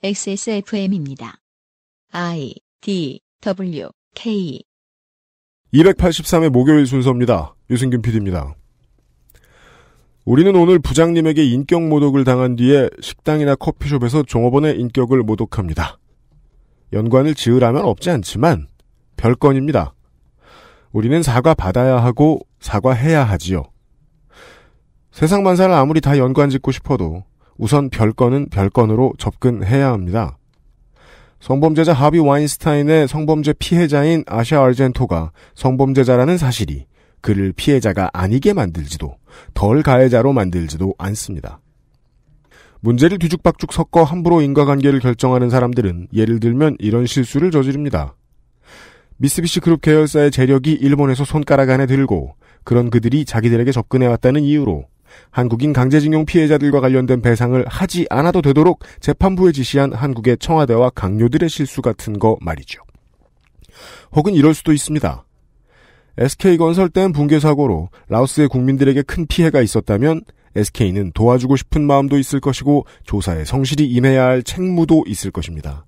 XSFM입니다. I D W K 283회 목요일 순서입니다. 유승균 PD입니다. 우리는 오늘 부장님에게 인격 모독을 당한 뒤에 식당이나 커피숍에서 종업원의 인격을 모독합니다. 연관을 지으라면 없지 않지만 별건입니다. 우리는 사과 받아야 하고 사과해야 하지요. 세상 만사를 아무리 다 연관 짓고 싶어도 우선 별건은 별건으로 접근해야 합니다. 성범죄자 하비 와인스타인의 성범죄 피해자인 아샤 알젠토가 성범죄자라는 사실이 그를 피해자가 아니게 만들지도 덜 가해자로 만들지도 않습니다. 문제를 뒤죽박죽 섞어 함부로 인과관계를 결정하는 사람들은 예를 들면 이런 실수를 저지릅니다. 미쓰비시 그룹 계열사의 재력이 일본에서 손가락 안에 들고 그런 그들이 자기들에게 접근해왔다는 이유로 한국인 강제징용 피해자들과 관련된 배상을 하지 않아도 되도록 재판부에 지시한 한국의 청와대와 강요들의 실수 같은 거 말이죠. 혹은 이럴 수도 있습니다. SK건설 댐 붕괴 사고로 라오스의 국민들에게 큰 피해가 있었다면 SK는 도와주고 싶은 마음도 있을 것이고 조사에 성실히 임해야 할 책무도 있을 것입니다.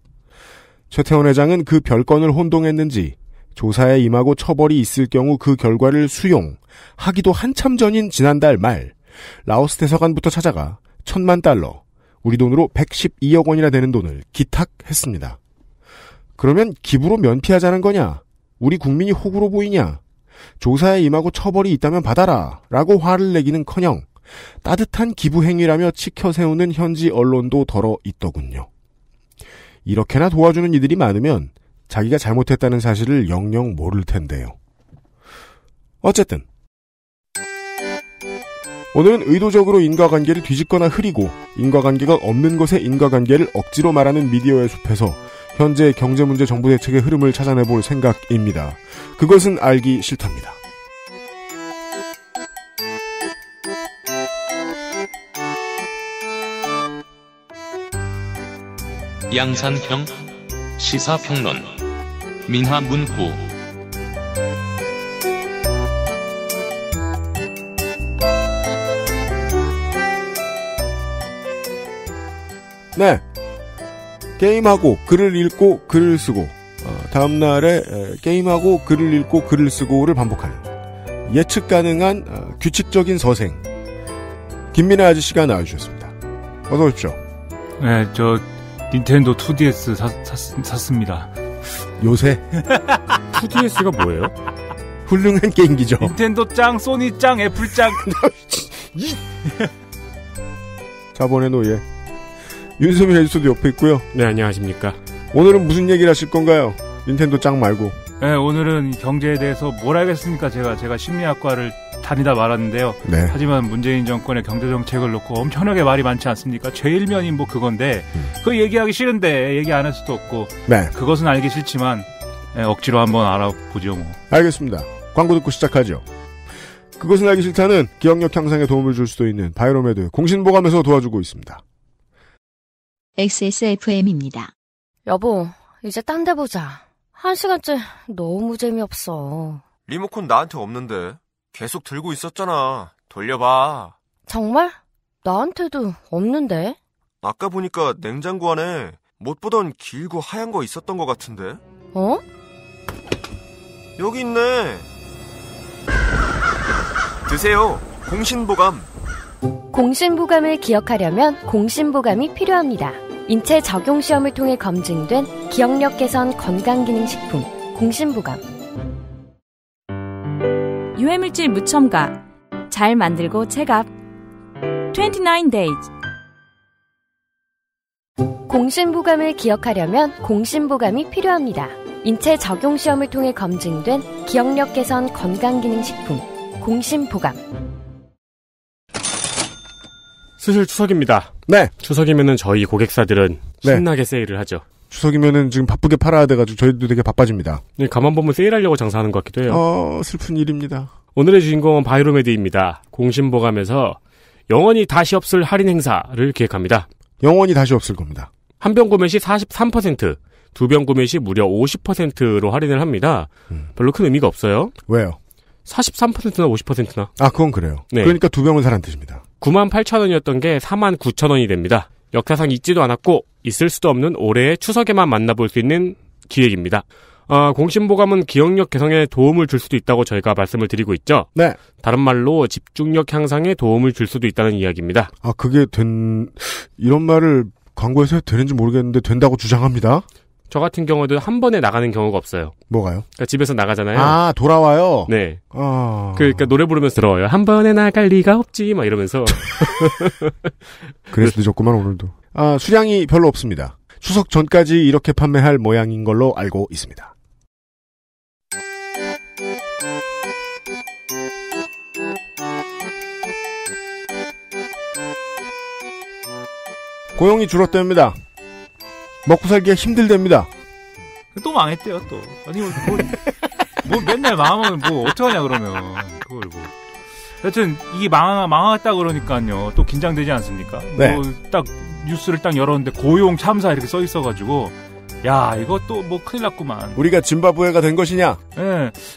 최태원 회장은 그 별건을 혼동했는지 조사에 임하고 처벌이 있을 경우 그 결과를 수용, 하기도 한참 전인 지난달 말, 라오스 대사관부터 찾아가 천만 달러, 우리 돈으로 112억 원이나 되는 돈을 기탁했습니다. 그러면 기부로 면피하자는 거냐? 우리 국민이 호구로 보이냐? 조사에 임하고 처벌이 있다면 받아라. 라고 화를 내기는 커녕 따뜻한 기부행위라며 치켜세우는 현지 언론도 덜어 있더군요. 이렇게나 도와주는 이들이 많으면 자기가 잘못했다는 사실을 영영 모를 텐데요. 어쨌든 오늘은 의도적으로 인과관계를 뒤집거나 흐리고 인과관계가 없는 것에 인과관계를 억지로 말하는 미디어의 숲에서 현재 경제문제 정부 대책의 흐름을 찾아내볼 생각입니다. 그것은 알기 싫답니다. 양산형 시사평론 민화문구 네. 게임하고 글을 읽고 글을 쓰고 어, 다음날에 게임하고 글을 읽고 글을 쓰고를 반복하는 예측 가능한 어, 규칙적인 서생 김민아 아저씨가 나와주셨습니다. 어서 오십시오. 네, 저 닌텐도 2DS 사, 사, 샀습니다. 요새 2DS가 뭐예요? 훌륭한 게임기죠. 닌텐도 짱, 소니 짱, 애플 짱. 자본의 노예. 윤세민 에디터도 옆에 있고요. 네, 안녕하십니까. 오늘은 무슨 얘기를 하실 건가요? 닌텐도 짱 말고. 네, 오늘은 경제에 대해서 뭘 알겠습니까? 제가 제가 심리학과를 다니다 말았는데요. 네. 하지만 문재인 정권의 경제 정책을 놓고 엄청나게 말이 많지 않습니까? 제일면이 뭐 그건데 음. 그 얘기하기 싫은데 얘기 안 할 수도 없고. 네. 그것은 알기 싫지만 네, 억지로 한번 알아보죠 뭐. 알겠습니다. 광고 듣고 시작하죠. 그것은 알기 싫다는 기억력 향상에 도움을 줄 수도 있는 바이로메드 공신보감에서 도와주고 있습니다. XSFM입니다. 여보, 이제 딴 데 보자. 한 시간째 너무 재미없어. 리모컨 나한테 없는데. 계속 들고 있었잖아. 돌려봐. 정말? 나한테도 없는데? 아까 보니까 냉장고 안에 못 보던 길고 하얀 거 있었던 것 같은데? 어? 여기 있네. 드세요. 공신보감. 공신보감을 기억하려면 공신보감이 필요합니다. 인체 적용 시험을 통해 검증된 기억력 개선 건강기능식품 공신보감 유해물질 무첨가 잘 만들고 체갑 29days 공신보감을 기억하려면 공신보감이 필요합니다. 인체 적용 시험을 통해 검증된 기억력 개선 건강기능식품 공신보감 슬슬 추석입니다. 네. 추석이면은 저희 고객사들은 네. 신나게 세일을 하죠. 추석이면은 지금 바쁘게 팔아야 돼가지고 저희도 되게 바빠집니다. 네, 가만 보면 세일하려고 장사하는 것 같기도 해요. 어, 슬픈 일입니다. 오늘의 주인공은 바이로메드입니다. 공신보감에서 영원히 다시 없을 할인 행사를 기획합니다. 영원히 다시 없을 겁니다. 한 병 구매 시 43%, 두 병 구매 시 무려 50%로 할인을 합니다. 음. 별로 큰 의미가 없어요. 왜요? 43%나 50%나. 아, 그건 그래요. 네. 그러니까 두 병은 사람 뜻입니다. 9만 8천 원이었던 게 4만 9천 원이 됩니다. 역사상 있지도 않았고 있을 수도 없는 올해의 추석에만 만나볼 수 있는 기획입니다. 어, 공신보감은 기억력 개선에 도움을 줄 수도 있다고 저희가 말씀을 드리고 있죠. 네. 다른 말로 집중력 향상에 도움을 줄 수도 있다는 이야기입니다. 아 그게 된 이런 말을 광고에서 해도 되는지 모르겠는데 된다고 주장합니다. 저 같은 경우도 한 번에 나가는 경우가 없어요. 뭐가요? 그러니까 집에서 나가잖아요. 아 돌아와요. 네. 어... 그러니까 노래 부르면서 들어와요. 한 번에 나갈 리가 없지 막 이러면서. 그래서 늦었구만 오늘도. 아 수량이 별로 없습니다. 추석 전까지 이렇게 판매할 모양인 걸로 알고 있습니다. 고용이 줄었답니다. 먹고 살기가 힘들답니다. 또 망했대요 또. 아니 뭐, 뭐, 뭐 맨날 망하면 뭐 어떡하냐 그러면 그걸 뭐. 여튼 이게 망하, 망하다 그러니까요 또 긴장되지 않습니까? 네. 뭐딱 뉴스를 딱 열었는데 고용 참사 이렇게 써 있어가지고 야 이거 또 뭐 큰일 났구만. 우리가 짐바브웨가 된 것이냐? 예,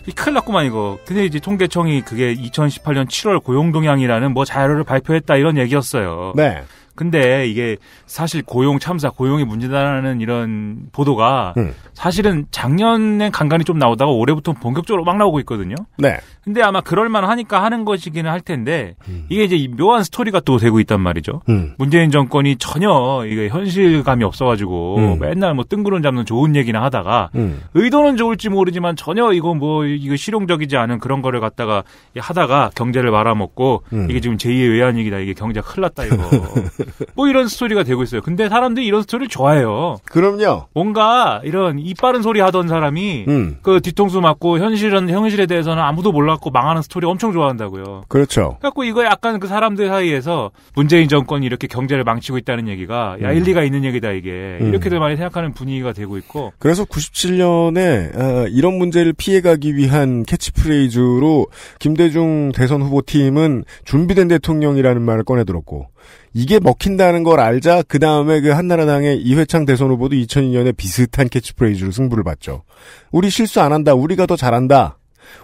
네, 큰일 났구만 이거. 근데 이제 통계청이 그게 2018년 7월 고용 동향이라는 뭐 자료를 발표했다 이런 얘기였어요. 네. 근데 이게 사실 고용 참사, 고용이 문제다라는 이런 보도가 음. 사실은 작년에 간간히 좀 나오다가 올해부터 본격적으로 막 나오고 있거든요. 네. 근데 아마 그럴만 하니까 하는 것이기는 할 텐데 음. 이게 이제 묘한 스토리가 또 되고 있단 말이죠. 음. 문재인 정권이 전혀 이게 현실감이 없어가지고 음. 맨날 뭐 뜬구름 잡는 좋은 얘기나 하다가 음. 의도는 좋을지 모르지만 전혀 이거 뭐 이거 실용적이지 않은 그런 거를 갖다가 하다가 경제를 말아먹고 음. 이게 지금 제2의 외환위기다 이게 경제가 흘렀다 이거 뭐 이런 스토리가 되고 있어요. 근데 사람들이 이런 스토리를 좋아해요. 그럼요. 뭔가 이런 이 빠른 소리 하던 사람이 음. 그 뒤통수 맞고 현실은 현실에 대해서는 아무도 몰랐고 망하는 스토리 엄청 좋아한다고요. 그렇죠. 그래갖고 이거 약간 그 사람들 사이에서 문재인 정권이 이렇게 경제를 망치고 있다는 얘기가 야 음. 일리가 있는 얘기다 이게 음. 이렇게들 많이 생각하는 분위기가 되고 있고. 그래서 97년에 어, 아, 이런 문제를 피해가기 위한 캐치프레이즈로 김대중 대선 후보 팀은 준비된 대통령이라는 말을 꺼내들었고 이게 먹힌다는 걸 알자 그 다음에 그 한나라당의 이회창 대선 후보도 2002년에 비슷한 캐치프레이즈로 승부를 봤죠. 우리 실수 안 한다. 우리가 더 잘한다.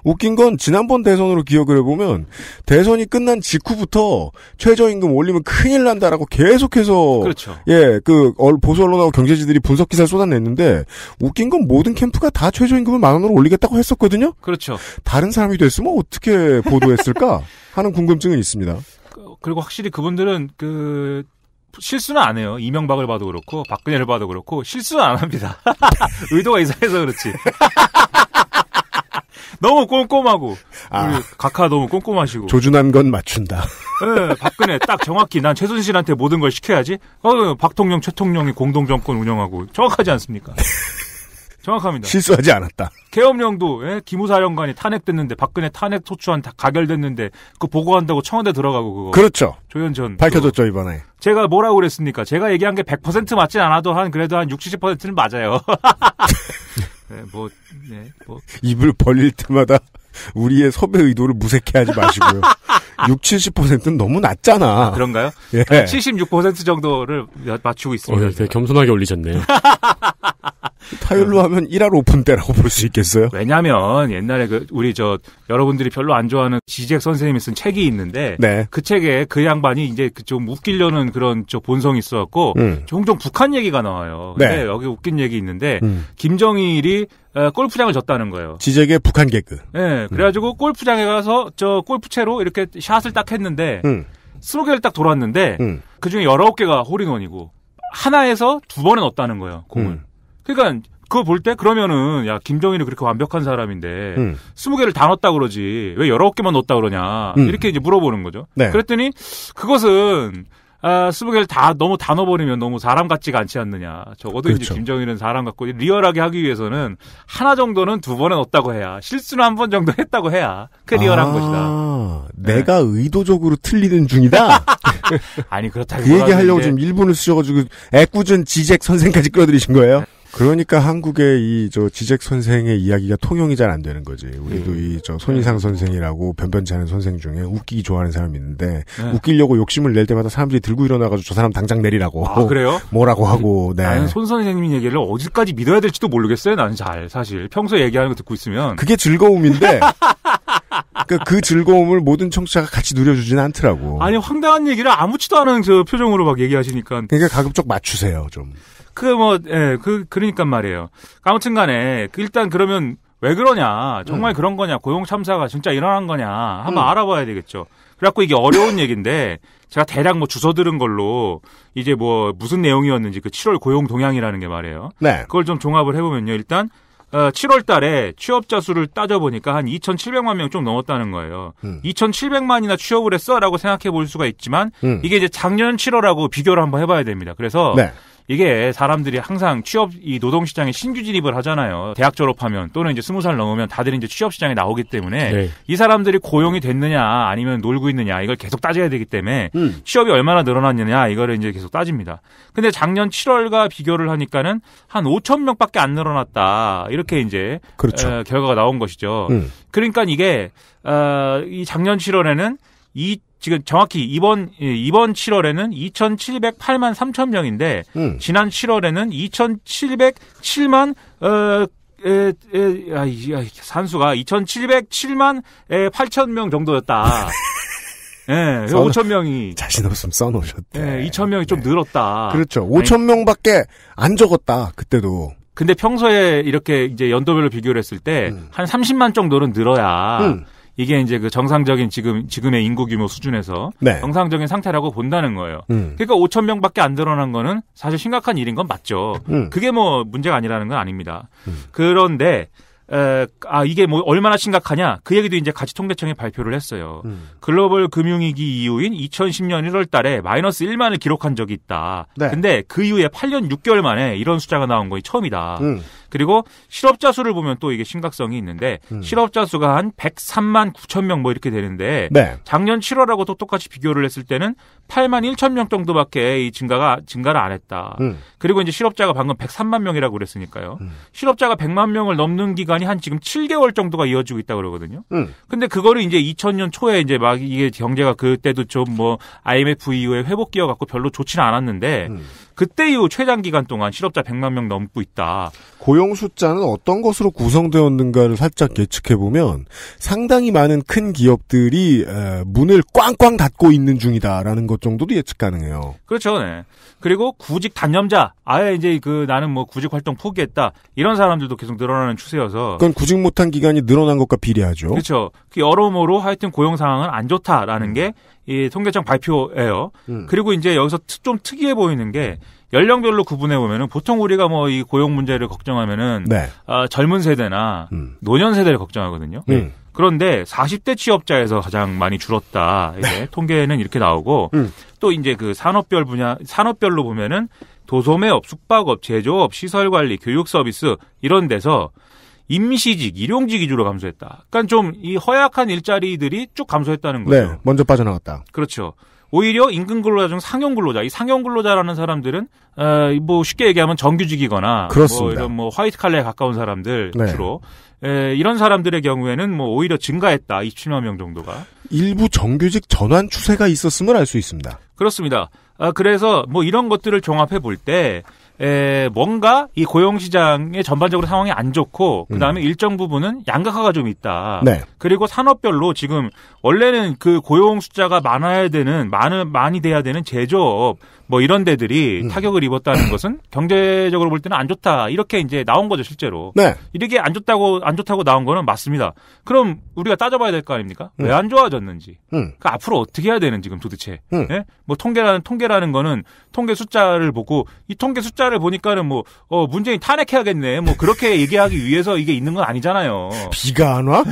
웃긴 건 지난번 대선으로 기억을 해보면 대선이 끝난 직후부터 최저임금 올리면 큰일 난다라고 계속해서 그렇죠. 예, 그 보수 언론하고 경제지들이 분석 기사를 쏟아냈는데 웃긴 건 모든 캠프가 다 최저임금을 만 원으로 올리겠다고 했었거든요. 그렇죠. 다른 사람이 됐으면 어떻게 보도했을까 하는 궁금증은 있습니다. 그리고 확실히 그분들은 그 실수는 안 해요. 이명박을 봐도 그렇고 박근혜를 봐도 그렇고 실수는 안 합니다. 의도가 이상해서 그렇지. 너무 꼼꼼하고 아. 각하 너무 꼼꼼하시고 조준한 건 맞춘다. 네, 박근혜 딱 정확히 난 최순실한테 모든 걸 시켜야지. 어, 박통령, 최통령이 공동 정권 운영하고 정확하지 않습니까? 정확합니다. 실수하지 않았다. 계엄령도 예? 기무사령관이 탄핵됐는데 박근혜 탄핵 소추안 가결됐는데 그 보고한다고 청와대 들어가고 그거. 그렇죠. 조현전 밝혀졌죠 이번에. 제가 뭐라고 그랬습니까? 제가 얘기한 게 100% 맞진 않아도 한 그래도 한 60, 70%는 맞아요. 네, 뭐, 네, 뭐 입을 벌릴 때마다 우리의 섭외 의도를 무색해하지 마시고요. 6, 70%는 너무 낮잖아. 아, 그런가요? 예. 76% 아, 정도를 맞추고 있습니다. 어, 예, 되게 겸손하게 올리셨네요. 타율로 하면 1할 오픈 때라고 볼 수 있겠어요? 왜냐면 하 옛날에 그 우리 저 여러분들이 별로 안 좋아하는 지잭 선생님이 쓴 책이 있는데 네. 그 책에 그 양반이 이제 그 좀 웃기려는 그런 저 본성이 있어갖고 음. 종종 북한 얘기가 나와요. 근데 네. 여기 웃긴 얘기 있는데 음. 김정일이 에, 골프장을 졌다는 거예요. 지적의 북한 개그. 예. 그래가지고 음. 골프장에 가서 저 골프채로 이렇게 샷을 딱 했는데 음. 20개를 딱 돌았는데 음. 그중에 19개가 홀인원이고 하나에서 두 번에 넣었다는 거예요. 공을. 음. 그러니까 그거 볼 때 그러면은 야 김정일이 그렇게 완벽한 사람인데 음. 20개를 다 넣었다 그러지 왜 19개만 넣었다 그러냐 음. 이렇게 이제 물어보는 거죠. 네. 그랬더니 그것은 아, 스무 개를 다 너무 다 넣어버리면 너무 사람 같지가 않지 않느냐. 적어도 그렇죠. 이제 김정일은 사람 같고 리얼하게 하기 위해서는 하나 정도는 두번은없다고 해야 실수는 한 번 정도 했다고 해야 그 리얼한 아, 것이다. 내가 네. 의도적으로 틀리는 중이다. 아니 그렇다그 얘기하려고 지금 1분을 쓰셔가지고 애꿎은 지잭 선생까지 끌어들이신 거예요? 네. 그러니까 한국의 이 저지적 선생의 이야기가 통용이 잘 안 되는 거지. 우리도 음. 예. 이저 손희상 네. 선생이라고 변변치 않은 선생 중에 웃기기 좋아하는 사람이 있는데 네. 웃기려고 욕심을 낼 때마다 사람들이 들고 일어나가지고 저 사람 당장 내리라고. 아 그래요? 뭐라고 하고. 네. 나는 손 선생님 얘기를 어디까지 믿어야 될지도 모르겠어요. 나는 잘 사실 평소에 얘기하는 거 듣고 있으면 그게 즐거움인데. 그, 그 즐거움을 모든 청취자가 같이 누려주지는 않더라고. 아니 황당한 얘기를 아무치도 않은 저 표정으로 막 얘기하시니까. 그러니까 가급적 맞추세요 좀. 그 뭐, 예, 그, 그러니까 말이에요. 아무튼 간에, 그 일단 그러면 왜 그러냐. 정말 음. 그런 거냐. 고용 참사가 진짜 일어난 거냐. 한번 음. 알아봐야 되겠죠. 그래갖고 이게 어려운 얘기인데, 제가 대략 뭐 주소 들은 걸로, 이제 뭐, 무슨 내용이었는지 그 7월 고용 동향이라는 게 말이에요. 네. 그걸 좀 종합을 해보면요. 일단, 어, 7월 달에 취업자 수를 따져보니까 한 2,700만 명좀 넘었다는 거예요. 음. 2,700만이나 취업을 했어? 라고 생각해 볼 수가 있지만, 음. 이게 이제 작년 7월하고 비교를 한번 해봐야 됩니다. 그래서, 네. 이게 사람들이 항상 취업 이 노동 시장에 신규 진입을 하잖아요. 대학 졸업하면 또는 이제 스무 살 넘으면 다들 이제 취업 시장에 나오기 때문에 네. 이 사람들이 고용이 됐느냐 아니면 놀고 있느냐 이걸 계속 따져야 되기 때문에 음. 취업이 얼마나 늘어났느냐 이거를 이제 계속 따집니다. 근데 작년 7월과 비교를 하니까는 한 5천 명밖에 안 늘어났다 이렇게 이제 그렇죠. 에, 어, 결과가 나온 것이죠. 음. 그러니까 이게 어, 이 작년 7월에는 이 지금 정확히 이번 예, 이번 7월에는 2,708만 3천 명인데 음. 지난 7월에는 2,707만 어, 에, 에, 아, 이, 아, 산수가 2,707만 8천 명 정도였다. 예, 예 네, 5천 명이 자신 없음 써놓으셨대. 네, 2천 명이 네. 좀 늘었다. 그렇죠. 5천 명밖에 안 적었다 그때도. 근데 평소에 이렇게 이제 연도별로 비교를 했을 때한 음. 30만 정도는 늘어야. 음. 이게 이제 그 정상적인 지금 지금의 인구 규모 수준에서 네. 정상적인 상태라고 본다는 거예요. 음. 그러니까 5천 명밖에 안 늘어난 거는 사실 심각한 일인 건 맞죠. 음. 그게 뭐 문제가 아니라는 건 아닙니다. 음. 그런데 에, 아 이게 뭐 얼마나 심각하냐 그 얘기도 이제 같이 통계청이 발표를 했어요. 음. 글로벌 금융위기 이후인 2010년 1월달에 마이너스 1만을 기록한 적이 있다. 네. 근데 그 이후에 8년 6개월 만에 이런 숫자가 나온 거의 처음이다. 음. 그리고 실업자 수를 보면 또 이게 심각성이 있는데 음. 실업자 수가 한 103만 9천 명뭐 이렇게 되는데 네. 작년 7월하고 또 똑같이 비교를 했을 때는 8만 1천 명 정도밖에 이 증가가 증가를 안 했다. 음. 그리고 이제 실업자가 방금 103만 명이라고 그랬으니까요. 음. 실업자가 100만 명을 넘는 기간 기간이 한 지금 7개월 정도가 이어지고 있다 그러거든요. 음. 근데 그거를 이제 2000년 초에 이제 막 이게 경제가 그때도 좀 뭐 IMF 이후에 회복 기여 갖고 별로 좋지는 않았는데 음. 그때 이후 최장 기간 동안 실업자 100만 명 넘고 있다. 고용 숫자는 어떤 것으로 구성되었는가를 살짝 예측해 보면 상당히 많은 큰 기업들이 문을 꽝꽝 닫고 있는 중이다라는 것 정도도 예측 가능해요. 그렇죠. 네. 그리고 구직 단념자, 아예 이제 그 나는 뭐 구직 활동 포기했다 이런 사람들도 계속 늘어나는 추세여서 그건 구직 못한 기간이 늘어난 것과 비례하죠. 그렇죠. 그 여러모로 하여튼 고용 상황은 안 좋다라는 음. 게이 통계청 발표예요. 음. 그리고 이제 여기서 좀 특이해 보이는 게 연령별로 구분해 보면은 보통 우리가 뭐 이 고용 문제를 걱정하면은 네. 어, 젊은 세대나 음. 노년 세대를 걱정하거든요. 음. 그런데 40대 취업자에서 가장 많이 줄었다. 이제 네. 통계는 이렇게 나오고 음. 또 이제 그 산업별 분야 산업별로 보면은 도소매업, 숙박업, 제조업, 시설 관리, 교육 서비스 이런 데서 임시직, 일용직 위주로 감소했다. 그러니까 좀이 허약한 일자리들이 쭉 감소했다는 거죠. 네, 먼저 빠져나갔다. 그렇죠. 오히려 임금 근로자 중 상용 근로자, 이 상용 근로자라는 사람들은 어, 뭐 쉽게 얘기하면 정규직이거나 뭐 그렇습니다. 뭐 이런 뭐 화이트 칼라에 가까운 사람들 네. 주로 에, 이런 사람들의 경우에는 뭐 오히려 증가했다. 27만 명 정도가 일부 정규직 전환 추세가 있었음을 알 수 있습니다. 그렇습니다. 아, 그래서 뭐 이런 것들을 종합해 볼때 에, 뭔가 이 고용시장의 전반적으로 상황이 안 좋고 그 음. 다음에 음. 일정 부분은 양극화가 좀 있다. 네. 그리고 산업별로 지금 원래는 그 고용 숫자가 많아야 되는 많은 많이 돼야 되는 제조업 뭐 이런 데들이 음. 타격을 입었다는 것은 경제적으로 볼 때는 안 좋다 이렇게 이제 나온 거죠 실제로. 네. 이렇게 안 좋다고 안 좋다고 나온 거는 맞습니다. 그럼 우리가 따져봐야 될 거 아닙니까? 음. 왜안 좋아졌는지. 그 앞으로 어떻게 해야 되는 지금 도대체. 네? 뭐 통계라는 통계라는 거는 통계 숫자를 보고 이 통계 숫자 기사를 보니까는 뭐, 어, 문재인 탄핵해야겠네. 뭐, 그렇게 얘기하기 위해서 이게 있는 건 아니잖아요. 비가 안 와?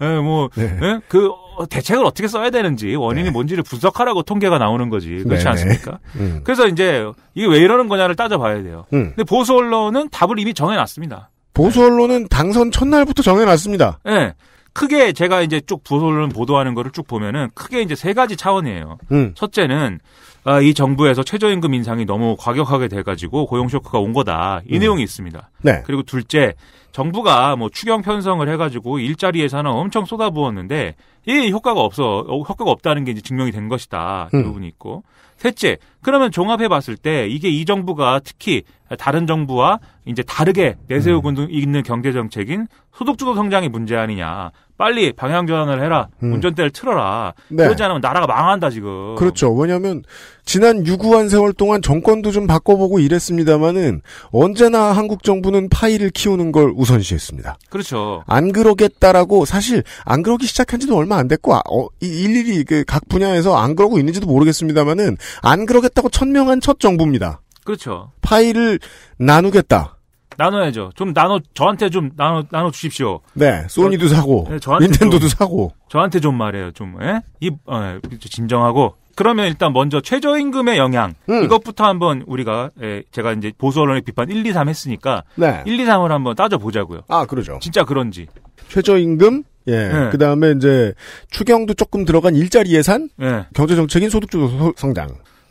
네, 뭐, 네. 네? 그, 어, 대책을 어떻게 써야 되는지, 원인이 네. 뭔지를 분석하라고 통계가 나오는 거지. 그렇지 네, 네. 않습니까? 음. 그래서 이제, 이게 왜 이러는 거냐를 따져봐야 돼요. 음. 근데 보수 언론은 답을 이미 정해놨습니다. 보수 언론은 당선 첫날부터 정해놨습니다. 네. 크게 제가 이제 쭉 보도를 보도하는 거를 쭉 보면은 크게 이제 세 가지 차원이에요. 음. 첫째는 아, 이 정부에서 최저임금 인상이 너무 과격하게 돼가지고 고용 쇼크가 온 거다. 이 음. 내용이 있습니다. 네. 그리고 둘째, 정부가 뭐 추경 편성을 해가지고 일자리에 산업 엄청 쏟아부었는데 이 효과가 없어 어, 효과가 없다는 게 이제 증명이 된 것이다. 이 음. 부분이 있고 셋째, 그러면 종합해 봤을 때 이게 이 정부가 특히 다른 정부와 이제 다르게 내세우고 음. 있는 경제 정책인 소득주도 성장의 문제 아니냐. 빨리 방향 전환을 해라. 음. 운전대를 틀어라. 네. 그러지 않으면 나라가 망한다 지금. 그렇죠. 왜냐하면 지난 유구한 세월 동안 정권도 좀 바꿔보고 이랬습니다마는 언제나 한국 정부는 파이를 키우는 걸 우선시했습니다. 그렇죠. 안 그러겠다라고 사실 안 그러기 시작한지도 얼마 안 됐고 아, 어, 일일이 그 각 분야에서 안 그러고 있는지도 모르겠습니다마는 안 그러겠다고 천명한 첫 정부입니다. 그렇죠. 파일을 나누겠다. 나눠야죠. 좀 나눠 저한테 좀 나눠 나눠 주십시오. 네, 소니도 사고, 네, 저한테 닌텐도도 좀, 사고. 저한테 좀 말해요. 좀 예? 이 어, 진정하고 그러면 일단 먼저 최저임금의 영향 음. 이것부터 한번 우리가 예, 제가 이제 보수 언론의 비판 1, 2, 3 했으니까 네. 1, 2, 3을 한번 따져 보자고요. 아, 그러죠. 진짜 그런지. 최저임금 예. 네. 그 다음에 이제 추경도 조금 들어간 일자리 예산, 네. 경제정책인 소득주도 성장.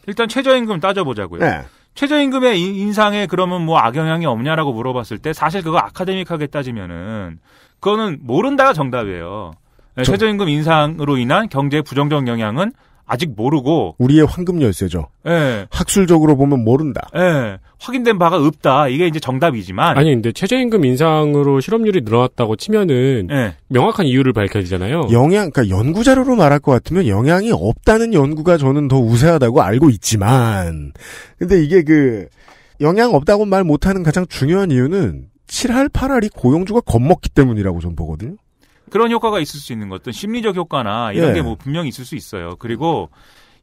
일단 최저임금 따져보자고요. 네. 최저임금의 인상에 그러면 뭐 악영향이 없냐라고 물어봤을 때 사실 그거 아카데믹하게 따지면은 그거는 모른다가 정답이에요. 저... 네, 최저임금 인상으로 인한 경제 부정적 영향은 아직 모르고 우리의 황금 열쇠죠. 예. 학술적으로 보면 모른다. 예. 확인된 바가 없다. 이게 이제 정답이지만 아니 근데 최저임금 인상으로 실업률이 늘어났다고 치면은 예. 명확한 이유를 밝혀지잖아요 영향 그러니까 연구 자료로 말할 것 같으면 영향이 없다는 연구가 저는 더 우세하다고 알고 있지만 근데 이게 그 영향 없다고 말 못하는 가장 중요한 이유는 7할 8할이 고용주가 겁먹기 때문이라고 저는 보거든요. 그런 효과가 있을 수 있는 것들 심리적 효과나 이런 예. 게뭐 네. 분명히 있을 수 있어요. 그리고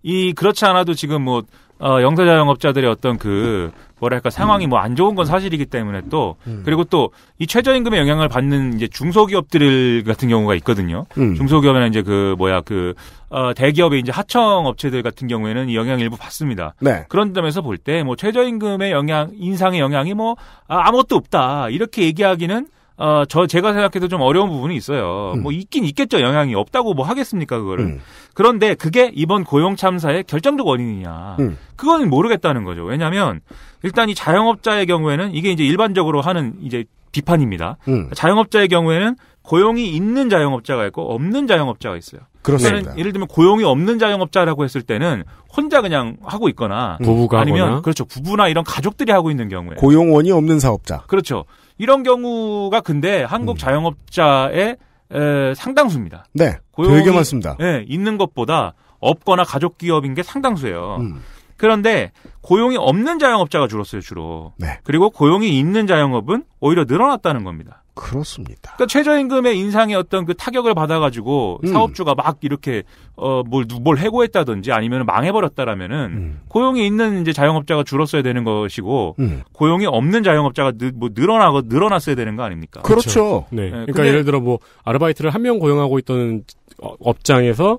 이 그렇지 않아도 지금 뭐 어, 영사자 영업자들의 어떤 그 뭐랄까 상황이 음. 뭐안 좋은 건 사실이기 때문에 또 음. 그리고 또 이 최저임금의 영향을 받는 이제 중소기업들 같은 경우가 있거든요. 음. 중소기업이나 이제 그 뭐야 그 어, 대기업의 이제 하청 업체들 같은 경우에는 이 영향 일부 받습니다. 네. 그런 점에서 볼 때 뭐 최저임금의 영향 인상의 영향이 뭐 아, 아무것도 없다 이렇게 얘기하기는 어, 저 제가 생각해도 좀 어려운 부분이 있어요. 음. 뭐 있긴 있겠죠. 영향이 없다고 뭐 하겠습니까 그거를. 음. 그런데 그게 이번 고용 참사의 결정적 원인이냐? 음. 그거는 모르겠다는 거죠. 왜냐하면 일단 이 자영업자의 경우에는 이게 이제 일반적으로 하는 이제 비판입니다. 음. 자영업자의 경우에는 고용이 있는 자영업자가 있고 없는 자영업자가 있어요. 그렇습니다. 예를 들면 고용이 없는 자영업자라고 했을 때는 혼자 그냥 하고 있거나 음. 부부가 아니면 하거나. 그렇죠 부부나 이런 가족들이 하고 있는 경우에 고용원이 없는 사업자 그렇죠 이런 경우가 근데 한국 음. 자영업자의 에, 상당수입니다. 네. 고용이 되게 많습니다. 예, 있는 것보다 없거나 가족 기업인 게 상당수예요. 음. 그런데 고용이 없는 자영업자가 줄었어요, 주로. 네. 그리고 고용이 있는 자영업은 오히려 늘어났다는 겁니다. 그렇습니다. 그러니까 최저임금의 인상의 어떤 그 타격을 받아가지고 음. 사업주가 막 이렇게 어뭘뭘 뭘 해고했다든지 아니면 망해버렸다라면은 음. 고용이 있는 이제 자영업자가 줄었어야 되는 것이고 음. 고용이 없는 자영업자가 느, 뭐 늘어나고 늘어났어야 되는 거 아닙니까? 그렇죠. 그렇죠. 네. 네. 그러니까 예를 들어 뭐 아르바이트를 한 명 고용하고 있던 어, 업장에서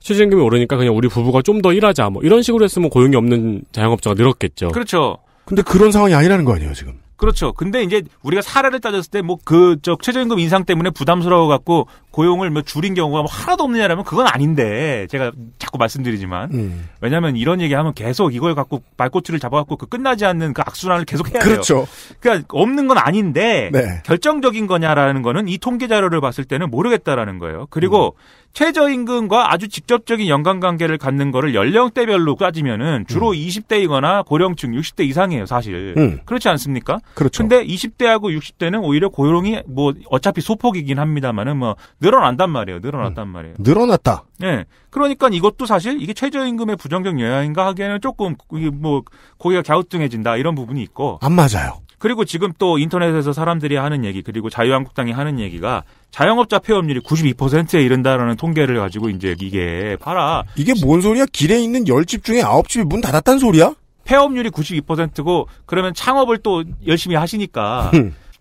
최저임금이 오르니까 그냥 우리 부부가 좀 더 일하자 뭐 이런 식으로 했으면 고용이 없는 자영업자가 늘었겠죠. 그렇죠. 근데 그런 상황이 아니라는 거 아니에요 지금? 그렇죠. 근데 이제 우리가 사례를 따졌을 때 뭐 그 저 최저임금 인상 때문에 부담스러워 갖고 고용을 뭐 줄인 경우가 뭐 하나도 없느냐라면 그건 아닌데 제가 자꾸 말씀드리지만 음. 왜냐하면 이런 얘기하면 계속 이걸 갖고 발꼬치를 잡아갖고 그 끝나지 않는 그 악순환을 계속 해야 그렇죠. 돼요. 죠 그러니까 없는 건 아닌데 네. 결정적인 거냐라는 거는 이 통계 자료를 봤을 때는 모르겠다라는 거예요. 그리고 음. 최저임금과 아주 직접적인 연관관계를 갖는 거를 연령대별로 따지면은 주로 음. 20대이거나 고령층 60대 이상이에요, 사실. 음. 그렇지 않습니까? 그렇죠. 근데 20대하고 60대는 오히려 고용이 뭐 어차피 소폭이긴 합니다만은 뭐 늘어난단 말이에요. 늘어났단 음. 말이에요. 늘어났다. 예. 네. 그러니까 이것도 사실 이게 최저임금의 부정적 영향인가 하기에는 조금 뭐 고기가 갸우뚱해진다 이런 부분이 있고 안 맞아요. 그리고 지금 또 인터넷에서 사람들이 하는 얘기 그리고 자유한국당이 하는 얘기가 자영업자 폐업률이 92%에 이른다라는 통계를 가지고 이제 이게 봐라. 이게 뭔 소리야? 길에 있는 10집 중에 9집이 문 닫았단 소리야? 폐업률이 92%고 그러면 창업을 또 열심히 하시니까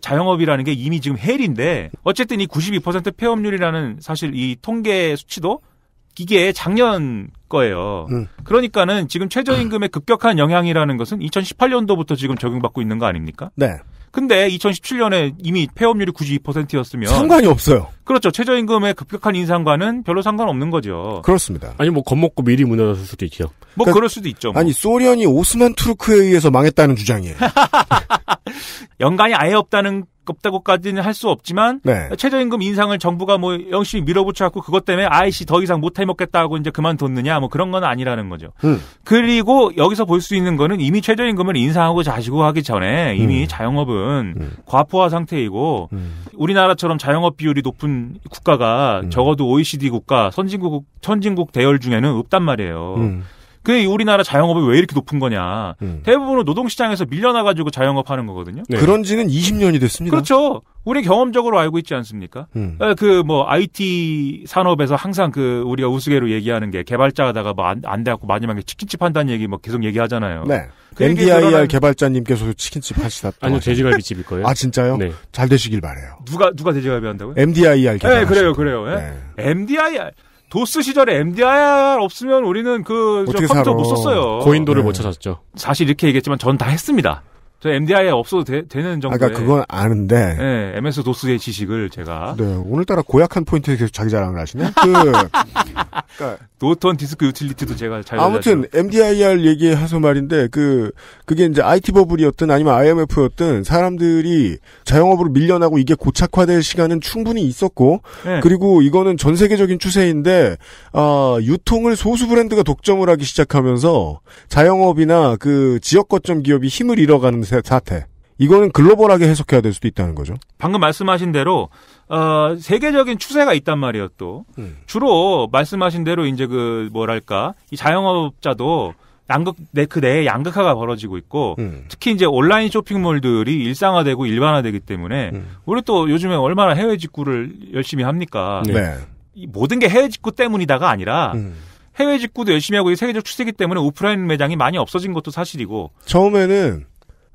자영업이라는 게 이미 지금 헬인데 어쨌든 이 92% 폐업률이라는 사실 이 통계 수치도 이게 작년 거예요. 음. 그러니까는 지금 최저임금의 아. 급격한 영향이라는 것은 2018년도부터 지금 적용받고 있는 거 아닙니까? 네. 근데 2017년에 이미 폐업률이 92%였으면 상관이 없어요. 그렇죠. 최저임금의 급격한 인상과는 별로 상관없는 거죠. 그렇습니다. 아니 뭐 겁먹고 미리 무너졌을 수도 있죠. 뭐 그러니까, 그럴 수도 있죠. 뭐. 아니 소련이 오스만 투르크에 의해서 망했다는 주장이에요. 연관이 아예 없다는 없다고까지는 할 수 없지만 네. 최저임금 인상을 정부가 뭐영심히 밀어붙여 갖고 그것 때문에 아이씨 더 이상 못 해먹겠다고 이제 그만뒀느냐 뭐 그런 건 아니라는 거죠. 음. 그리고 여기서 볼 수 있는 거는 이미 최저임금을 인상하고 자시고 하기 전에 이미 음. 자영업은 음. 과포화 상태이고 음. 우리나라처럼 자영업 비율이 높은 음. 국가가 음. 적어도 OECD 국가 선진국 선진국 대열 중에는 없단 말이에요. 음. 그 우리나라 자영업이 왜 이렇게 높은 거냐. 음. 대부분은 노동시장에서 밀려나가지고 자영업 하는 거거든요. 네. 그런 지는 20년이 됐습니다. 그렇죠. 우리 경험적으로 알고 있지 않습니까? 음. 그뭐 IT 산업에서 항상 그 우리가 우스개로 얘기하는 게개발자가다가뭐안 돼갖고 마지막에 치킨집 한다는 얘기 뭐 계속 얘기하잖아요. 네. 그 NDIR 그러는... 개발자님께서도 치킨집 하시다. 아니요 돼지갈비집일 거예요. 아 진짜요? 네. 잘 되시길 바래요. 누가 누가 돼지갈비 한다고요? MDIR 개발. 네 그래요 그래요. 예? 네. MDIR 도스 시절에 MDIR 없으면 우리는 그 컴퓨터 못 썼어요. 고인도를 네. 못 찾았죠. 사실 이렇게 얘기했지만 전 다 했습니다. 저 MDI에 없어도 되, 는 정도의. 그러니까 그건 아는데. 네, 예, MS 도스의 지식을 제가. 네, 오늘따라 고약한 포인트에 계속 자기 자랑을 하시네. 그 그러니까 노턴 디스크 유틸리티도 제가 잘 아무튼 알려줘. MDIR 얘기해서 말인데 그 그게 이제 IT 버블이었든 아니면 IMF였든 사람들이 자영업으로 밀려나고 이게 고착화될 시간은 충분히 있었고 네. 그리고 이거는 전 세계적인 추세인데 아, 유통을 소수 브랜드가 독점을 하기 시작하면서 자영업이나 그 지역 거점 기업이 힘을 잃어가는 사태. 이거는 글로벌하게 해석해야 될 수도 있다는 거죠. 방금 말씀하신 대로 어, 세계적인 추세가 있단 말이에요. 또 음. 주로 말씀하신 대로 이제 그 뭐랄까 이 자영업자도 양극 내 그 내에 양극화가 벌어지고 있고 음. 특히 이제 온라인 쇼핑몰들이 일상화되고 일반화되기 때문에 음. 우리 또 요즘에 얼마나 해외 직구를 열심히 합니까? 네. 네. 이 모든 게 해외 직구 때문이다가 아니라. 음. 해외 직구도 열심히 하고 이 세계적 추세이기 때문에 오프라인 매장이 많이 없어진 것도 사실이고 처음에는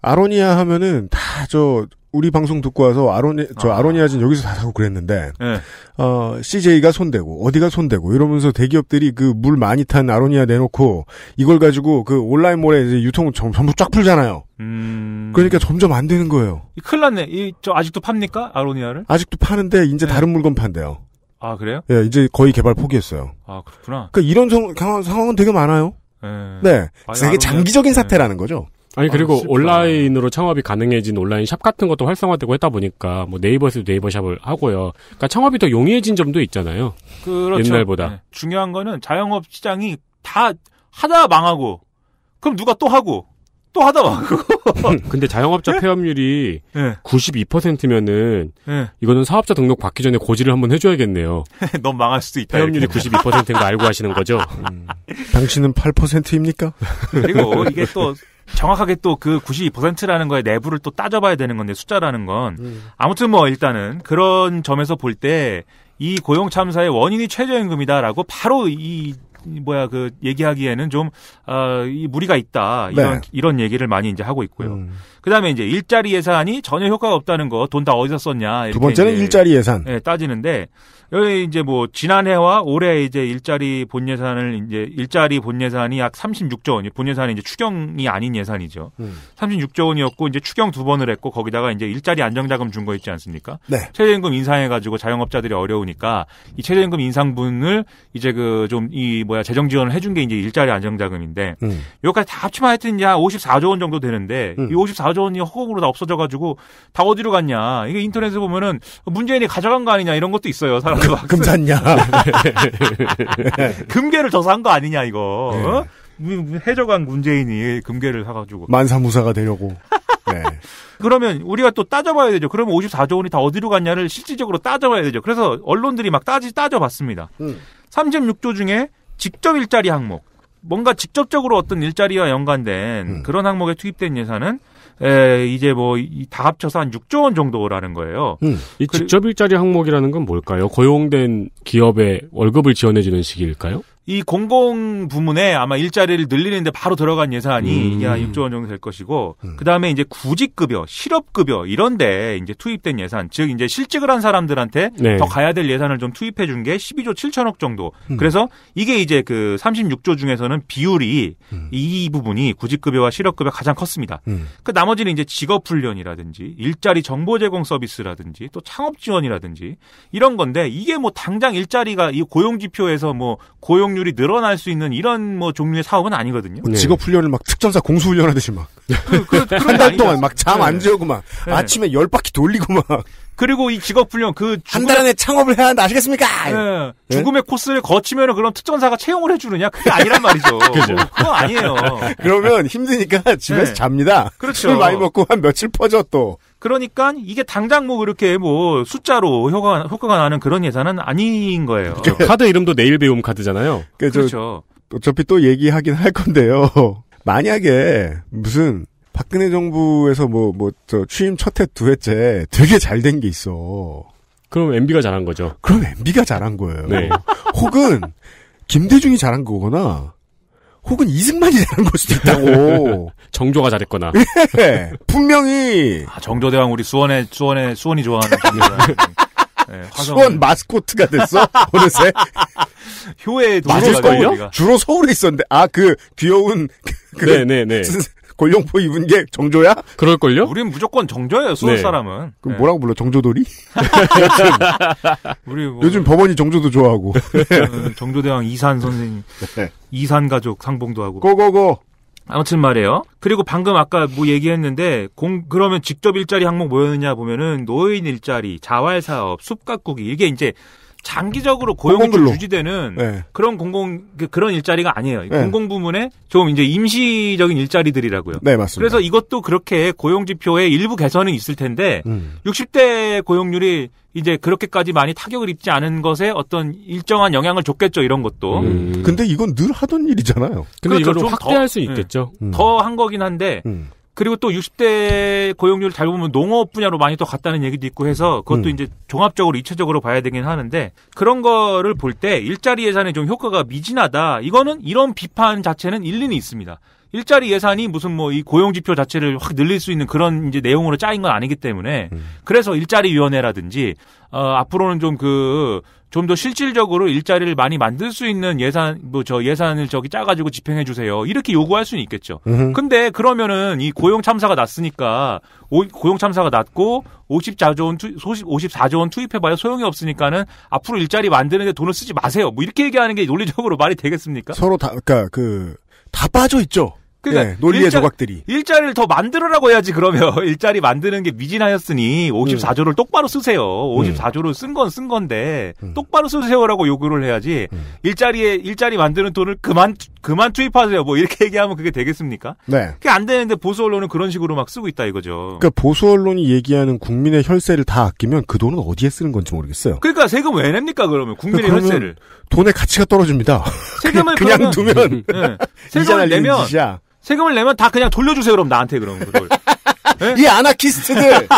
아로니아 하면은 다 저 우리 방송 듣고 와서 아로니 저 아. 로니아진 여기서 다 사고 그랬는데 네. 어 CJ가 손대고 어디가 손대고 이러면서 대기업들이 그 물 많이 탄 아로니아 내놓고 이걸 가지고 그 온라인몰에 이제 유통 전, 전부 쫙 풀잖아요. 음... 그러니까 점점 안 되는 거예요. 이 큰일 났네. 이 저 아직도 팝니까? 아로니아를? 아직도 파는데 이제 네. 다른 물건 판대요. 아 그래요? 예, 이제 거의 개발 포기했어요. 아 그렇구나. 그러니까 이런 성, 상황, 은 되게 많아요. 예. 네. 네. 아, 이게 장기적인 사태라는 거죠. 아니 아, 그리고 아, 온라인으로 창업이 가능해진 온라인 샵 같은 것도 활성화되고 했다 보니까 뭐 네이버에서 네이버 샵을 하고요. 그러니까 창업이 더 용이해진 점도 있잖아요. 그렇죠. 옛날보다. 네. 중요한 거는 자영업 시장이 다 하다 망하고 그럼 누가 또 하고 또 하다 망하고. 근데 자영업자 네? 폐업률이 네. 예. 92%면은 예. 이거는 사업자 등록 받기 전에 고지를 한번 해줘야겠네요. 넌 망할 수도 있다. 폐업률이 92%인 거 알고 하시는 거죠? 음. 당신은 8%입니까? 그리고 이게 또 정확하게 또 그 92%라는 거에 내부를 또 따져봐야 되는 건데 숫자라는 건 음. 아무튼 뭐 일단은 그런 점에서 볼 때 이 고용 참사의 원인이 최저임금이다라고 바로 이 뭐야 그 얘기하기에는 좀 어, 이 무리가 있다 이런 네. 이런 얘기를 많이 이제 하고 있고요. 음. 그다음에 이제 일자리 예산이 전혀 효과가 없다는 거 돈 다 어디서 썼냐 두 번째는 일자리 예산 예, 따지는데 여기 이제 뭐 지난해와 올해 이제 일자리 본 예산을 이제 일자리 본 예산이 약 36조 원이 본 예산이 이제 추경이 아닌 예산이죠. 음. 36조 원이었고 이제 추경 두 번을 했고 거기다가 이제 일자리 안정자금 준 거 있지 않습니까? 네. 최저임금 인상해 가지고 자영업자들이 어려우니까 이 최저임금 인상분을 이제 그 좀 이 뭐야 재정 지원을 해준 게 이제 일자리 안정자금인데 음. 여기까지 다 합치면 하여튼 이제 한 54조 원 정도 되는데 음. 이 54조 원이 허걱으로 다 없어져 가지고 다 어디로 갔냐 이게 인터넷에 보면은 문재인이 가져간 거 아니냐 이런 것도 있어요 사람. 그만큼 샀냐. 그 금괴를 더산거 아니냐 이거. 네. 어? 해적왕 문재인이 금괴를 사가지고 만사무사가 되려고. 네. 그러면 우리가 또 따져봐야 되죠. 그러면 54조 원이 다 어디로 갔냐를 실질적으로 따져봐야 되죠. 그래서 언론들이 막 따지 따져봤습니다. 음. 36조 중에 직접 일자리 항목, 뭔가 직접적으로 어떤 일자리와 연관된 음. 그런 항목에 투입된 예산은 에, 예, 이제 뭐 다 합쳐서 한 6조 원 정도라는 거예요. 음. 이 직접 일자리 항목이라는 건 뭘까요? 고용된 기업의 월급을 지원해주는 식일까요? 이 공공 부문에 아마 일자리를 늘리는데 바로 들어간 예산이 음. 6조 원 정도 될 것이고 음. 그다음에 이제 구직 급여, 실업 급여 이런 데 이제 투입된 예산, 즉 이제 실직을 한 사람들한테 네. 더 가야 될 예산을 좀 투입해 준 게 12조 7천억 정도. 음. 그래서 이게 이제 그 36조 중에서는 비율이 음. 이 부분이 구직 급여와 실업 급여 가장 컸습니다. 음. 그 나머지는 이제 직업 훈련이라든지 일자리 정보 제공 서비스라든지 또 창업 지원이라든지 이런 건데 이게 뭐 당장 일자리가 이 고용 지표에서 뭐 고용률 생산율이 늘어날 수 있는 이런 뭐 종류의 사업은 아니거든요. 네. 직업 훈련을 막 특전사 공수 훈련하듯이 막 한달 그, 그, 동안 막잠안 네. 재우고 막 네. 아침에 열 바퀴 돌리고 막 그리고 이 직업 훈련 그 한 달 안에 창업을 해야 한다 아시겠습니까? 네. 네? 죽음의 코스를 거치면은 그럼 특전사가 채용을 해주느냐 그게 아니란 말이죠. 그죠. 그건 아니에요. 그러면 힘드니까 집에서 네. 잡니다. 그렇죠. 술 많이 먹고 한 며칠 퍼져 또. 그러니까 이게 당장 뭐 그렇게 뭐 숫자로 효과 효과가 나는 그런 예산은 아닌 거예요. 그렇죠. 카드 이름도 내일 배움 카드잖아요. 그 그렇죠. 어차피 또 얘기하긴 할 건데요. 만약에 무슨 박근혜 정부에서 뭐뭐저 취임 첫해두 해째 되게 잘 된 게 있어. 그럼 MB가 잘한 거죠. 그럼 MB가 잘한 거예요. 네. 혹은 김대중이 잘한 거거나 혹은 이승만이 되는 걸 수도 있다고. 정조가 잘했거나. 예, 분명히. 아, 정조대왕 우리 수원에 수원에 수원이 좋아하는 네, 네 수원 마스코트가 됐어 어느새 효에 맞을걸요? 주로 서울에 있었는데 아 그 귀여운 그 네네네 그, 네, 네, 권룡포 입은 게 정조야? 그럴걸요? 우린 무조건 정조예요, 수원 네. 사람은. 그럼 네. 뭐라고 불러? 정조돌이? 우리 뭐... 요즘 법원이 정조도 좋아하고. 정조대왕 이산 선생님. 네. 이산 가족 상봉도 하고. 고고고! 아무튼 말이에요. 그리고 방금 아까 뭐 얘기했는데 공 그러면 직접 일자리 항목 뭐였느냐 보면은 노인 일자리, 자활 사업, 숲 가꾸기 이게 이제 장기적으로 고용이 유지되는 네. 그런 공공 그런 일자리가 아니에요. 네. 공공 부문의 좀 이제 임시적인 일자리들이라고요. 네 맞습니다. 그래서 이것도 그렇게 고용 지표에 일부 개선은 있을 텐데 음. 60대 고용률이 이제 그렇게까지 많이 타격을 입지 않은 것에 어떤 일정한 영향을 줬겠죠 이런 것도. 음. 음. 근데 이건 늘 하던 일이잖아요. 근데 그렇죠. 이걸 확대할 더, 수 있겠죠. 예. 음. 더한 거긴 한데. 음. 그리고 또 60대 고용률 을잘 보면 농업 분야로 많이 또 갔다는 얘기도 있고 해서 그것도 음. 이제 종합적으로 이체적으로 봐야 되긴 하는데 그런 거를 볼 때 일자리 예산의 좀 효과가 미진하다. 이거는 이런 비판 자체는 일리는 있습니다. 일자리 예산이 무슨 뭐 이 고용 지표 자체를 확 늘릴 수 있는 그런 이제 내용으로 짜인 건 아니기 때문에 음. 그래서 일자리 위원회라든지 어 앞으로는 좀그 좀더 실질적으로 일자리를 많이 만들 수 있는 예산 뭐저 예산을 저기 짜가지고 집행해 주세요 이렇게 요구할 수는 있겠죠. 으흠. 근데 그러면은 이 고용 참사가 났으니까 오, 고용 참사가 났고 54조 원 투, 소 54조 원 투입해봐야 소용이 없으니까는 앞으로 일자리 만드는데 돈을 쓰지 마세요. 뭐 이렇게 얘기하는 게 논리적으로 말이 되겠습니까? 서로 다 그러니까 그 다 빠져 있죠. 그러니까 네, 논리의 일자, 조각들이 일자리를 더 만들어라고 해야지 그러면 일자리 만드는 게 미진하였으니 54조를 음. 똑바로 쓰세요. 54조를 음. 쓴 건쓴 쓴 건데 음. 똑바로 쓰세요라고 요구를 해야지 음. 일자리에 일자리 만드는 돈을 그만 그만 투입하세요. 뭐 이렇게 얘기하면 그게 되겠습니까? 네. 그게 안 되는데 보수 언론은 그런 식으로 막 쓰고 있다 이거죠. 그러니까 보수 언론이 얘기하는 국민의 혈세를 다 아끼면 그 돈은 어디에 쓰는 건지 모르겠어요. 그러니까 세금 왜 냅니까 그러면 국민의 그러니까 혈세를 돈의 가치가 떨어집니다. 세금을 그냥, 그냥 두면 네. 세금을 내면 짓이야. 세금을 내면 다 그냥 돌려주세요 그럼 나한테 그럼 그걸. 네? 이 아나키스트들.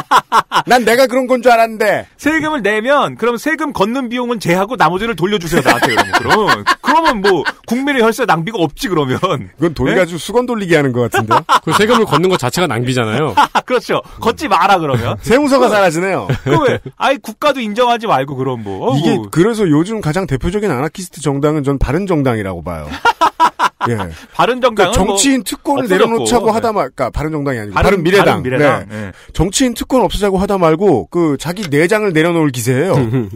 난 내가 그런 건 줄 알았는데. 세금을 내면 그럼 세금 걷는 비용은 제하고 나머지를 돌려주세요 나한테 그러면. 그럼 그러면 뭐 국민의 혈세 낭비가 없지 그러면. 그건 돈 네? 예? 가지고 수건 돌리게 하는 것 같은데. 그 세금을 걷는 것 자체가 낭비잖아요. 그렇죠. 걷지 마라 그러면. 세무서가 사라지네요. 그왜 아예 국가도 인정하지 말고 그럼 뭐. 어 이게 뭐. 그래서 요즘 가장 대표적인 아나키스트 정당은 전 바른 정당이라고 봐요. 예. 바른정당은 그러니까 정치인 뭐 특권을 없어졌고, 내려놓자고 네. 하다 말까 그러니까 바른정당이 아니고 바른, 미래당 네. 네. 정치인 특권 없애자고 하다 말고 그 자기 내장을 내려놓을 기세예요.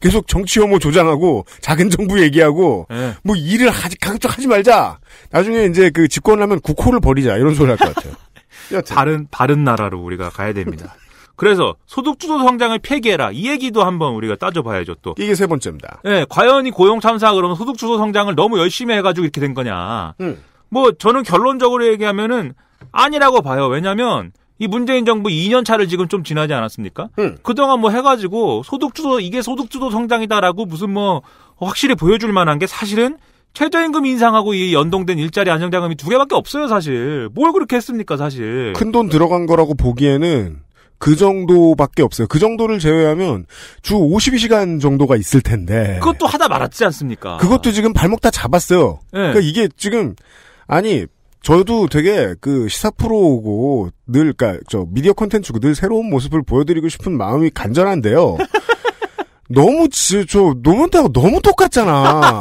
계속 정치 혐오 조장하고 작은 정부 얘기하고 네. 뭐 일을 하지 가급적 하지 말자. 나중에 이제 그 집권을 하면 국호를 버리자 이런 소리 할 것 같아요. 바른 바른 나라로 우리가 가야 됩니다. 그래서 소득주도 성장을 폐기해라. 이 얘기도 한번 우리가 따져봐야죠, 또. 이게 세 번째입니다. 예, 네, 과연 이 고용 참사 그러면 소득주도 성장을 너무 열심히 해가지고 이렇게 된 거냐. 음. 뭐, 저는 결론적으로 얘기하면은 아니라고 봐요. 왜냐면, 이 문재인 정부 2년 차를 지금 좀 지나지 않았습니까? 음. 그동안 뭐 해가지고 소득주도, 이게 소득주도 성장이다라고 무슨 뭐 확실히 보여줄 만한 게 사실은 최저임금 인상하고 이 연동된 일자리 안정자금이 두 개밖에 없어요, 사실. 뭘 그렇게 했습니까, 사실. 큰 돈 들어간 거라고 보기에는 그 정도밖에 없어요. 그 정도를 제외하면 주 52시간 정도가 있을 텐데. 그것도 하다 말았지 않습니까? 그것도 지금 발목 다 잡았어요. 네. 그러니까 이게 지금 아니 저도 되게 그 시사 프로고 늘 그러니까 저 미디어 콘텐츠고 늘 새로운 모습을 보여드리고 싶은 마음이 간절한데요. 너무 저, 저 노무현하고 너무 똑같잖아.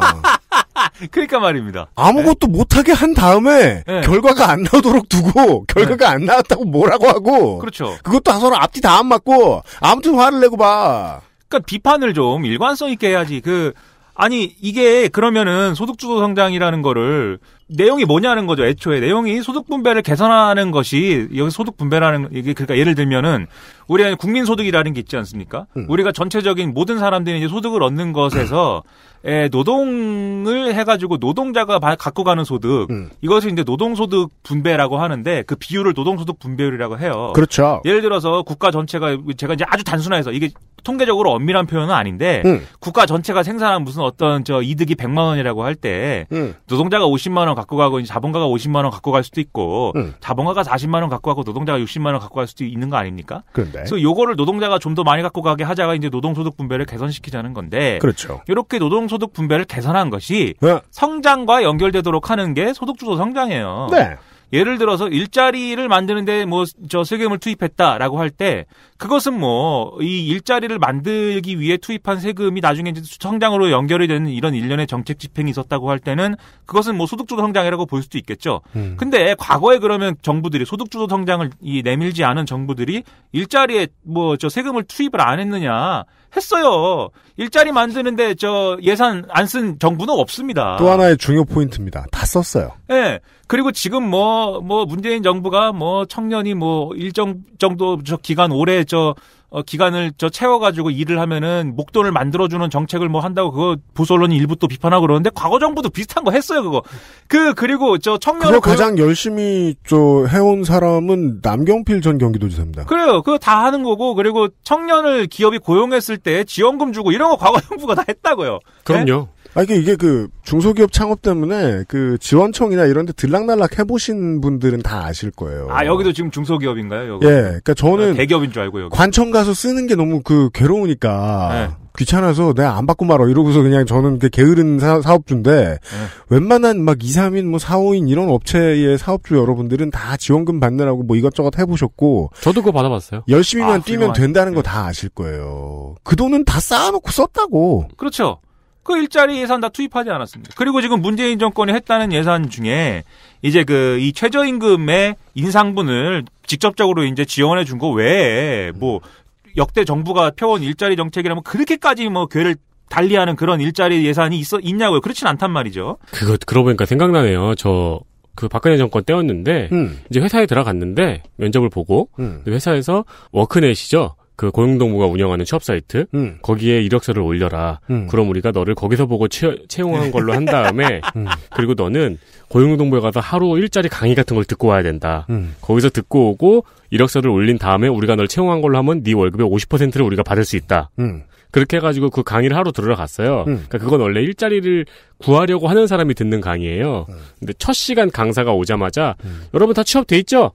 그러니까 말입니다. 아무것도 네. 못하게 한 다음에 네. 결과가 안 나오도록 두고 결과가 네. 안 나왔다고 뭐라고 하고 그렇죠. 그것도 서로 앞뒤 다 안 맞고 아무튼 화를 내고 봐. 그러니까 비판을 좀 일관성 있게 해야지. 그 아니 이게 그러면은 소득주도 성장이라는 거를 내용이 뭐냐는 거죠. 애초에 내용이 소득 분배를 개선하는 것이 여기 소득 분배라는 이게 그러니까 예를 들면은 우리가 국민 소득이라는 게 있지 않습니까? 음. 우리가 전체적인 모든 사람들이 이제 소득을 얻는 것에서 음. 에, 노동을 해가지고 노동자가 갖고 가는 소득 음. 이것을 이제 노동소득 분배라고 하는데 그 비율을 노동소득 분배율이라고 해요. 그렇죠. 예를 들어서 국가 전체가 제가 이제 아주 단순화해서 이게 통계적으로 엄밀한 표현은 아닌데 음. 국가 전체가 생산한 무슨 어떤 저 이득이 100만 원이라고 할때 음. 노동자가 50만 원 갖고 가고 자본가가 50만 원 갖고 갈 수도 있고 음. 자본가가 40만 원 갖고 가고 노동자가 60만 원 갖고 갈 수도 있는 거 아닙니까? 그런데 그래서 요거를 노동자가 좀 더 많이 갖고 가게 하자가 이제 노동소득 분배를 개선시키자는 건데 그렇죠. 이렇게 노동소득 분배를 개선한 것이 네. 성장과 연결되도록 하는 게 소득주도 성장이에요. 네. 예를 들어서 일자리를 만드는데 뭐저 세금을 투입했다라고 할때 그것은 뭐 이 일자리를 만들기 위해 투입한 세금이 나중에 이제 성장으로 연결이 되는 이런 일련의 정책 집행이 있었다고 할 때는 그것은 뭐 소득주도 성장이라고 볼 수도 있겠죠. 음. 근데 과거에 그러면 정부들이 소득주도 성장을 이 내밀지 않은 정부들이 일자리에 뭐 저 세금을 투입을 안 했느냐 했어요. 일자리 만드는데 저 예산 안 쓴 정부는 없습니다. 또 하나의 중요 포인트입니다. 다 썼어요. 예. 네. 그리고 지금 뭐, 뭐, 문재인 정부가 뭐, 청년이 뭐, 일정 정도 저 기간 오래 저 어, 기간을 저 채워가지고 일을 하면은 목돈을 만들어주는 정책을 뭐 한다고 그거 보수 언론이 일부 또 비판하고 그러는데 과거 정부도 비슷한 거 했어요 그거 그 그리고 저 청년 그거 가장 고 열심히 저 해온 사람은 남경필 전 경기도지사입니다 그래요 그거 다 하는 거고 그리고 청년을 기업이 고용했을 때 지원금 주고 이런 거 과거 정부가 다 했다고요 네? 그럼요 네? 아, 이게, 이게 그, 중소기업 창업 때문에 그 지원청이나 이런데 들락날락 해보신 분들은 다 아실 거예요. 아, 여기도 지금 중소기업인가요? 여기? 예. 그니까 저는. 아, 대기업인 줄 알고, 여기. 관청 가서 쓰는 게 너무 그, 괴로우니까. 네. 귀찮아서 내가 안 받고 말어 이러고서 그냥 저는 그 게으른 사, 업주인데 네. 웬만한 막 2, 3인 뭐 4, 5인 이런 업체의 사업주 여러분들은 다 지원금 받느라고 뭐 이것저것 해보셨고 저도 그거 받아봤어요. 열심히만 아, 뛰면 된다는 거 다 아실 거예요. 그 돈은 다 쌓아놓고 썼다고. 그렇죠. 그 일자리 예산 다 투입하지 않았습니다. 그리고 지금 문재인 정권이 했다는 예산 중에 이제 그 이 최저임금의 인상분을 직접적으로 이제 지원해 준 거 외에 뭐 역대 정부가 펴온 일자리 정책이라면 그렇게까지 뭐 괴를 달리하는 그런 일자리 예산이 있어 있냐고요. 그렇진 않단 말이죠. 그거 들어 보니까 생각나네요. 저 그 박근혜 정권 때였는데 음. 이제 회사에 들어갔는데 면접을 보고 음. 그 회사에서 워크넷이죠. 그고용동부가 운영하는 취업 사이트 음. 거기에 이력서를 올려라. 음. 그럼 우리가 너를 거기서 보고 채, 채용한 걸로 한 다음에 음. 그리고 너는 고용동부에 가서 하루 일자리 강의 같은 걸 듣고 와야 된다. 음. 거기서 듣고 오고 이력서를 올린 다음에 우리가 널 채용한 걸로 하면 네 월급의 50%를 우리가 받을 수 있다. 음. 그렇게 해가지고 그 강의를 하루 들어갔어요. 음. 그러니까 그건 원래 일자리를 구하려고 하는 사람이 듣는 강의예요. 근데 첫 시간 강사가 오자마자 여러분 다 취업돼 있죠?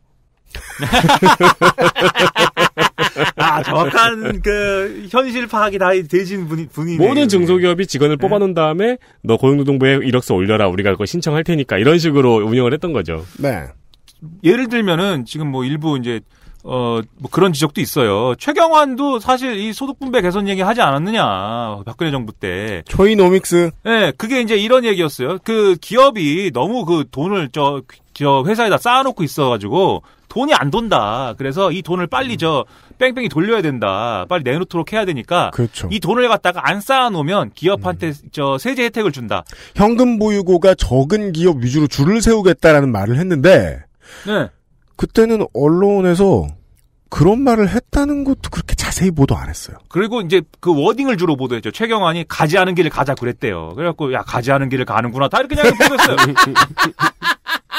아, 정확한 그 현실 파악이 다 되신 분이 분이 모든 중소기업이 직원을 네. 뽑아놓은 다음에 너 고용노동부에 이력서 올려라 우리가 그거 신청할 테니까 이런 식으로 운영을 했던 거죠. 네. 예를 들면은 지금 뭐 일부 이제 어, 뭐 그런 지적도 있어요. 최경환도 사실 이 소득분배 개선 얘기 하지 않았느냐. 박근혜 정부 때. 초이노믹스. 네, 그게 이제 이런 얘기였어요. 그 기업이 너무 그 돈을 저, 저 회사에다 쌓아놓고 있어가지고 돈이 안 돈다. 그래서 이 돈을 빨리 음. 저 뺑뺑이 돌려야 된다. 빨리 내놓도록 해야 되니까 그렇죠. 이 돈을 갖다가 안 쌓아놓으면 기업한테 음. 저 세제 혜택을 준다. 현금 보유고가 적은 기업 위주로 줄을 세우겠다라는 말을 했는데 네. 그때는 언론에서 그런 말을 했다는 것도 그렇게 자세히 보도 안 했어요. 그리고 이제 그 워딩을 주로 보도했죠. 최경환이 가지 않은 길을 가자 그랬대요. 그래갖고 야 가지 않은 길을 가는구나 다 이렇게 그냥 보도했어요.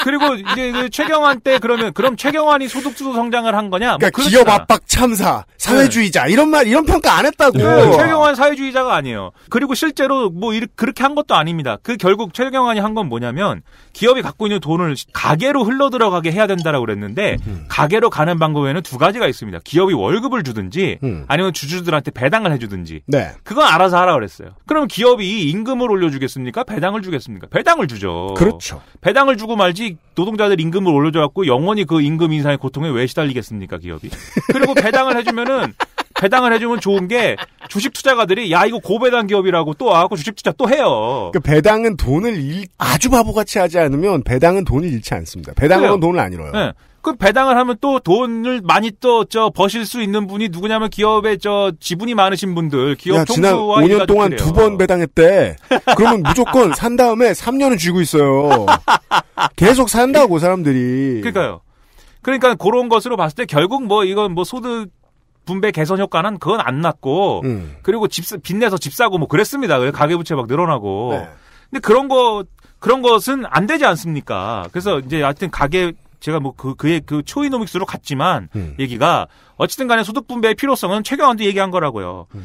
그리고 이제 그 최경환 때 그러면 그럼 최경환이 소득주도 성장을 한 거냐? 뭐 그러니까 뭐 기업 압박 참사, 네. 사회주의자 이런 말 이런 평가 안 했다고. 네, 최경환 사회주의자가 아니에요. 그리고 실제로 뭐 이렇게 그렇게 한 것도 아닙니다. 그 결국 최경환이 한 건 뭐냐면 기업이 갖고 있는 돈을 가게로 흘러 들어가게 해야 된다라고 그랬는데 음. 가게로 가는 방법에는 두 가지가 있습니다. 기업이 월급을 주든지 음. 아니면 주주들한테 배당을 해주든지. 네. 그건 알아서 하라 그랬어요. 그럼 기업이 임금을 올려주겠습니까? 배당을 주겠습니까? 배당을 주죠. 그렇죠. 배당을 주고 말지 노동자들 임금을 올려줘갖고 영원히 그 임금 인상의 고통에 왜 시달리겠습니까 기업이? 그리고 배당을 해주면은 배당을 해주면 좋은 게 주식 투자가들이 야 이거 고배당 기업이라고 또 와갖고 주식 투자 또 해요. 그 배당은 돈을 일, 아주 바보같이 하지 않으면 배당은 돈을 잃지 않습니다. 배당으로는 돈을 안 잃어요. 네. 그 배당을 하면 또 돈을 많이 또 저 버실 수 있는 분이 누구냐면 기업의저 지분이 많으신 분들 기업 야, 지난 5년 동안 두 번 배당했대. 그러면 무조건 산 다음에 3년은 쥐고 있어요. 계속 산다고 사람들이. 그러니까요. 그러니까 그런 것으로 봤을 때 결국 뭐 이건 뭐 소득 분배 개선 효과는 그건 안 났고 음. 그리고 집 빚내서 집 사고 뭐 그랬습니다. 그 가계부채 막 늘어나고. 네. 근데 그런 거 그런 것은 안 되지 않습니까? 그래서 이제 하여튼 가계 제가 뭐 그 그의 그 초이노믹스로 갔지만 음. 얘기가 어쨌든 간에 소득 분배의 필요성은 최경환도 얘기한 거라고요. 음.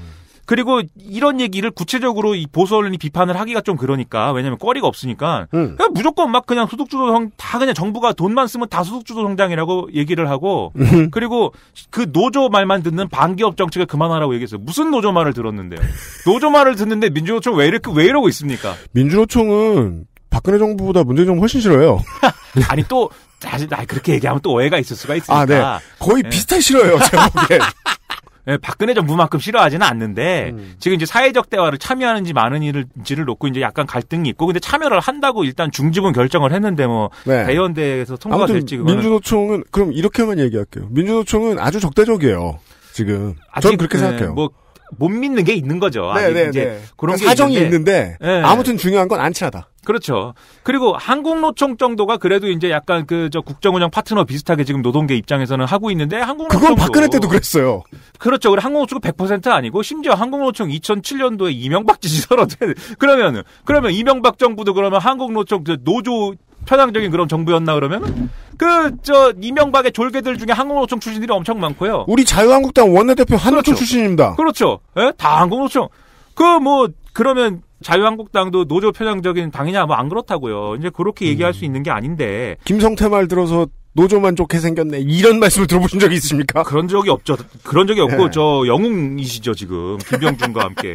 그리고 이런 얘기를 구체적으로 이 보수 언론이 비판을 하기가 좀 그러니까 왜냐면 꺼리가 없으니까 음. 그냥 그러니까 무조건 막 그냥 소득주도 성다 그냥 정부가 돈만 쓰면 다 소득주도 성장이라고 얘기를 하고 음. 그리고 그 노조 말만 듣는 반기업 정책을 그만하라고 얘기했어요. 무슨 노조 말을 들었는데요? 노조 말을 듣는데 민주노총 왜 이렇게 왜 이러고 있습니까? 민주노총은 박근혜 정부보다 문제점 훨씬 싫어요. 아니 또 사실 나 그렇게 얘기하면 또 오해가 있을 수가 있으니까. 아, 네. 거의 네. 비슷한 싫어요, 제가 보기엔 예, 박근혜 정부만큼 싫어하지는 않는데 음. 지금 이제 사회적 대화를 참여하는지 마는지를 놓고 이제 약간 갈등이 있고 근데 참여를 한다고 일단 중지은 결정을 했는데 뭐 네. 대원대에서 통과가 될지 그거는 민주노총은 그럼 이렇게만 얘기할게요. 민주노총은 아주 적대적이에요. 지금 저는 그렇게 네, 생각해요. 뭐 못 믿는 게 있는 거죠. 네네 네, 이제 네. 그런 그러니까 사정이 있는데, 있는데 네. 아무튼 중요한 건 안치하다. 그렇죠. 그리고 한국노총 정도가 그래도 이제 약간 그 저 국정운영 파트너 비슷하게 지금 노동계 입장에서는 하고 있는데 한국노총 그건 박근혜 때도 그랬어요. 그렇죠. 우리 한국노총은 100% 아니고 심지어 한국노총 2007년도에 이명박 지지서로 그러면 그러면 이명박 정부도 그러면 한국노총 노조 편향적인 그런 정부였나 그러면 그 저 이명박의 졸개들 중에 한국노총 출신들이 엄청 많고요. 우리 자유한국당 원내대표 한노총 그렇죠. 출신입니다. 그렇죠. 예? 다 한국노총. 그 뭐 그러면 자유한국당도 노조 편향적인 당이냐 뭐 안 그렇다고요. 이제 그렇게 얘기할 음. 수 있는 게 아닌데 김성태 말 들어서 노조만 좋게 생겼네 이런 말씀을 들어보신 적이 있습니까? 그런 적이 없죠. 그런 적이 없고 네. 저 영웅이시죠 지금 김병준과 함께.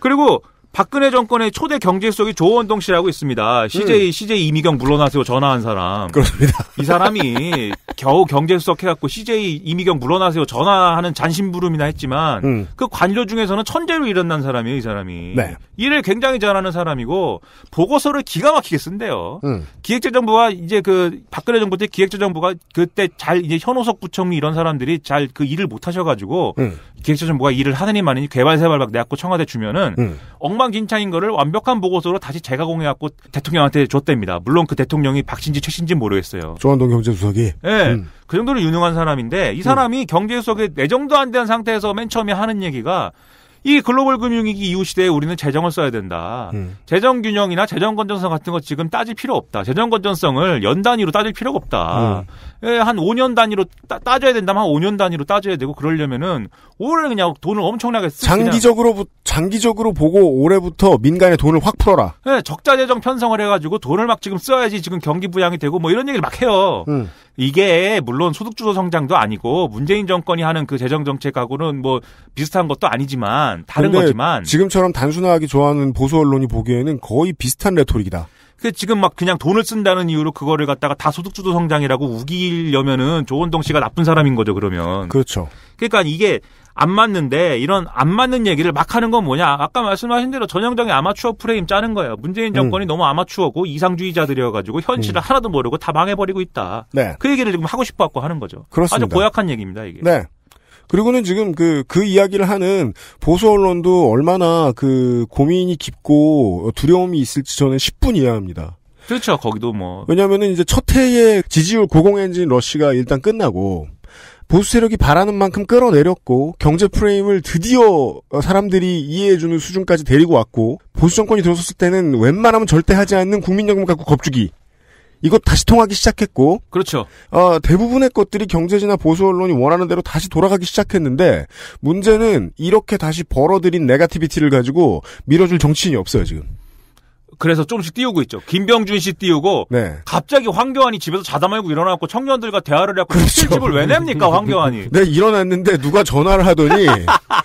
그리고 박근혜 정권의 초대 경제 수석이 조원동 씨라고 있습니다. CJ 음. CJ 이미경 물러나세요 전화한 사람. 그렇습니다. 이 사람이 겨우 경제 수석 해갖고 CJ 이미경 물러나세요 전화하는 잔심부름이나 했지만 음. 그 관료 중에서는 천재로 일어난 사람이에요 이 사람이. 네. 일을 굉장히 잘하는 사람이고 보고서를 기가 막히게 쓴대요. 음. 기획재정부가 이제 그 박근혜 정부 때 기획재정부가 그때 잘 이제 현호석 부총리 이런 사람들이 잘 그 일을 못 하셔가지고 음. 기획재정부가 일을 하느니 마느니 개발세발 막 내갖고 청와대 주면은 엉망 음. 황만 긴차인 거를 완벽한 보고서로 다시 재가공해갖고 대통령한테 줬답니다. 물론 그 대통령이 박신지 최신지 모르겠어요. 조한동 경제수석이. 예, 네. 음. 그 정도로 유능한 사람인데 이 사람이 음. 경제수석에 내정도 안 된 상태에서 맨 처음에 하는 얘기가 이 글로벌 금융위기 이후 시대에 우리는 재정을 써야 된다. 음. 재정 균형이나 재정 건전성 같은 거 지금 따질 필요 없다. 재정 건전성을 연 단위로 따질 필요가 없다. 음. 예, 한 5년 단위로 따, 져야 된다면 한 5년 단위로 따져야 되고 그러려면은 올해 그냥 돈을 엄청나게 쓰 장기적으로 그 장기적으로 보고 올해부터 민간의 돈을 확 풀어라. 예, 적자 재정 편성을 해가지고 돈을 막 지금 써야지 지금 경기 부양이 되고 뭐 이런 얘기를 막 해요. 음. 이게 물론 소득주도 성장도 아니고 문재인 정권이 하는 그 재정 정책하고는 뭐 비슷한 것도 아니지만 다른 거지만 지금처럼 단순하게 좋아하는 보수 언론이 보기에는 거의 비슷한 레토릭이다. 그 지금 막 그냥 돈을 쓴다는 이유로 그거를 갖다가 다 소득주도 성장이라고 우기려면은 조원동 씨가 나쁜 사람인 거죠 그러면. 그렇죠. 그러니까 이게 안 맞는데 이런 안 맞는 얘기를 막 하는 건 뭐냐? 아까 말씀하신 대로 전형적인 아마추어 프레임 짜는 거예요. 문재인 음. 정권이 음. 너무 아마추어고 이상주의자들이어가지고 현실을 음. 하나도 모르고 다 망해버리고 있다. 네. 그 얘기를 지금 하고 싶어갖고 하는 거죠. 그렇습니다. 아주 고약한 얘기입니다 이게. 네. 그리고는 지금 그, 그 이야기를 하는 보수 언론도 얼마나 그 고민이 깊고 두려움이 있을지 저는 10분 이해합니다. 그렇죠. 거기도 뭐. 왜냐면은 이제 첫 해에 지지율 고공엔진 러쉬가 일단 끝나고 보수 세력이 바라는 만큼 끌어내렸고 경제 프레임을 드디어 사람들이 이해해주는 수준까지 데리고 왔고 보수 정권이 들어섰을 때는 웬만하면 절대 하지 않는 국민연금 갖고 겁주기 이거 다시 통하기 시작했고 그렇죠. 어, 대부분의 것들이 경제지나 보수 언론이 원하는 대로 다시 돌아가기 시작했는데 문제는 이렇게 다시 벌어들인 네가티비티를 가지고 밀어줄 정치인이 없어요 지금. 그래서 조금씩 띄우고 있죠. 김병준 씨 띄우고 네. 갑자기 황교안이 집에서 자다 말고 일어나고 청년들과 대화를 해갖고 그렇죠. 집을 왜 냅니까 황교안이? 네 일어났는데 누가 전화를 하더니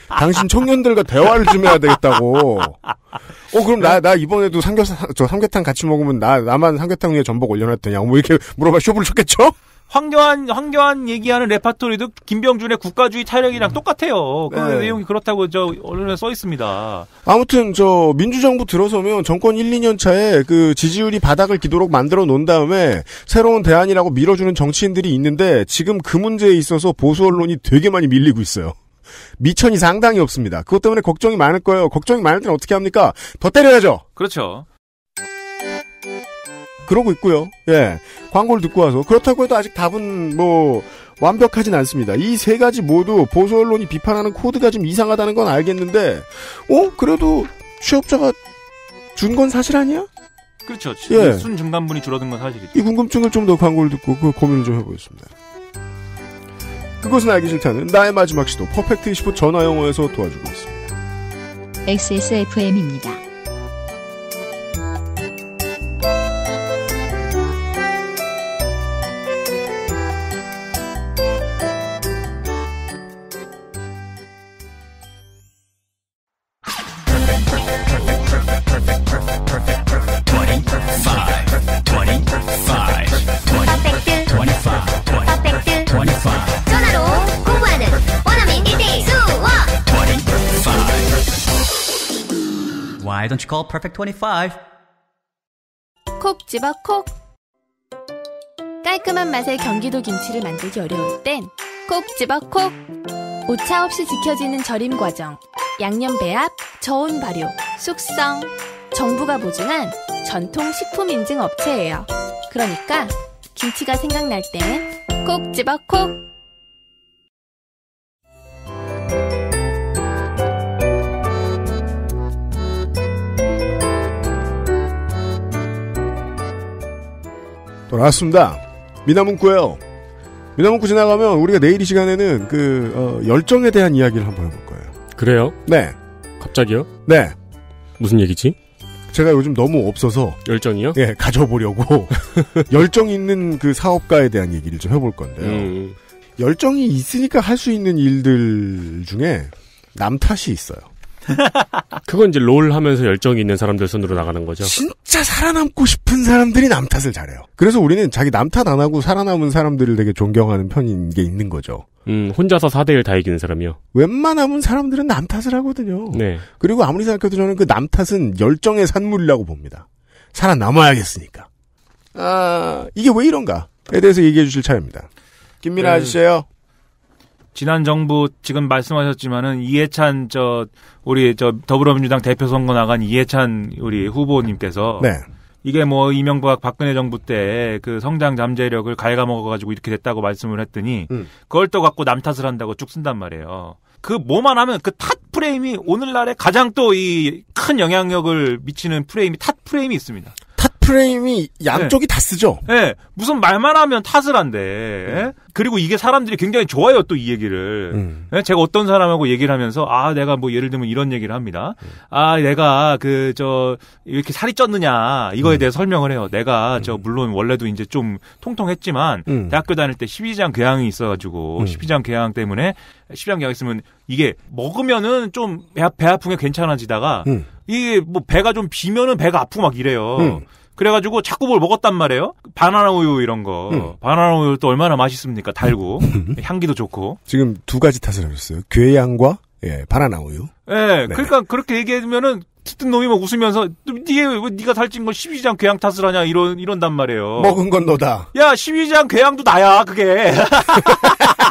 당신 청년들과 대화를 좀 해야 되겠다고. 어 그럼 나나 나 이번에도 삼겹 저 삼계탕 같이 먹으면 나 나만 삼계탕 위에 전복 올려놨더냐 뭐 이렇게 물어봐 쇼부를 쳤겠죠? 황교안 황교안 얘기하는 레파토리도 김병준의 국가주의 타령이랑 음. 똑같아요. 그 네. 내용이 그렇다고 저 언론에 써 있습니다. 아무튼 저 민주정부 들어서면 정권 1, 2년 차에 그 지지율이 바닥을 기도록 만들어 놓은 다음에 새로운 대안이라고 밀어주는 정치인들이 있는데 지금 그 문제에 있어서 보수 언론이 되게 많이 밀리고 있어요. 미천이 상당히 없습니다. 그것 때문에 걱정이 많을 거예요. 걱정이 많을 때는 어떻게 합니까? 더 때려야죠. 그렇죠. 그러고 있고요. 예. 광고를 듣고 와서 그렇다고 해도 아직 답은 뭐 완벽하진 않습니다. 이 세 가지 모두 보수 언론이 비판하는 코드가 좀 이상하다는 건 알겠는데, 어 그래도 취업자가 준 건 사실 아니야? 그렇죠. 예. 순 중간분이 줄어든 건 사실이죠. 이 궁금증을 좀 더 광고를 듣고 그 고민을 좀 해보겠습니다. 그것은 알기 싫다는 나의 마지막 시도 퍼펙트 25 전화 영어에서 도와주고 있습니다. XSFM입니다. Why don't you call Perfect 25? 콕 집어 콕. 깔끔한 맛의 경기도 김치를 만들기 어려울 땐 콕 집어 콕. 오차 없이 지켜지는 절임 과정. 양념 배합, 저온 발효, 숙성. 정부가 보증한 전통 식품 인증 업체예요. 그러니까 김치가 생각날 때는 콕 집어 콕. 돌아왔습니다. 미나문구예요. 미나문구 지나가면 우리가 내일 이 시간에는 그 어, 열정에 대한 이야기를 한번 해볼 거예요. 그래요? 네. 갑자기요? 네. 무슨 얘기지? 제가 요즘 너무 없어서 열정이요? 예, 가져보려고 열정 있는 그 사업가에 대한 얘기를 좀 해볼 건데요. 음. 열정이 있으니까 할 수 있는 일들 중에 남 탓이 있어요. 그건 이제 롤 하면서 열정이 있는 사람들 손으로 나가는 거죠. 진짜 살아남고 싶은 사람들이 남 탓을 잘해요. 그래서 우리는 자기 남탓 안 하고 살아남은 사람들을 되게 존경하는 편인 게 있는 거죠. 음, 혼자서 4대1 다 이기는 사람이요. 웬만하면 사람들은 남 탓을 하거든요. 네. 그리고 아무리 생각해도 저는 그 남 탓은 열정의 산물이라고 봅니다. 살아남아야겠으니까. 아, 이게 왜 이런가에 대해서 얘기해 주실 차례입니다. 김민아 네. 아저씨예요. 지난 정부 지금 말씀하셨지만은 이해찬 저 우리 저 더불어민주당 대표 선거 나간 이해찬 우리 후보님께서 네. 이게 뭐 이명박 박근혜 정부 때 그 성장 잠재력을 갉아먹어가지고 이렇게 됐다고 말씀을 했더니 음. 그걸 또 갖고 남 탓을 한다고 쭉 쓴단 말이에요. 그 뭐만 하면 그 탓 프레임이 오늘날에 가장 또 이 큰 영향력을 미치는 프레임이 탓 프레임이 있습니다. 프레임이 양쪽이 네. 다 쓰죠. 네, 무슨 말만 하면 탓을 한데 네. 예? 그리고 이게 사람들이 굉장히 좋아요 또 이 얘기를. 음. 네? 제가 어떤 사람하고 얘기를 하면서 아 내가 뭐 예를 들면 이런 얘기를 합니다. 음. 아 내가 그 저 이렇게 살이 쪘느냐 이거에 음. 대해 설명을 해요. 내가 저 음. 물론 원래도 이제 좀 통통했지만 음. 대학교 다닐 때 12장 궤양이 있어가지고 12장 음. 궤양 때문에 12장 궤양 있으면 이게 먹으면은 좀 배 배 아픈 게 괜찮아지다가 이게 뭐 배가 좀 비면은 배가 아프고 막 이래요. 음. 그래가지고 자꾸 뭘 먹었단 말이에요. 바나나 우유 이런 거. 음. 바나나 우유 또 얼마나 맛있습니까? 달고 음. 향기도 좋고. 지금 두 가지 탓을 하셨어요. 괴양과 예, 바나나 우유. 예, 네. 그러니까 그렇게 얘기해주면은 듣던 놈이 막 웃으면서 니가왜 니가 살찐 걸 12장 괴양 탓을 하냐 이런 이런단 말이에요. 먹은 건 너다. 야, 12장 괴양도 나야 그게.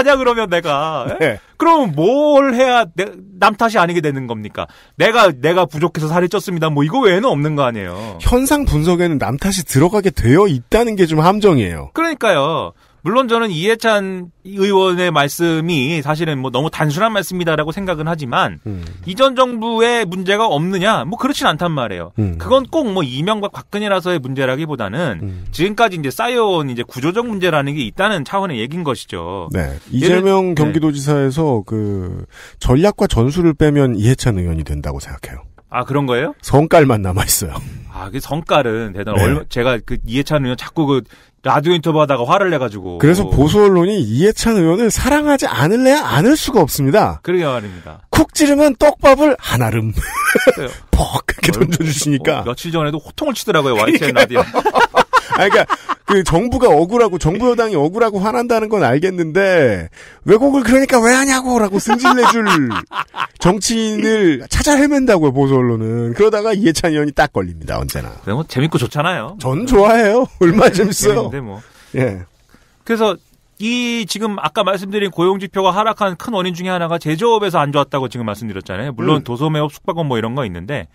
하냐 그러면 내가 예? 네. 그럼 뭘 해야 내, 남 탓이 아니게 되는 겁니까? 내가 내가 부족해서 살이 쪘습니다. 뭐 이거 외에는 없는 거 아니에요. 현상 분석에는 남 탓이 들어가게 되어 있다는 게 좀 함정이에요. 그러니까요. 물론 저는 이해찬 의원의 말씀이 사실은 뭐 너무 단순한 말씀이다라고 생각은 하지만 음. 이전 정부의 문제가 없느냐 뭐 그렇진 않단 말이에요. 음. 그건 꼭 뭐 이명과 박근혜라서의 문제라기보다는 음. 지금까지 이제 쌓여온 이제 구조적 문제라는 게 있다는 차원의 얘긴 것이죠. 네. 이재명 예를, 네. 경기도지사에서 네. 그 전략과 전술을 빼면 이해찬 의원이 된다고 생각해요. 아 그런 거예요? 성깔만 남아 있어요. 아 그 성깔은 대단. 네. 얼마, 제가 그 이해찬 의원 자꾸 그 라디오 인터뷰 하다가 화를 내가지고. 그래서 보수 언론이 이해찬 의원을 사랑하지 않을래야 않을 수가 없습니다. 그러게 말입니다. 쿡 찌르면 떡밥을 하아름 퍽! 그렇게 던져주시니까. 어, 며칠 전에도 호통을 치더라고요, YTN 라디오. 그러니까 그 정부가 억울하고 정부 여당이 억울하고 화난다는 건 알겠는데 왜곡을 그러니까 왜 하냐고라고 승질내줄 정치인을 찾아 헤맨다고요 보수 언론은 그러다가 이해찬 의원이 딱 걸립니다 언제나. 근데 뭐 재밌고 좋잖아요. 전 좋아해요. 얼마나 재밌어요. 뭐. 예. 그래서 이 지금 아까 말씀드린 고용 지표가 하락한 큰 원인 중에 하나가 제조업에서 안 좋았다고 지금 말씀드렸잖아요. 물론 음. 도소매업, 숙박업 뭐 이런 거 있는데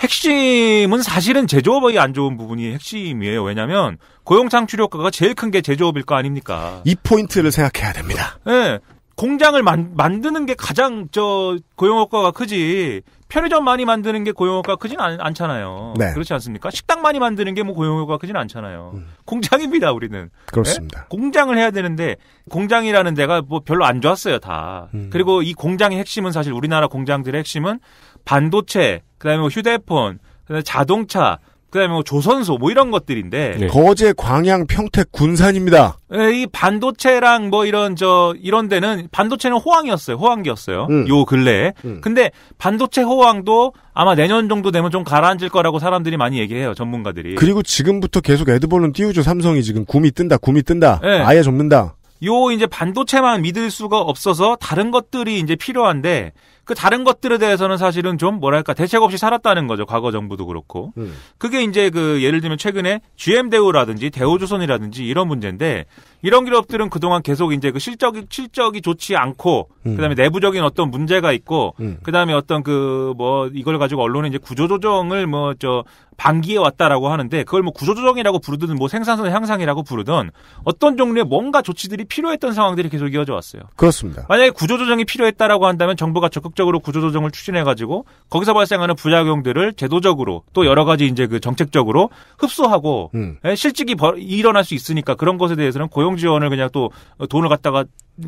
핵심은 사실은 제조업의 안 좋은 부분이 핵심이에요. 왜냐하면 고용 창출 효과가 제일 큰 게 제조업일 거 아닙니까? 이 포인트를 생각해야 됩니다. 네, 공장을 만, 만드는 게 가장 저 고용 효과가 크지 편의점 많이 만드는 게 고용 효과가 크진 않, 않잖아요. 네. 그렇지 않습니까? 식당 많이 만드는 게 뭐 고용 효과가 크진 않잖아요. 음. 공장입니다, 우리는. 그렇습니다. 네? 공장을 해야 되는데 공장이라는 데가 뭐 별로 안 좋았어요, 다. 음. 그리고 이 공장의 핵심은 사실 우리나라 공장들의 핵심은 반도체, 그다음에 뭐 휴대폰, 그다음에 자동차, 그다음에 뭐 조선소 뭐 이런 것들인데 네. 거제, 광양, 평택, 군산입니다. 네, 이 반도체랑 뭐 이런 저 이런 데는 반도체는 호황이었어요. 호황기였어요. 음. 요 근래에. 음. 근데 반도체 호황도 아마 내년 정도 되면 좀 가라앉을 거라고 사람들이 많이 얘기해요. 전문가들이. 그리고 지금부터 계속 에드벌룬 띄우죠. 삼성이 지금 구미 뜬다. 구미 뜬다. 네. 아예 접는다. 요 이제 반도체만 믿을 수가 없어서 다른 것들이 이제 필요한데 그 다른 것들에 대해서는 사실은 좀 뭐랄까 대책 없이 살았다는 거죠. 과거 정부도 그렇고. 음. 그게 이제 그 예를 들면 최근에 GM 대우라든지 대우조선이라든지 이런 문제인데 이런 기업들은 그동안 계속 이제 그 실적이 실적이 좋지 않고 음. 그다음에 내부적인 어떤 문제가 있고 음. 그다음에 어떤 그 뭐 이걸 가지고 언론은 이제 구조조정을 뭐저 반기에 왔다라고 하는데 그걸 뭐 구조조정이라고 부르든 뭐 생산성 향상이라고 부르든 어떤 종류의 뭔가 조치들이 필요했던 상황들이 계속 이어져 왔어요. 그렇습니다. 만약에 구조조정이 필요했다라고 한다면 정부가 적극적으로 구조조정을 추진해 가지고 거기서 발생하는 부작용들을 제도적으로 또 여러 가지 이제 그 정책적으로 흡수하고 음. 예, 실직이 일어날 수 있으니까 그런 것에 대해서는 고용 고용 지원을 그냥 또 돈을 갖다가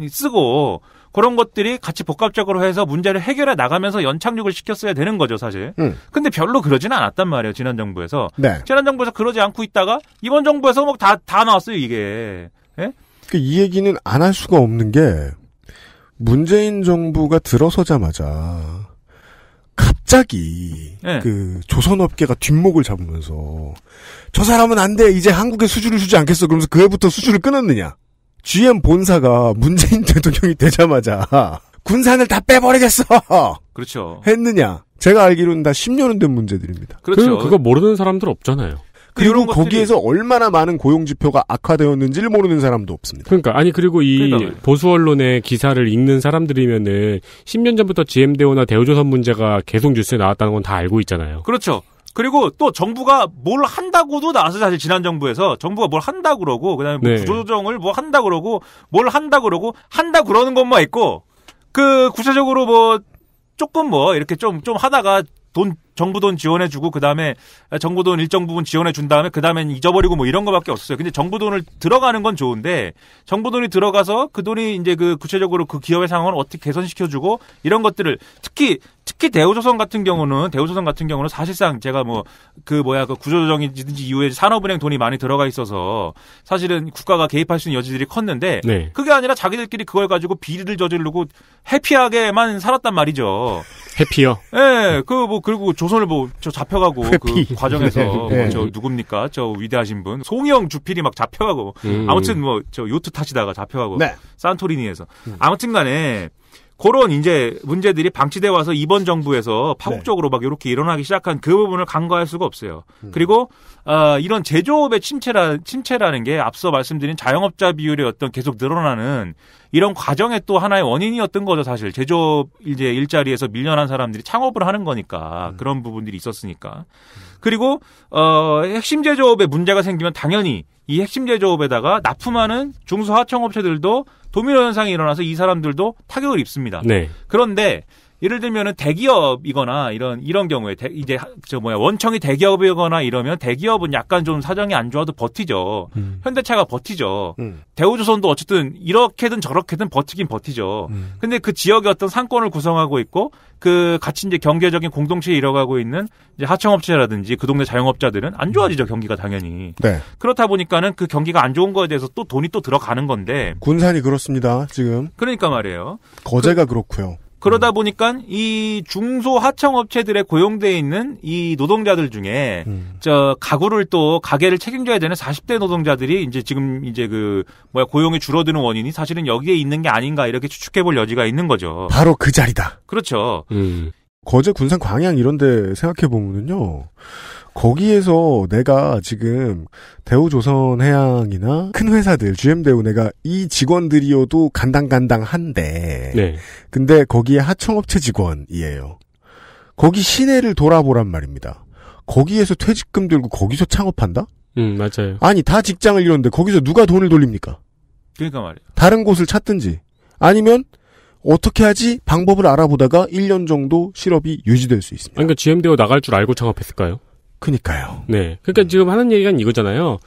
쓰고 그런 것들이 같이 복합적으로 해서 문제를 해결해 나가면서 연착륙을 시켰어야 되는 거죠, 사실. 음. 근데 별로 그러진 않았단 말이에요, 지난 정부에서. 네. 지난 정부에서 그러지 않고 있다가 이번 정부에서 막 뭐 다, 다 나왔어요, 이게. 예? 그이 얘기는 안 할 수가 없는 게 문재인 정부가 들어서자마자 갑자기 네. 그 조선업계가 뒷목을 잡으면서 저 사람은 안 돼 이제 한국에 수주를 주지 않겠어 그러면서 그 해부터 수주를 끊었느냐 GM 본사가 문재인 대통령이 되자마자 군산을 다 빼버리겠어 그렇죠 했느냐 제가 알기로는 다 10년은 된 문제들입니다 그렇죠 그거 모르는 사람들 없잖아요 그리고 거기에서 얼마나 많은 고용 지표가 악화되었는지를 모르는 사람도 없습니다. 그러니까 아니 그리고 이그러니까 보수 언론의 기사를 읽는 사람들이면은 10년 전부터 GM대우나 대우조선 문제가 계속 뉴스에 나왔다는 건 다 알고 있잖아요. 그렇죠. 그리고 또 정부가 뭘 한다고도 나왔어 사실 지난 정부에서 정부가 뭘 한다 그러고 그다음에 뭐 네. 구조조정을 뭐 한다 그러고 뭘 한다 그러고 한다 그러는 것만 있고 그 구체적으로 뭐 조금 뭐 이렇게 좀좀 좀 하다가 돈 정부 돈 지원해주고 그다음에 정부 돈 일정 부분 지원해준 다음에 그다음엔 잊어버리고 뭐 이런 거밖에 없었어요. 근데 정부 돈을 들어가는 건 좋은데 정부 돈이 들어가서 그 돈이 이제 그 구체적으로 그 기업의 상황을 어떻게 개선시켜주고 이런 것들을 특히 특히 대우조선 같은 경우는 대우조선 같은 경우는 사실상 제가 뭐 그 뭐야 그 구조조정이든지 이후에 산업은행 돈이 많이 들어가 있어서 사실은 국가가 개입할 수 있는 여지들이 컸는데 네. 그게 아니라 자기들끼리 그걸 가지고 비리를 저지르고 해피하게만 살았단 말이죠. 해피요? 예. 네, 그 그뭐 그리고 조선을보 뭐 저 잡혀가고 회피. 그 과정에서 네, 뭐저 네. 누굽니까 저 위대하신 분 송영 주필이 막 잡혀가고 음. 아무튼 뭐 저 요트 타시다가 잡혀가고 네. 산토리니에서 음. 아무튼간에 그런 이제 문제들이 방치돼 와서 이번 정부에서 네. 파국적으로 막 이렇게 일어나기 시작한 그 부분을 간과할 수가 없어요. 음. 그리고 어, 이런 제조업의 침체라 침체라는 게 앞서 말씀드린 자영업자 비율이 어떤 계속 늘어나는 이런 과정의 또 하나의 원인이었던 거죠 사실 제조업 이제 일자리에서 밀려난 사람들이 창업을 하는 거니까 음. 그런 부분들이 있었으니까. 음. 그리고 어 핵심 제조업에 문제가 생기면 당연히 이 핵심 제조업에다가 납품하는 중소하청업체들도 도미노 현상이 일어나서 이 사람들도 타격을 입습니다. 네. 그런데 예를 들면은 대기업이거나 이런 이런 경우에 대, 이제 저 뭐야 원청이 대기업이거나 이러면 대기업은 약간 좀 사정이 안 좋아도 버티죠. 음. 현대차가 버티죠. 음. 대우조선도 어쨌든 이렇게든 저렇게든 버티긴 버티죠. 음. 근데 그 지역의 어떤 상권을 구성하고 있고 그 같이 이제 경제적인 공동체에 이뤄가고 있는 이제 하청업체라든지 그 동네 자영업자들은 안 좋아지죠 경기가 당연히. 네. 그렇다 보니까는 그 경기가 안 좋은 거에 대해서 또 돈이 또 들어가는 건데. 군산이 그렇습니다 지금. 그러니까 말이에요. 거제가 그, 그렇고요. 그러다 보니까 이 중소 하청 업체들의 고용돼 있는 이 노동자들 중에 음. 저 가구를 또 가게를 책임져야 되는 40대 노동자들이 이제 지금 이제 그 뭐야 고용이 줄어드는 원인이 사실은 여기에 있는 게 아닌가 이렇게 추측해 볼 여지가 있는 거죠. 바로 그 자리다. 그렇죠. 음. 거제 군산 광양 이런 데 생각해 보면은요. 거기에서 내가 지금 대우조선해양이나 큰 회사들 GM대우 내가 이 직원들이어도 간당간당한데 네. 근데 거기에 하청업체 직원이에요. 거기 시내를 돌아보란 말입니다. 거기에서 퇴직금 들고 거기서 창업한다? 음 맞아요. 아니 다 직장을 잃었는데 거기서 누가 돈을 돌립니까? 그러니까 말이야. 다른 곳을 찾든지 아니면 어떻게 하지 방법을 알아보다가 1년 정도 실업이 유지될 수 있습니다. 그러니까 GM대우 나갈 줄 알고 창업했을까요? 그니까요. 네. 그러니까 음. 지금 하는 얘기가 이거잖아요.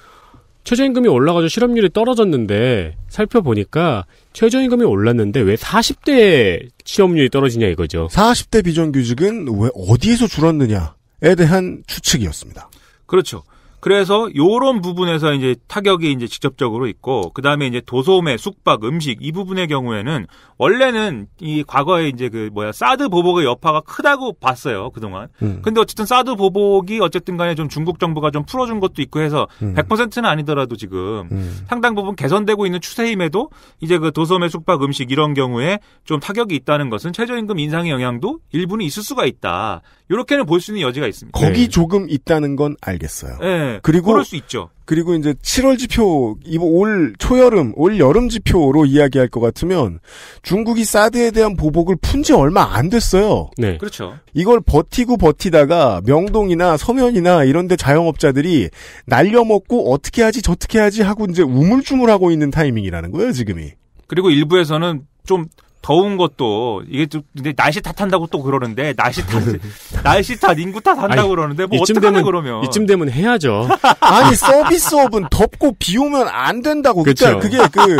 최저임금이 올라가지 실업률이 떨어졌는데 살펴보니까 최저임금이 올랐는데 왜 40대 실업률이 떨어지냐 이거죠. 40대 비정규직은 왜 어디에서 줄었느냐에 대한 추측이었습니다. 그렇죠. 그래서 요런 부분에서 이제 타격이 이제 직접적으로 있고 그다음에 이제 도소매, 숙박, 음식 이 부분의 경우에는 원래는 이 과거에 이제 그 뭐야 사드 보복의 여파가 크다고 봤어요 그동안. 음. 근데 어쨌든 사드 보복이 어쨌든 간에 좀 중국 정부가 좀 풀어준 것도 있고 해서 100%는 음. 아니더라도 지금 음. 상당 부분 개선되고 있는 추세임에도 이제 그 도소매, 숙박, 음식 이런 경우에 좀 타격이 있다는 것은 최저임금 인상의 영향도 일부는 있을 수가 있다. 이렇게는 볼 수 있는 여지가 있습니다. 거기 네. 조금 있다는 건 알겠어요. 네. 네, 그리고 그럴 수 있죠. 그리고 이제 7월 지표 이올 초여름 올 여름 지표로 이야기할 것 같으면 중국이 사드에 대한 보복을 푼 지 얼마 안 됐어요. 네. 그렇죠. 이걸 버티고 버티다가 명동이나 서면이나 이런 데 자영업자들이 날려먹고 어떻게 하지 저떻게 하지 하고 이제 우물쭈물하고 있는 타이밍이라는 거예요, 지금이. 그리고 일부에서는 좀 더운 것도 이게 좀 근데 날씨 탓한다고 또 그러는데 날씨 탓 날씨 탓 인구 탓한다고 그러는데 뭐 이쯤 되면 그러면 이쯤 되면 해야죠. 아니 서비스업은 덥고 비 오면 안 된다고 그러니까 그게 그,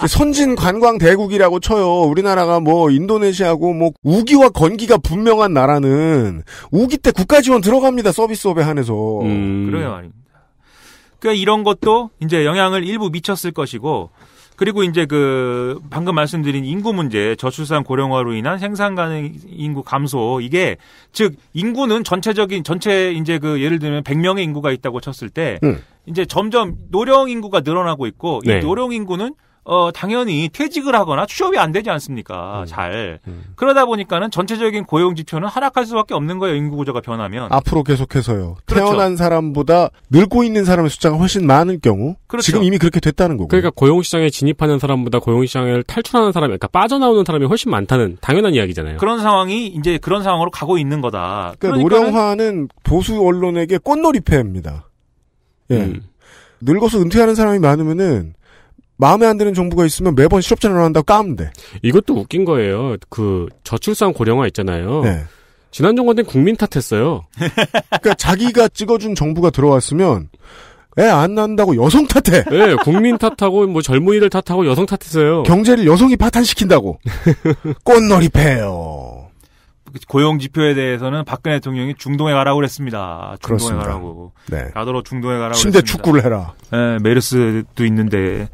그 선진 관광 대국이라고 쳐요. 우리나라가 뭐 인도네시아고 뭐 우기와 건기가 분명한 나라는 우기 때 국가 지원 들어갑니다 서비스업에 한해서 음... 그래요 아니. 닙 그러니까 이런 것도 이제 영향을 일부 미쳤을 것이고 그리고 이제 그 방금 말씀드린 인구 문제, 저출산 고령화로 인한 생산 가능 인구 감소 이게 즉 인구는 전체적인 전체 이제 그 예를 들면 100명의 인구가 있다고 쳤을 때 음. 이제 점점 노령 인구가 늘어나고 있고 네. 이 노령 인구는 어, 당연히 퇴직을 하거나 취업이 안 되지 않습니까? 음, 잘. 음. 그러다 보니까는 전체적인 고용 지표는 하락할 수밖에 없는 거예요. 인구 구조가 변하면. 앞으로 계속해서요. 그렇죠. 태어난 사람보다 늙고 있는 사람의 숫자가 훨씬 많은 경우 그렇죠. 지금 이미 그렇게 됐다는 거고. 그러니까 고용 시장에 진입하는 사람보다 고용 시장을 탈출하는 사람이 그러니까 빠져나오는 사람이 훨씬 많다는 당연한 이야기잖아요. 그런 상황이 이제 그런 상황으로 가고 있는 거다. 그러니까, 그러니까 노령화는 보수 언론에게 꽃놀이패입니다. 예. 음. 늙어서 은퇴하는 사람이 많으면은 마음에 안 드는 정부가 있으면 매번 실업자를 한다고 까면 돼. 이것도 웃긴 거예요. 그 저출산 고령화 있잖아요. 네. 지난 정권 때 국민 탓했어요. 그러니까 자기가 찍어준 정부가 들어왔으면 애안 낳는다고 여성 탓해. 네, 국민 탓하고 뭐 젊은이들 탓하고 여성 탓했어요. 경제를 여성이 파탄시킨다고. 꽃놀이패요. 고용 지표에 대해서는 박근혜 대통령이 중동에 가라고 그랬습니다. 중동에 그렇습니다. 가라고. 네. 가더러 중동에 가라고. 침대 그랬습니다. 축구를 해라. 네, 메르스도 있는데.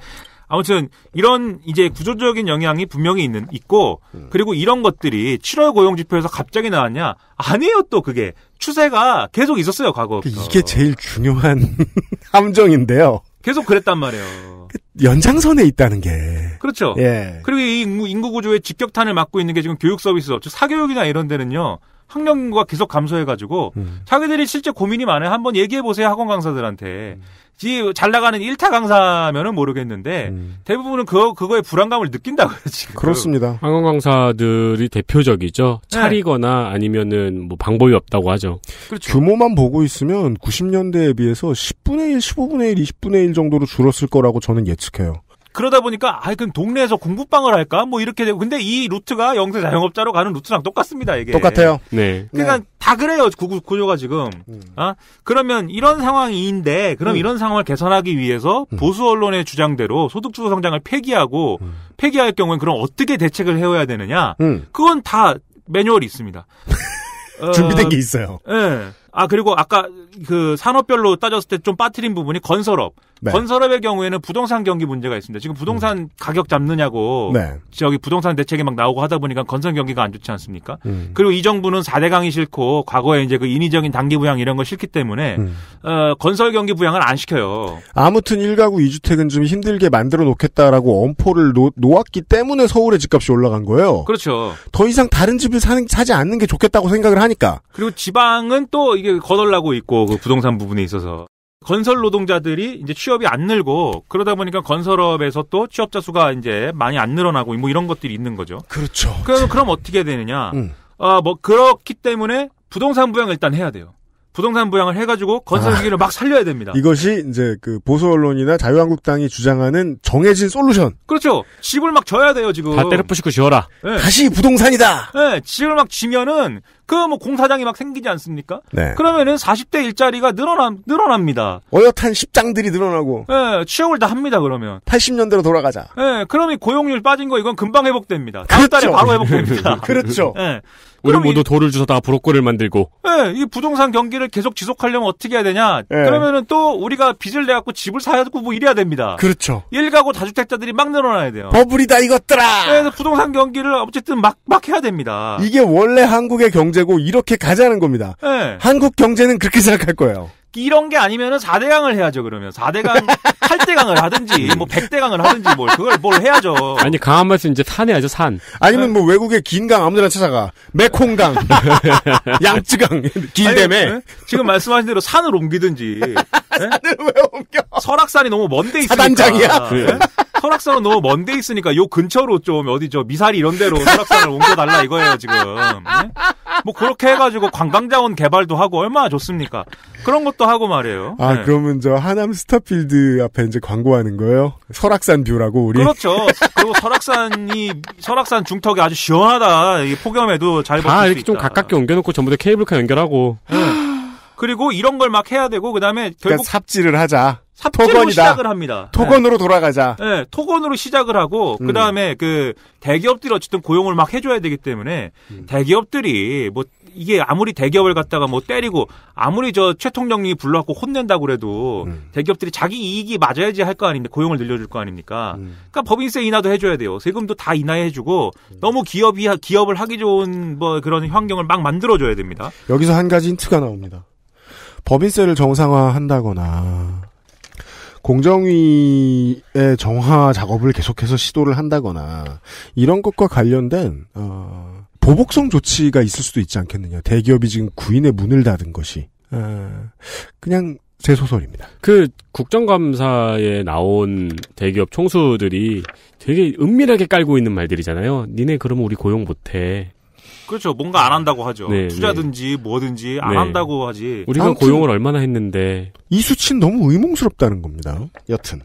아무튼 이런 이제 구조적인 영향이 분명히 있는 있고 음. 그리고 이런 것들이 7월 고용 지표에서 갑자기 나왔냐? 아니에요 또 그게 추세가 계속 있었어요 과거. 이게 제일 중요한 함정인데요. 계속 그랬단 말이에요. 그 연장선에 있다는 게. 그렇죠. 예. 그리고 이 인구, 인구 구조의 직격탄을 맞고 있는 게 지금 교육 서비스 업체 사교육이나 이런 데는요. 학령 과 계속 감소해가지고 음. 자기들이 실제 고민이 많아요. 한번 얘기해 보세요 학원 강사들한테. 음. 잘 나가는 일타 강사면은 모르겠는데 음. 대부분은 그 그거에 불안감을 느낀다고요 지금. 그렇습니다. 학원 강사들이 대표적이죠. 네. 차리거나 네. 아니면은 뭐 방법이 없다고 하죠. 그렇죠. 규모만 보고 있으면 90년대에 비해서 10분의 1, 15분의 1, 20분의 1 정도로 줄었을 거라고 저는 예측해요. 그러다 보니까 아 그럼 동네에서 공부방을 할까 뭐 이렇게 되고 근데 이 루트가 영세 자영업자로 가는 루트랑 똑같습니다 이게 똑같아요. 네. 그러니까 네. 다 그래요 구, 구조가 지금. 음. 아 그러면 이런 상황인데 그럼 음. 이런 상황을 개선하기 위해서 음. 보수 언론의 주장대로 소득주도 성장을 폐기하고 음. 폐기할 경우엔 그럼 어떻게 대책을 해야 되느냐? 음. 그건 다 매뉴얼이 있습니다. 어, 준비된 게 있어요. 예. 네. 아 그리고 아까 그 산업별로 따졌을 때 좀 빠뜨린 부분이 건설업. 네. 건설업의 경우에는 부동산 경기 문제가 있습니다. 지금 부동산 음. 가격 잡느냐고 네. 저기 부동산 대책이 막 나오고 하다 보니까 건설 경기가 안 좋지 않습니까? 음. 그리고 이 정부는 4대강이 싫고 과거에 이제 그 인위적인 단기 부양 이런 거 싫기 때문에 음. 어, 건설 경기 부양을 안 시켜요. 아무튼 1가구 2주택은 좀 힘들게 만들어 놓겠다라고 엄포를 놓, 았기 때문에 서울의 집값이 올라간 거예요. 그렇죠. 더 이상 다른 집을 사는, 사지 않는 게 좋겠다고 생각을 하니까. 그리고 지방은 또 이게 거덜나고 있고 그 부동산 부분에 있어서. 건설 노동자들이 이제 취업이 안 늘고 그러다 보니까 건설업에서 또 취업자 수가 이제 많이 안 늘어나고 뭐 이런 것들이 있는 거죠. 그렇죠. 그럼 그럼 어떻게 되느냐? 음. 아뭐 그렇기 때문에 부동산 부양을 일단 해야 돼요. 부동산 부양을 해가지고 건설 아. 기기를 아, 막 살려야 됩니다. 이것이 이제 그 보수 언론이나 자유한국당이 주장하는 정해진 솔루션. 그렇죠. 집을 막 져야 돼요 지금. 다 때려 부시고 지어라. 네. 다시 부동산이다. 네, 집을 막 지면은 그뭐 공사장이 막 생기지 않습니까? 네. 그러면은 40대 일자리가 늘어남 늘어납니다. 어엿한 십장들이 늘어나고. 예, 취업을 다 합니다 그러면. 80년대로 돌아가자. 예, 그러면 고용률 빠진 거 이건 금방 회복됩니다. 다음 그렇죠. 달에 바로 회복됩니다. 그렇죠. 예. 우리 모두 이, 돌을 주서 다 브로콜을 만들고. 예, 이 부동산 경기를 계속 지속하려면 어떻게 해야 되냐? 예. 그러면은 또 우리가 빚을 내 갖고 집을 사야 되고 뭐 이래야 됩니다. 그렇죠. 일가구 다주택자들이 막 늘어나야 돼요. 버블이다 이것들아. 예, 그래서 부동산 경기를 어쨌든 막막 해야 됩니다. 이게 원래 한국의 경제 경제고 이렇게 가자는 겁니다. 네. 한국 경제는 그렇게 생각할 거예요. 이런 게 아니면은 4대강을 해야죠, 그러면. 4대강, 8대강을 하든지, 예. 뭐 100대강을 하든지, 뭘, 그걸 뭘 해야죠. 아니, 강한 말씀 이제 산 해야죠, 산. 아니면 네. 뭐 외국의 긴강 아무데나 찾아가. 메콩강, 양쯔강, 길댐에. 네? 지금 말씀하신 대로 산을 옮기든지. 네? 산을 왜 옮겨? 설악산이 너무 먼데 있으니까. 사단장이야? 네? 설악산은 너무 먼데 있으니까 요 근처로 좀 어디 저 미사리 이런 데로 설악산을 옮겨달라 이거예요, 지금. 네? 뭐 그렇게 해가지고 관광자원 개발도 하고 얼마나 좋습니까? 그런 것도 하고 말이에요. 아 네. 그러면 저 하남 스타필드 앞에 이제 광고하는 거예요? 설악산 뷰라고 우리. 그렇죠. 그리고 설악산이 설악산 중턱이 아주 시원하다. 이게 폭염에도 잘 버틸 아, 수 이렇게 좀 가깝게 옮겨놓고 전부 다 케이블카 연결하고. 네. 그리고 이런 걸 막 해야 되고 그다음에 그러니까 결국 그러니까 삽질을 하자. 토건이다. 시작을 합니다. 네. 토건으로 네. 돌아가자. 네, 토건으로 시작을 하고 음. 그다음에 그 대기업들이 어쨌든 고용을 막 해줘야 되기 때문에 음. 대기업들이 뭐 이게 아무리 대기업을 갖다가 뭐 때리고 아무리 저 최통령님이 불러갖고 혼낸다고 그래도 음. 대기업들이 자기 이익이 맞아야지 할 거 아닙니까? 고용을 늘려줄 거 아닙니까? 음. 그러니까 법인세 인하도 해줘야 돼요. 세금도 다 인하해주고 음. 너무 기업이 기업을 하기 좋은 뭐 그런 환경을 막 만들어줘야 됩니다. 여기서 한 가지 힌트가 나옵니다. 법인세를 정상화한다거나 공정위의 정화 작업을 계속해서 시도를 한다거나 이런 것과 관련된 어, 보복성 조치가 있을 수도 있지 않겠느냐. 대기업이 지금 구인의 문을 닫은 것이 어, 그냥 제 소설입니다. 그 국정감사에 나온 대기업 총수들이 되게 은밀하게 깔고 있는 말들이잖아요. 니네 그러면 우리 고용 못해. 그렇죠. 뭔가 안 한다고 하죠. 네, 투자든지 네. 뭐든지 안 네. 한다고 하지. 우리가 고용을 얼마나 했는데 이 수치는 너무 의몽스럽다는 겁니다. 여튼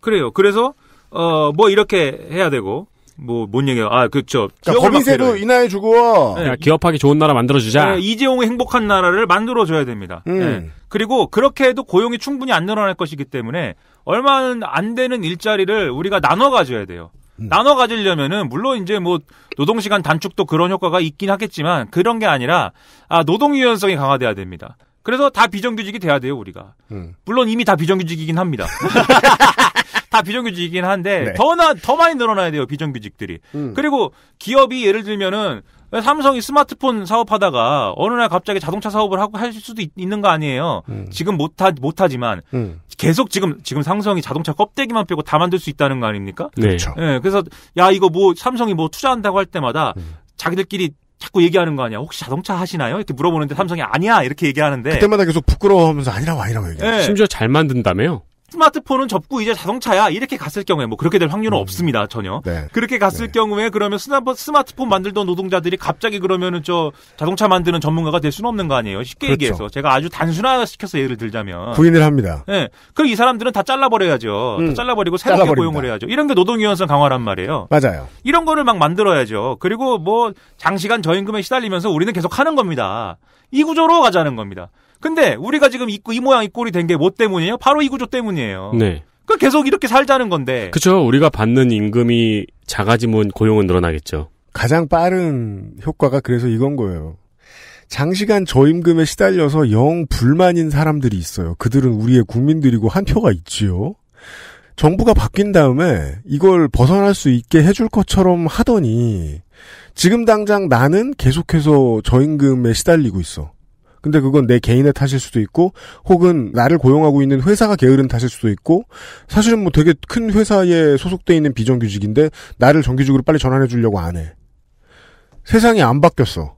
그래요. 그래서 어 뭐 이렇게 해야 되고 뭐 뭔 얘기야? 아 그렇죠. 그러니까 법인세로 인하해 주고 네. 기업하기 좋은 나라 만들어주자. 네, 이재용의 행복한 나라를 만들어줘야 됩니다. 음. 네. 그리고 그렇게 해도 고용이 충분히 안 늘어날 것이기 때문에 얼마 안 되는 일자리를 우리가 나눠 가져야 돼요. 음. 나눠 가지려면은 물론 이제 뭐 노동 시간 단축도 그런 효과가 있긴 하겠지만 그런 게 아니라 아 노동 유연성이 강화돼야 됩니다. 그래서 다 비정규직이 돼야 돼요 우리가. 음. 물론 이미 다 비정규직이긴 합니다. 다 비정규직이긴 한데 네. 더나 더 많이 늘어나야 돼요 비정규직들이. 음. 그리고 기업이 예를 들면은 삼성이 스마트폰 사업하다가 어느 날 갑자기 자동차 사업을 하고 할 수도 있, 는거 아니에요. 음. 지금 못하 못하지만 음. 계속 지금 지금 삼성이 자동차 껍데기만 빼고 다 만들 수 있다는 거 아닙니까? 네. 그렇죠. 네, 그래서 야 이거 뭐 삼성이 뭐 투자한다고 할 때마다 음. 자기들끼리 자꾸 얘기하는 거 아니야? 혹시 자동차 하시나요? 이렇게 물어보는데 삼성이 아니야 이렇게 얘기하는데 그때마다 계속 부끄러워하면서 아니라고 아니라고 얘기해. 네. 심지어 잘 만든다며요? 스마트폰은 접고 이제 자동차야 이렇게 갔을 경우에 뭐 그렇게 될 확률은 음. 없습니다 전혀 네. 그렇게 갔을 네. 경우에 그러면 스마트폰 만들던 노동자들이 갑자기 그러면은 저 자동차 만드는 전문가가 될 수는 없는 거 아니에요 쉽게 그렇죠. 얘기해서 제가 아주 단순화시켜서 예를 들자면 부인을 합니다 네 그럼 이 사람들은 다 잘라버려야죠 음. 다 잘라버리고 새롭게 잘라버린다. 고용을 해야죠 이런 게 노동유연성 강화란 말이에요 맞아요 이런 거를 막 만들어야죠 그리고 뭐 장시간 저임금에 시달리면서 우리는 계속 하는 겁니다 이 구조로 가자는 겁니다 근데 우리가 지금 이, 이 모양 이 꼴이 된 게 뭐 때문이에요? 바로 이 구조 때문이에요. 네. 그 계속 이렇게 살자는 건데. 그렇죠. 우리가 받는 임금이 작아지면 고용은 늘어나겠죠. 가장 빠른 효과가 그래서 이건 거예요. 장시간 저임금에 시달려서 영 불만인 사람들이 있어요. 그들은 우리의 국민들이고 한 표가 있지요. 정부가 바뀐 다음에 이걸 벗어날 수 있게 해줄 것처럼 하더니 지금 당장 나는 계속해서 저임금에 시달리고 있어. 근데 그건 내 개인의 탓일 수도 있고 혹은 나를 고용하고 있는 회사가 게으른 탓일 수도 있고 사실은 뭐 되게 큰 회사에 소속돼 있는 비정규직인데 나를 정규직으로 빨리 전환해 주려고 안 해. 세상이 안 바뀌었어.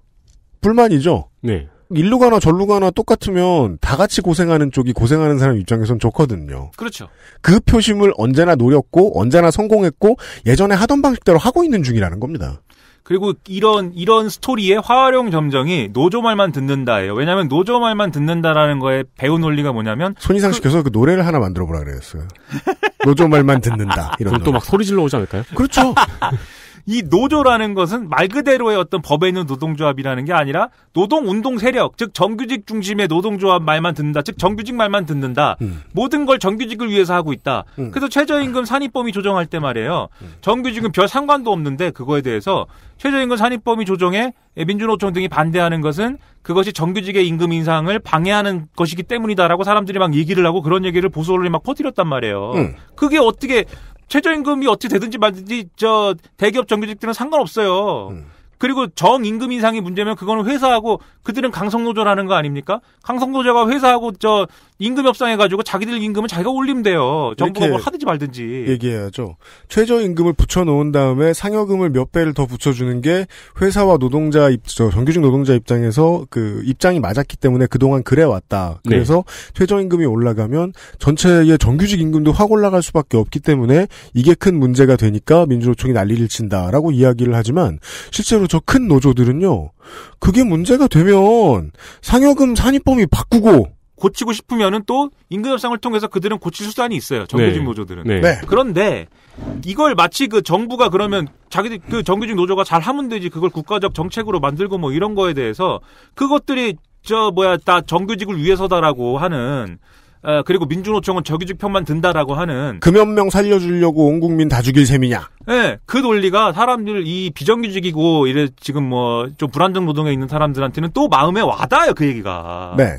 불만이죠. 네. 일로 가나 절로 가나 똑같으면 다 같이 고생하는 쪽이 고생하는 사람 입장에선 좋거든요. 그렇죠. 그 표심을 언제나 노렸고 언제나 성공했고 예전에 하던 방식대로 하고 있는 중이라는 겁니다. 그리고 이런 이런 스토리의 화활용 점정이 노조 말만 듣는다예요. 왜냐하면 노조 말만 듣는다라는 거에 배운 논리가 뭐냐면 손이상 그, 시켜서 그 노래를 하나 만들어 보라 그랬어요. 노조 말만 듣는다. 이런 그럼 또 막 소리 질러 오지 않을까요? 그렇죠. 이 노조라는 것은 말 그대로의 어떤 법에 있는 노동조합이라는 게 아니라 노동운동 세력, 즉 정규직 중심의 노동조합 말만 듣는다. 즉 정규직 말만 듣는다. 음. 모든 걸 정규직을 위해서 하고 있다. 음. 그래서 최저임금 산입범위 조정할 때 말이에요. 음. 정규직은 별 상관도 없는데 그거에 대해서 최저임금 산입범위 조정에 민주노총 등이 반대하는 것은 그것이 정규직의 임금 인상을 방해하는 것이기 때문이다라고 사람들이 막 얘기를 하고 그런 얘기를 보수 언론이 막 퍼뜨렸단 말이에요. 음. 그게 어떻게 최저임금이 어떻게 되든지 말든지 저 대기업 정규직들은 상관없어요. 음. 그리고 정임금 인상이 문제면 그거는 회사하고 그들은 강성노조라는 거 아닙니까? 강성노조가 회사하고 저 임금 협상해가지고 자기들 임금은 자기가 올리면 돼요. 정부가 뭘 하든지 말든지. 얘기해야죠. 최저임금을 붙여놓은 다음에 상여금을 몇 배를 더 붙여주는 게 회사와 노동자 입, 저 정규직 노동자 입장에서 그 입장이 맞았기 때문에 그동안 그래왔다. 네. 그래서 네. 최저임금이 올라가면 전체의 정규직 임금도 확 올라갈 수밖에 없기 때문에 이게 큰 문제가 되니까 민주노총이 난리를 친다라고 이야기를 하지만 실제로 저큰 노조들은요. 그게 문제가 되면 상여금 산입범위 바꾸고 고치고 싶으면은 또 임금협상을 통해서 그들은 고칠 수단이 있어요. 정규직 네. 노조들은. 네. 네. 그런데 이걸 마치 그 정부가 그러면 자기들 그 정규직 노조가 잘 하면 되지 그걸 국가적 정책으로 만들고 뭐 이런 거에 대해서 그것들이 저 뭐야 다 정규직을 위해서다라고 하는 어, 그리고 민주노총은 저기직 편만 든다라고 하는 금연명 살려주려고 온 국민 다 죽일 셈이냐? 네, 그 논리가 사람들 이 비정규직이고 이래 지금 뭐 좀 불안정 노동에 있는 사람들한테는 또 마음에 와닿아요 그 얘기가. 네.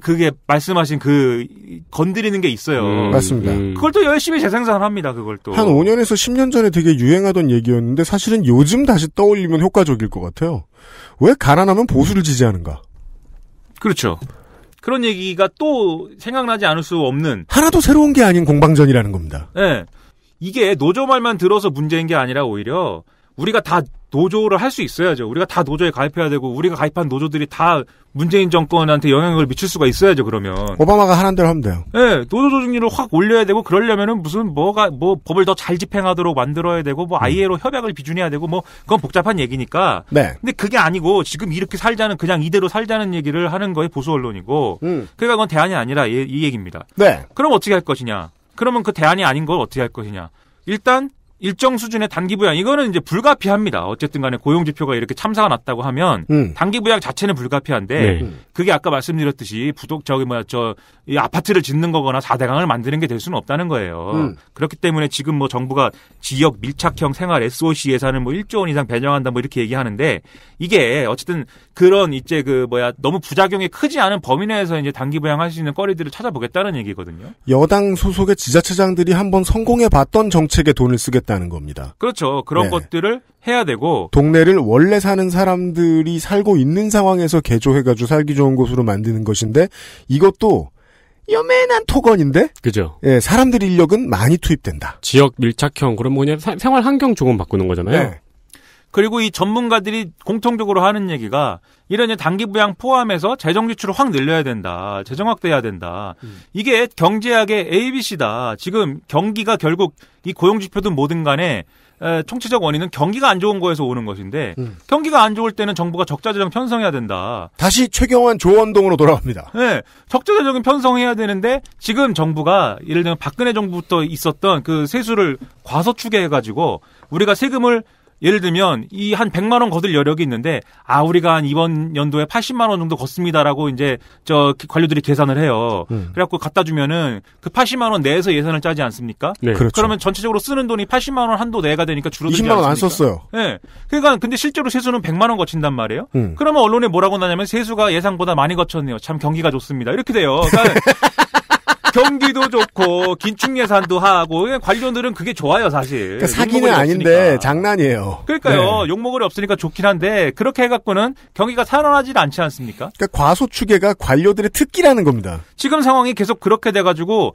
그게 말씀하신 그 건드리는 게 있어요. 음, 음. 맞습니다. 음. 그걸 또 열심히 재생산을 합니다. 그걸 또. 한 5년에서 10년 전에 되게 유행하던 얘기였는데 사실은 요즘 다시 떠올리면 효과적일것 같아요. 왜 가난하면 보수를 지지하는가? 그렇죠. 그런 얘기가 또 생각나지 않을 수 없는 하나도 새로운 게 아닌 공방전이라는 겁니다. 예. 네. 이게 노조 말만 들어서 문제인 게 아니라 오히려 우리가 다 노조를 할 수 있어야죠. 우리가 다 노조에 가입해야 되고 우리가 가입한 노조들이 다 문재인 정권한테 영향을 미칠 수가 있어야죠. 그러면 오바마가 하는 대로 하면 돼요. 예, 네, 노조 조직률을 확 올려야 되고 그러려면은 무슨 뭐가 뭐 법을 더 잘 집행하도록 만들어야 되고 뭐 ILO 음. 협약을 비준해야 되고 뭐 그건 복잡한 얘기니까. 네. 근데 그게 아니고 지금 이렇게 살자는 그냥 이대로 살자는 얘기를 하는 거에 보수 언론이고. 음. 그러니까 그건 대안이 아니라 이, 이 얘기입니다. 네. 그럼 어떻게 할 것이냐? 그러면 그 대안이 아닌 걸 어떻게 할 것이냐? 일단 일정 수준의 단기 부양 이거는 이제 불가피합니다. 어쨌든 간에 고용 지표가 이렇게 참사가 났다고 하면 음. 단기 부양 자체는 불가피한데 네. 그게 아까 말씀드렸듯이 부독 저기 뭐야 저이 아파트를 짓는 거거나 4대강을 만드는 게 될 수는 없다는 거예요. 음. 그렇기 때문에 지금 뭐 정부가 지역 밀착형 생활 SOC 예산을 뭐 1조 원 이상 배정한다 뭐 이렇게 얘기하는데 이게 어쨌든 그런 이제 그 뭐야 너무 부작용이 크지 않은 범위 내에서 이제 단기 부양할 수 있는 거리들을 찾아보겠다는 얘기거든요. 여당 소속의 지자체장들이 한번 성공해 봤던 정책에 돈을 쓰겠다. 있다는 겁니다. 그렇죠. 그런 네. 것들을 해야 되고 동네를 원래 사는 사람들이 살고 있는 상황에서 개조해가지고 살기 좋은 곳으로 만드는 것인데 이것도 여매난 토건인데 그죠. 예, 사람들 인력은 많이 투입된다. 지역 밀착형 그런 뭐냐 생활 환경 조금 바꾸는 거잖아요. 네. 그리고 이 전문가들이 공통적으로 하는 얘기가 이런 단기 부양 포함해서 재정 지출을 확 늘려야 된다. 재정 확대해야 된다. 음. 이게 경제학의 ABC다. 지금 경기가 결국 이 고용 지표든 뭐든 간에 에, 총체적 원인은 경기가 안 좋은 거에서 오는 것인데 음. 경기가 안 좋을 때는 정부가 적자 재정 편성해야 된다. 다시 최경환 조원동으로 돌아갑니다 네, 적자 재정은 편성해야 되는데 지금 정부가 예를 들면 박근혜 정부부터 있었던 그 세수를 과소추계해가지고 우리가 세금을 예를 들면 이 한 100만 원 거둘 여력이 있는데 아 우리가 한 이번 연도에 80만 원 정도 걷습니다라고 이제 저 그 관료들이 계산을 해요. 음. 그래갖고 갖다 주면은 그 80만 원 내에서 예산을 짜지 않습니까? 네. 그렇죠. 그러면 전체적으로 쓰는 돈이 80만 원 한도 내가 되니까 줄어들지 20만 원 안 썼어요. 예. 네. 그러니까 근데 실제로 세수는 100만 원 거친단 말이에요. 음. 그러면 언론에 뭐라고 나냐면 세수가 예상보다 많이 거쳤네요. 참 경기가 좋습니다. 이렇게 돼요. 그러니까 경기도 좋고 긴축 예산도 하고 관료들은 그게 좋아요 사실. 그러니까 사기는 아닌데 장난이에요. 그러니까요. 네. 욕먹을이 없으니까 좋긴 한데 그렇게 해갖고는 경기가 살아나질 않지 않습니까? 그러니까 과소추계가 관료들의 특기라는 겁니다. 지금 상황이 계속 그렇게 돼가지고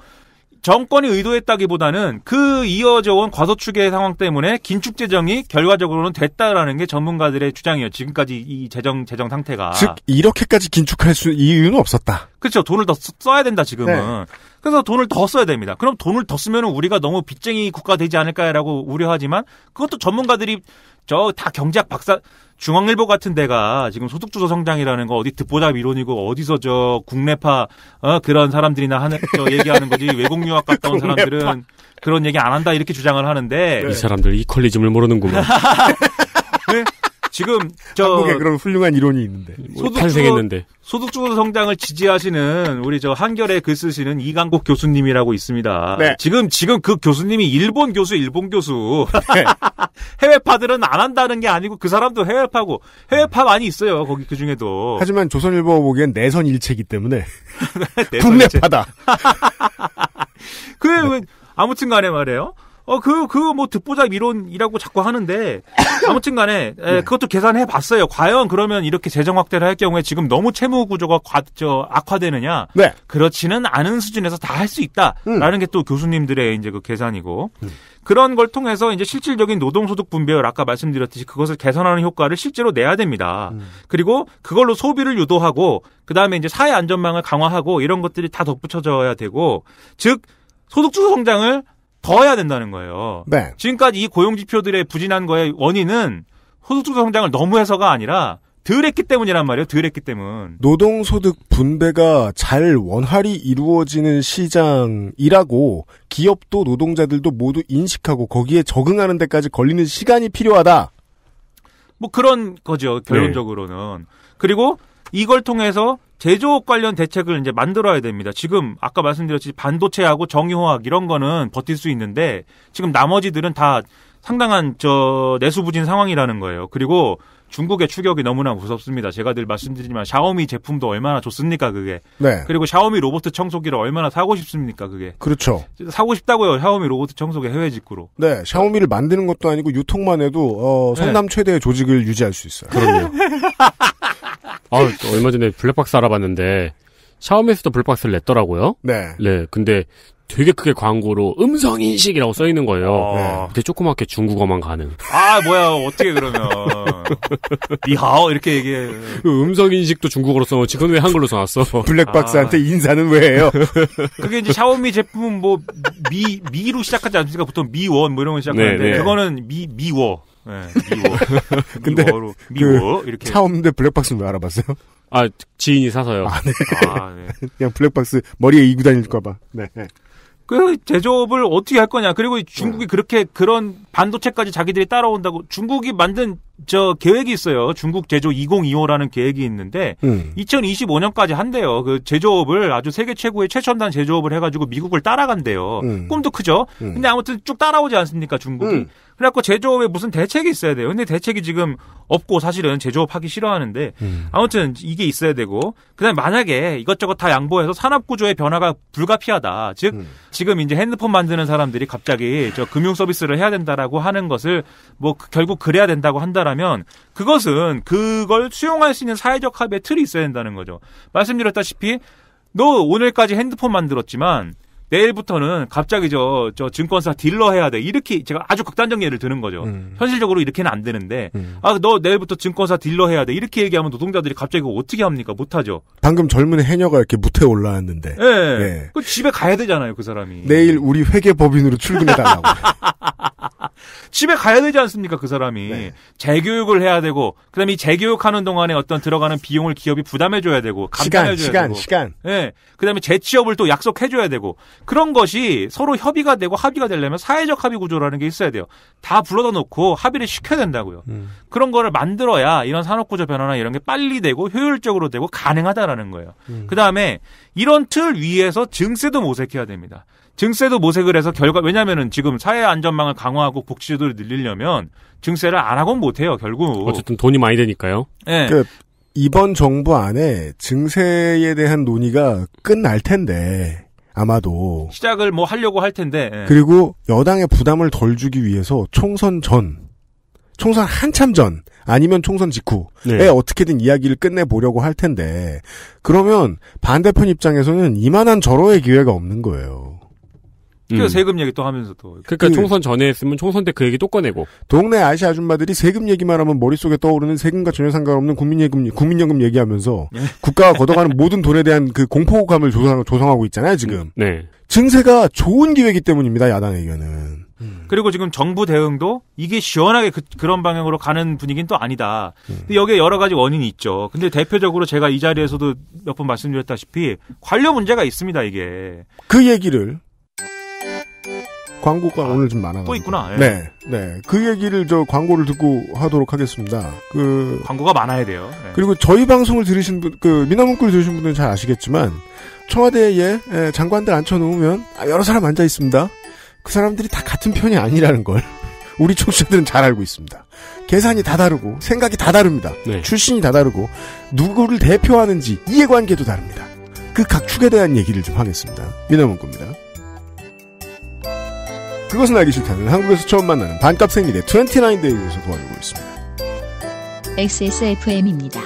정권이 의도했다기보다는 그 이어져온 과소축의 상황 때문에 긴축 재정이 결과적으로는 됐다라는 게 전문가들의 주장이에요. 지금까지 이 재정 재정 상태가 즉 이렇게까지 긴축할 수 이유는 없었다. 그렇죠. 돈을 더 써야 된다 지금은. 네. 그래서 돈을 더 써야 됩니다. 그럼 돈을 더 쓰면 우리가 너무 빚쟁이 국가 되지 않을까라고 우려하지만 그것도 전문가들이 저 다 경제학 박사 중앙일보 같은 데가 지금 소득주도 성장이라는 거 어디 듣보잡 이론이고 어디서 저 국내파 어 그런 사람들이나 하는 저 얘기하는 거지 외국 유학 갔다 온 사람들은 그런 얘기 안 한다 이렇게 주장을 하는데 네. 이 사람들 이퀄리즘을 모르는구만. 네? 지금 저 한국에 그런 훌륭한 이론이 있는데 뭐 탄생했는데 소득주도 성장을 지지하시는 우리 저 한결에 글 쓰시는 이강국 교수님이라고 있습니다. 네. 지금 지금 그 교수님이 일본 교수 일본 교수 네. 해외파들은 안 한다는 게 아니고 그 사람도 해외파고 해외파 많이 있어요 거기 그 중에도 하지만 조선일보 보기엔 내선 일체기 때문에 네, 내선 국내파다. 그 네. 아무튼간에 말이에요. 어, 그, 그, 뭐, 듣보잡 이론이라고 자꾸 하는데, 아무튼 간에, 에, 예, 네. 그것도 계산해 봤어요. 과연 그러면 이렇게 재정 확대를 할 경우에 지금 너무 채무 구조가 과, 저, 악화되느냐? 네. 그렇지는 않은 수준에서 다 할 수 있다. 라는 음. 게또 교수님들의 이제 그 계산이고, 음. 그런 걸 통해서 이제 실질적인 노동소득 분배율 아까 말씀드렸듯이 그것을 개선하는 효과를 실제로 내야 됩니다. 음. 그리고 그걸로 소비를 유도하고 그다음에 이제 사회 안전망을 강화하고 이런 것들이 다 덧붙여져야 되고 즉 소득주도 성장을 더 해야 된다는 거예요. 네. 지금까지 이 고용 지표들의 부진한 거의 원인은 소득주도 성장을 너무 해서가 아니라 덜했기 때문이란 말이에요. 덜했기 때문. 노동소득 분배가 잘 원활히 이루어지는 시장이라고 기업도 노동자들도 모두 인식하고 거기에 적응하는 데까지 걸리는 시간이 필요하다. 뭐 그런 거죠. 네. 결론적으로는. 네. 그리고 이걸 통해서 제조업 관련 대책을 이제 만들어야 됩니다. 지금 아까 말씀드렸듯이 반도체하고 정유화학 이런 거는 버틸 수 있는데 지금 나머지들은 다 상당한 저 내수부진 상황이라는 거예요. 그리고 중국의 추격이 너무나 무섭습니다. 제가 늘 말씀드리지만 샤오미 제품도 얼마나 좋습니까, 그게. 네. 그리고 샤오미 로봇 청소기를 얼마나 사고 싶습니까, 그게. 그렇죠. 사고 싶다고요, 샤오미 로봇 청소기 해외 직구로. 네, 샤오미를 만드는 것도 아니고 유통만 해도 어, 성남 네. 최대의 조직을 유지할 수 있어요. 그럼요. 아, 얼마 전에 블랙박스 알아봤는데 샤오미에서도 블랙박스를 냈더라고요. 네. 네. 근데 되게 크게 광고로 음성 인식이라고 써 있는 거예요. 어. 아. 근데 네. 조그맣게 중국어만 가능. 아 뭐야 어떻게 그러면 니하오 이렇게 얘기해. 그 음성 인식도 중국어로 써지금왜 한글로 써놨어? 블랙박스한테 아. 인사는 왜 해요? 그게 이제 샤오미 제품은 뭐 미 미로 시작하지 않습니까? 보통 미원 뭐 이런 거 시작하는데 네, 네. 그거는 미 미워. 예, 미워. 근데 미워로, 미워 그 이렇게 차없는데 블랙박스는 왜 뭐 알아봤어요? 아 지인이 사서요. 아, 네. 아, 네. 그냥 블랙박스 머리에 이고 다닐까봐. 네. 그 제조업을 어떻게 할 거냐. 그리고 중국이 네. 그렇게 그런 반도체까지 자기들이 따라온다고 중국이 만든 저 계획이 있어요. 중국 제조 2025라는 계획이 있는데 음. 2025년까지 한대요. 그 제조업을 아주 세계 최고의 최첨단 제조업을 해가지고 미국을 따라간대요. 음. 꿈도 크죠. 음. 근데 아무튼 쭉 따라오지 않습니까 중국이. 음. 그래갖고 제조업에 무슨 대책이 있어야 돼요. 근데 대책이 지금 없고 사실은 제조업 하기 싫어하는데 음. 아무튼 이게 있어야 되고 그다음 에 만약에 이것저것 다 양보해서 산업 구조의 변화가 불가피하다. 즉 음. 지금 이제 핸드폰 만드는 사람들이 갑자기 저 금융 서비스를 해야 된다라고 하는 것을 뭐 그 결국 그래야 된다고 한다라. 있다라면 그것은 그걸 수용할 수 있는 사회적 합의 틀이 있어야 된다는 거죠. 말씀드렸다시피 너 오늘까지 핸드폰 만들었지만 내일부터는 갑자기 저, 저 증권사 딜러 해야 돼. 이렇게 제가 아주 극단적 예를 드는 거죠. 음. 현실적으로 이렇게는 안 되는데, 음. 아, 너 내일부터 증권사 딜러 해야 돼. 이렇게 얘기하면 노동자들이 갑자기 그거 어떻게 합니까? 못하죠. 방금 젊은 해녀가 이렇게 무태 올라왔는데. 예. 예. 그 집에 가야 되잖아요, 그 사람이. 내일 우리 회계법인으로 출근해달라고. 집에 가야 되지 않습니까? 그 사람이 네. 재교육을 해야 되고 그다음에 이 재교육하는 동안에 어떤 들어가는 비용을 기업이 부담해 줘야 되고 감당해 줘야 되고 시간 예 네. 그다음에 재취업을 또 약속해 줘야 되고 그런 것이 서로 협의가 되고 합의가 되려면 사회적 합의 구조라는 게 있어야 돼요. 다 불러다 놓고 합의를 시켜야 된다고요. 음. 그런 거를 만들어야 이런 산업구조 변화나 이런 게 빨리 되고 효율적으로 되고 가능하다라는 거예요. 음. 그다음에 이런 틀 위에서 증세도 모색해야 됩니다. 증세도 모색을 해서 결과 왜냐면은 하 지금 사회 안전망을 강화하고 복지제도를 늘리려면 증세를 안 하곤 못 해요 결국 어쨌든 돈이 많이 되니까요. 네. 그 이번 정부 안에 증세에 대한 논의가 끝날 텐데 아마도 시작을 뭐 하려고 할 텐데 네. 그리고 여당의 부담을 덜 주기 위해서 총선 전 총선 한참 전 아니면 총선 직후에 네. 예, 어떻게든 이야기를 끝내 보려고 할 텐데 그러면 반대편 입장에서는 이만한 절호의 기회가 없는 거예요. 그 음. 세금 얘기 또 하면서 또. 그러니까 그, 총선 전에 했으면 총선 때 그 얘기 또 꺼내고. 동네 아시아 아줌마들이 세금 얘기만 하면 머릿속에 떠오르는 세금과 전혀 상관없는 국민예금, 국민연금 얘기하면서 네. 국가가 걷어가는 모든 돈에 대한 그 공포감을 조성, 조성하고 있잖아요, 지금. 음, 네. 증세가 좋은 기회이기 때문입니다, 야당에게는. 음. 그리고 지금 정부 대응도 이게 시원하게 그, 런 방향으로 가는 분위기는 또 아니다. 음. 근데 여기에 여러 가지 원인이 있죠. 근데 대표적으로 제가 이 자리에서도 몇 번 말씀드렸다시피 관료 문제가 있습니다, 이게. 그 얘기를 광고가 아, 오늘 좀 많아. 또 있구나. 예. 네, 네. 그 얘기를 저 광고를 듣고 하도록 하겠습니다. 그 광고가 많아야 돼요. 예. 그리고 저희 방송을 들으신 분, 그 미나문구를 들으신 분들은 잘 아시겠지만 청와대에 예, 장관들 앉혀놓으면 아, 여러 사람 앉아 있습니다. 그 사람들이 다 같은 편이 아니라는 걸 우리 청취자들은 잘 알고 있습니다. 계산이 다 다르고 생각이 다 다릅니다. 네. 출신이 다 다르고 누구를 대표하는지 이해관계도 다릅니다. 그 각축에 대한 얘기를 좀 하겠습니다. 미나문구입니다. 그것은 알기 싫다는 한국에서 처음 만나는 반값 생일의 29데이에서 도와주고 있습니다. XSFM입니다.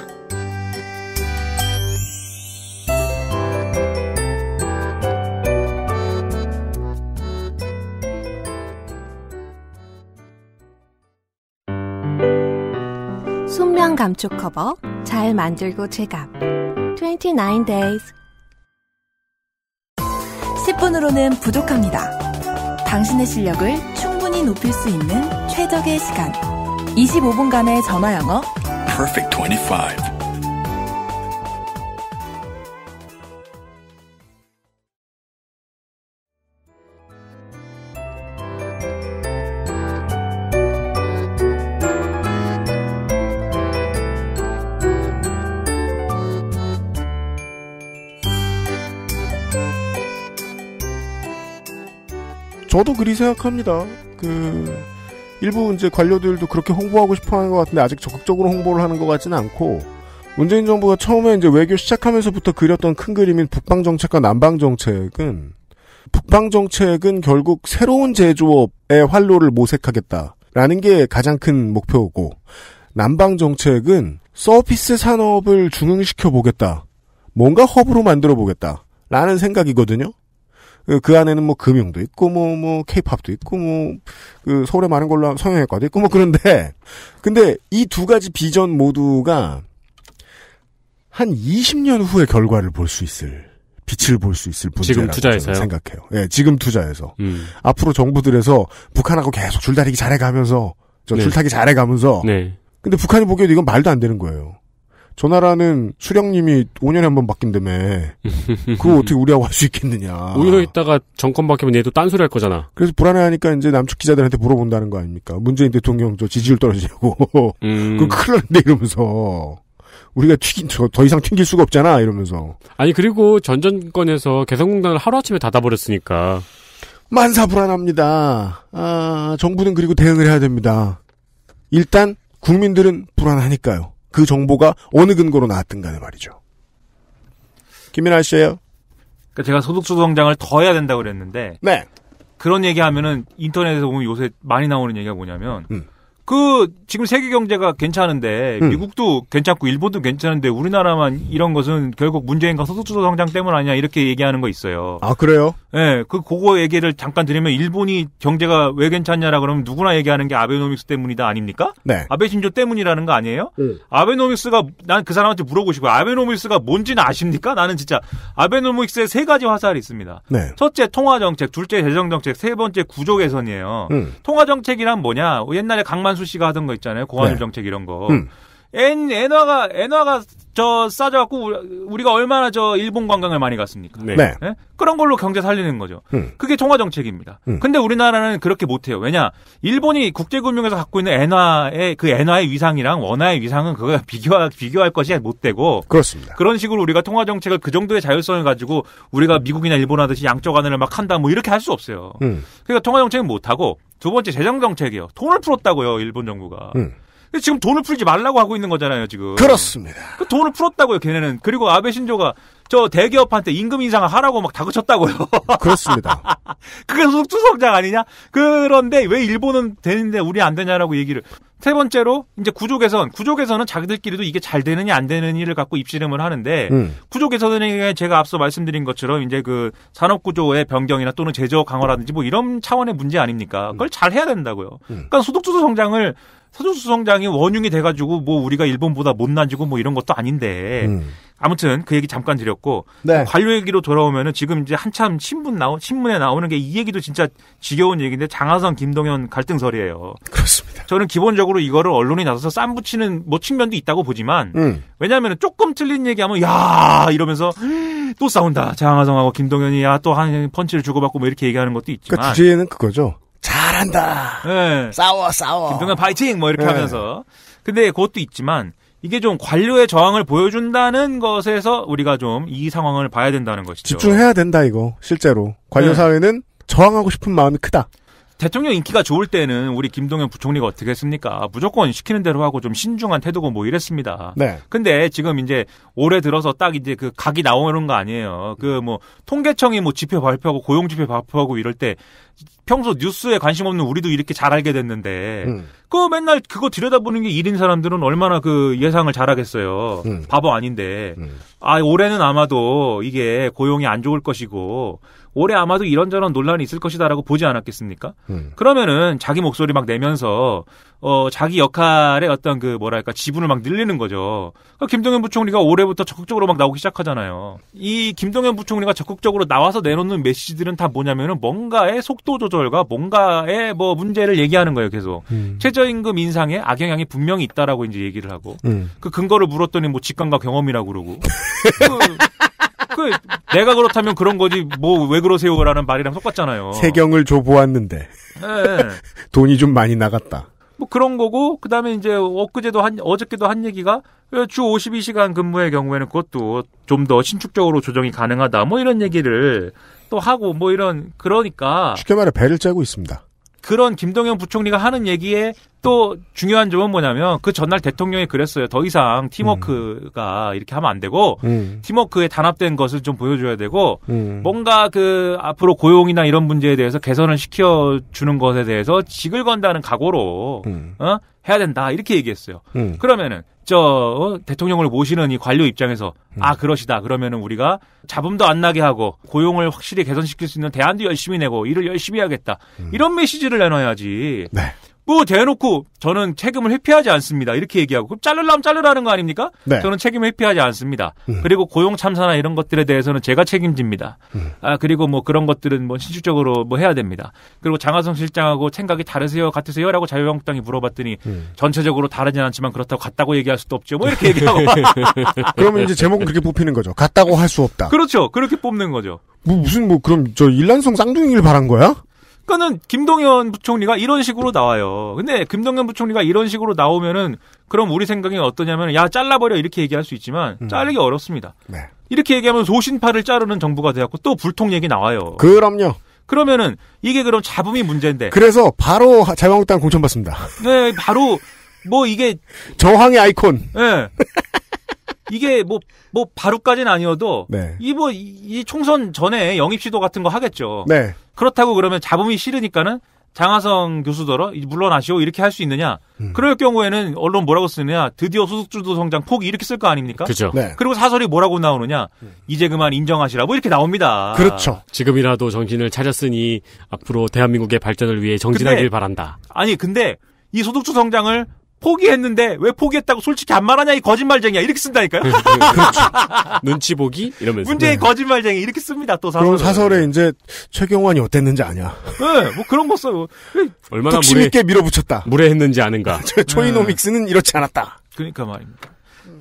순면 감촉 커버 잘 만들고 제갑 29 days 10분으로는 부족합니다. 당신의 실력을 충분히 높일 수 있는 최적의 시간. 25분간의 전화 영어. Perfect 25. 저도 그리 생각합니다. 그 일부 이제 관료들도 그렇게 홍보하고 싶어하는 것 같은데 아직 적극적으로 홍보를 하는 것 같지는 않고 문재인 정부가 처음에 이제 외교 시작하면서부터 그렸던 큰 그림인 북방 정책과 남방 정책은 북방 정책은 결국 새로운 제조업의 활로를 모색하겠다라는 게 가장 큰 목표고 남방 정책은 서비스 산업을 중흥시켜 보겠다. 뭔가 허브로 만들어 보겠다라는 생각이거든요. 그, 그 안에는 뭐 금융도 있고 뭐뭐 뭐, 케이팝도 있고 뭐 그 서울에 많은 걸로 성형외과도 있고 뭐 그런데 근데 이 두 가지 비전 모두가 한 20년 후의 결과를 볼 수 있을 빛을 볼 수 있을 분제라고투자해서 생각해요. 예, 지금 투자해서 음. 앞으로 정부들에서 북한하고 계속 줄다리기 잘해가면서 저 네. 줄타기 잘해가면서 네. 근데 북한이 보기에도 이건 말도 안 되는 거예요. 전화라는 수령님이 5년에 한 번 바뀐다며. 그거 어떻게 우리하고 할 수 있겠느냐. 오히려 있다가 정권 바뀌면 얘도 딴소리 할 거잖아. 그래서 불안해하니까 이제 남측 기자들한테 물어본다는 거 아닙니까? 문재인 대통령저 지지율 떨어지냐고. 음. 그 큰일 났는데 이러면서. 우리가 튀긴, 더 이상 튕길 수가 없잖아, 이러면서. 아니, 그리고 전정권에서 개성공단을 하루아침에 닫아버렸으니까. 만사 불안합니다. 아, 정부는 그리고 대응을 해야 됩니다. 일단, 국민들은 불안하니까요. 그 정보가 어느 근거로 나왔든 간에 말이죠. 김민아 씨예요. 그러니까 제가 소득주도 성장을 더 해야 된다고 그랬는데 네. 그런 얘기하면은 인터넷에서 보면 요새 많이 나오는 얘기가 뭐냐면 음. 그 지금 세계 경제가 괜찮은데 음. 미국도 괜찮고 일본도 괜찮은데 우리나라만 이런 것은 결국 문재인과 소득주도 성장 때문 아니냐 이렇게 얘기하는 거 있어요. 아 그래요? 네, 그 그거 얘기를 잠깐 드리면 일본이 경제가 왜 괜찮냐라 그러면 누구나 얘기하는 게 아베노믹스 때문이다 아닙니까? 네. 아베 신조 때문이라는 거 아니에요? 음. 아베노믹스가 난 그 사람한테 물어보고 시 아베노믹스가 뭔지는 아십니까? 나는 진짜 아베노믹스의 세 가지 화살이 있습니다. 네. 첫째 통화 정책, 둘째 재정 정책, 세 번째 구조 개선이에요. 음. 통화 정책이란 뭐냐? 옛날에 강만 한수 씨가 하던 거 있잖아요. 고환율 네. 정책 이런 거. 음. 엔, 화가 엔화가 저 싸져갖고 우리가 얼마나 저 일본 관광을 많이 갔습니까? 네. 네. 네? 그런 걸로 경제 살리는 거죠. 음. 그게 통화 정책입니다. 음. 근데 우리나라는 그렇게 못해요. 왜냐? 일본이 국제금융에서 갖고 있는 엔화의 그 엔화의 위상이랑 원화의 위상은 그거 비교할 비교할 것이 못 되고 그렇습니다. 그런 식으로 우리가 통화 정책을 그 정도의 자율성을 가지고 우리가 미국이나 일본 하듯이 양쪽 안을 막 한다 뭐 이렇게 할 수 없어요. 음. 그러니까 통화 정책은 못 하고 두 번째 재정 정책이요. 돈을 풀었다고요, 일본 정부가. 음. 근데 지금 돈을 풀지 말라고 하고 있는 거잖아요, 지금. 그렇습니다. 그 돈을 풀었다고요, 걔네는. 그리고 아베 신조가 저 대기업한테 임금 인상을 하라고 막 다그쳤다고요. 그렇습니다. 그게 속주 성장 아니냐? 그런데 왜 일본은 되는데 우리 안 되냐라고 얘기를. 세 번째로 이제 구조 개선. 구조 개선은 자기들끼리도 이게 잘 되느냐 안 되느냐를 갖고 입씨름을 하는데 음. 구조 개선에 제가 앞서 말씀드린 것처럼 이제 그 산업 구조의 변경이나 또는 제조 강화라든지 뭐 이런 차원의 문제 아닙니까? 음. 그걸 잘 해야 된다고요. 음. 그러니까 소득주도 성장을 소득주도 성장이 원흉이 돼가지고 뭐 우리가 일본보다 못난지고 뭐 이런 것도 아닌데. 음. 아무튼 그 얘기 잠깐 드렸고 네. 관료 얘기로 돌아오면은 지금 이제 한참 신문 나오 신문에 나오는 게 이 얘기도 진짜 지겨운 얘기인데 장하성 김동현 갈등설이에요. 그렇습니다. 저는 기본적으로 이거를 언론이 나서서 쌈 붙이는 뭐 측면도 있다고 보지만 음. 왜냐하면 조금 틀린 얘기하면 야 이러면서 또 싸운다 장하성하고 김동현이 야또 한 펀치를 주고받고 뭐 이렇게 얘기하는 것도 있지만 그러니까 주제는 그거죠. 잘한다. 네. 싸워 싸워. 김동현 파이팅 뭐 이렇게 네. 하면서 근데 그것도 있지만 이게 좀 관료의 저항을 보여준다는 것에서 우리가 좀 이 상황을 봐야 된다는 것이죠. 집중해야 된다 이거 실제로 관료 네. 사회는 저항하고 싶은 마음이 크다. 대통령 인기가 좋을 때는 우리 김동연 부총리가 어떻게 했습니까? 아, 무조건 시키는 대로 하고 좀 신중한 태도고 뭐 이랬습니다. 네. 근데 지금 이제 올해 들어서 딱 이제 그 각이 나오는 거 아니에요. 그 뭐 통계청이 뭐 지표 발표하고 고용 지표 발표하고 이럴 때 평소 뉴스에 관심 없는 우리도 이렇게 잘 알게 됐는데 음. 그 맨날 그거 들여다보는 게 일인 사람들은 얼마나 그 예상을 잘하겠어요. 음. 바보 아닌데. 음. 아 올해는 아마도 이게 고용이 안 좋을 것이고 올해 아마도 이런저런 논란이 있을 것이다라고 보지 않았겠습니까? 음. 그러면은 자기 목소리 막 내면서 어 자기 역할의 어떤 그 뭐랄까 지분을 막 늘리는 거죠. 그러니까 김동연 부총리가 올해부터 적극적으로 막 나오기 시작하잖아요. 이 김동연 부총리가 적극적으로 나와서 내놓는 메시지들은 다 뭐냐면은 뭔가의 속도 조절과 뭔가의 뭐 문제를 얘기하는 거예요. 계속 음. 최저임금 인상에 악영향이 분명히 있다라고 이제 얘기를 하고 음. 그 근거를 물었더니 뭐 직감과 경험이라고 그러고. 그그 내가 그렇다면 그런 거지 뭐 왜 그러세요라는 말이랑 똑같잖아요. 세경을 줘 보았는데 예, 예. 돈이 좀 많이 나갔다. 뭐 그런 거고 그다음에 이제 엊그제도 한 어저께도 한 얘기가 예, 주 52시간 근무의 경우에는 그것도 좀 더 신축적으로 조정이 가능하다 뭐 이런 얘기를 또 하고 뭐 이런 그러니까 쉽게 말해 배를 짜고 있습니다. 그런 김동연 부총리가 하는 얘기에 또 중요한 점은 뭐냐면 그 전날 대통령이 그랬어요. 더 이상 팀워크가 음. 이렇게 하면 안 되고 음. 팀워크에 단합된 것을 좀 보여줘야 되고 음. 뭔가 그 앞으로 고용이나 이런 문제에 대해서 개선을 시켜 주는 것에 대해서 직을 건다는 각오로 음. 어? 해야 된다 이렇게 얘기했어요. 음. 그러면은 저 어? 대통령을 모시는 이 관료 입장에서 음. 아 그러시다 그러면은 우리가 잡음도 안 나게 하고 고용을 확실히 개선시킬 수 있는 대안도 열심히 내고 일을 열심히 해야겠다 음. 이런 메시지를 내놔야지 네. 뭐 대놓고 저는 책임을 회피하지 않습니다. 이렇게 얘기하고 그럼 자르라면 자르라는 거 아닙니까? 네. 저는 책임을 회피하지 않습니다. 음. 그리고 고용 참사나 이런 것들에 대해서는 제가 책임집니다. 음. 아 그리고 뭐 그런 것들은 뭐 실질적으로 뭐 해야 됩니다. 그리고 장하성 실장하고 생각이 다르세요, 같으세요라고 자유한국당이 물어봤더니 음. 전체적으로 다르진 않지만 그렇다고 같다고 얘기할 수도 없죠. 뭐 이렇게 얘기하고 그러면 이제 제목은 그렇게 뽑히는 거죠. 같다고 할 수 없다. 그렇죠. 그렇게 뽑는 거죠. 뭐 무슨 뭐 그럼 저 일란성 쌍둥이를 바란 거야? 그러니까는 김동연 부총리가 이런 식으로 나와요. 근데 김동연 부총리가 이런 식으로 나오면은 그럼 우리 생각이 어떠냐면 야 잘라버려 이렇게 얘기할 수 있지만 음. 자르기 어렵습니다. 네. 이렇게 얘기하면 소신파를 자르는 정부가 되었고 또 불통 얘기 나와요. 그럼요. 그러면은 이게 그럼 잡음이 문제인데. 그래서 바로 자유한국당 공천받습니다. 네, 바로 뭐 이게 저항의 아이콘. 네. 이게 뭐뭐 뭐 바로까지는 아니어도 네. 이뭐이 뭐, 이 총선 전에 영입 시도 같은 거 하겠죠. 네. 그렇다고 그러면 잡음이 싫으니까는 장하성 교수더러 물러나시오 이렇게 할 수 있느냐? 음. 그럴 경우에는 언론 뭐라고 쓰느냐? 드디어 소득주도 성장 폭이 이렇게 쓸 거 아닙니까? 그죠. 네. 그리고 사설이 뭐라고 나오느냐? 음. 이제 그만 인정하시라 고 이렇게 나옵니다. 그렇죠. 지금이라도 정신을 차렸으니 앞으로 대한민국의 발전을 위해 정진하길 근데, 바란다. 아니 근데 이 소득주 성장을 포기했는데 왜 포기했다고 솔직히 안 말하냐 이 거짓말쟁이야 이렇게 쓴다니까요. 그, 그렇죠. 눈치 보기 이러면서 문제의 네. 거짓말쟁이 이렇게 씁니다 또 사설. 그럼 사설에 이제 최경환이 어땠는지 아냐. 네, 뭐 그런 거 써요. 얼마나 뚝심 있게 밀어붙였다. 무례했는지 아는가. 초이노믹스는 이렇지 않았다. 그러니까 말입니다.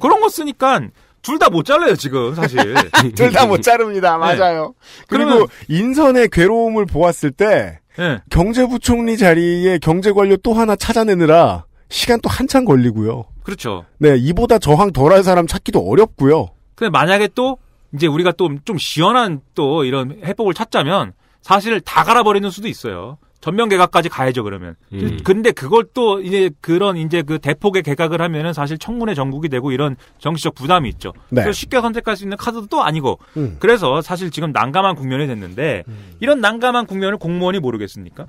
그런 거 쓰니까 둘 다 못 잘라요 지금 사실 둘 다 못 자릅니다 네. 맞아요 네. 그리고 인선의 괴로움을 보았을 때 네. 경제부총리 자리에 경제관료 또 하나 찾아내느라 시간 또 한참 걸리고요. 그렇죠. 네, 이보다 저항 덜할 사람 찾기도 어렵고요. 근데 만약에 또 이제 우리가 또 좀 시원한 또 이런 해법을 찾자면 사실 다 갈아버리는 수도 있어요. 전면 개각까지 가야죠 그러면. 음. 그, 근데 그걸 또 이제 그런 이제 그 대폭의 개각을 하면은 사실 청문회 전국이 되고 이런 정치적 부담이 있죠. 네. 그래서 쉽게 선택할 수 있는 카드도 또 아니고. 음. 그래서 사실 지금 난감한 국면이 됐는데 음. 이런 난감한 국면을 공무원이 모르겠습니까?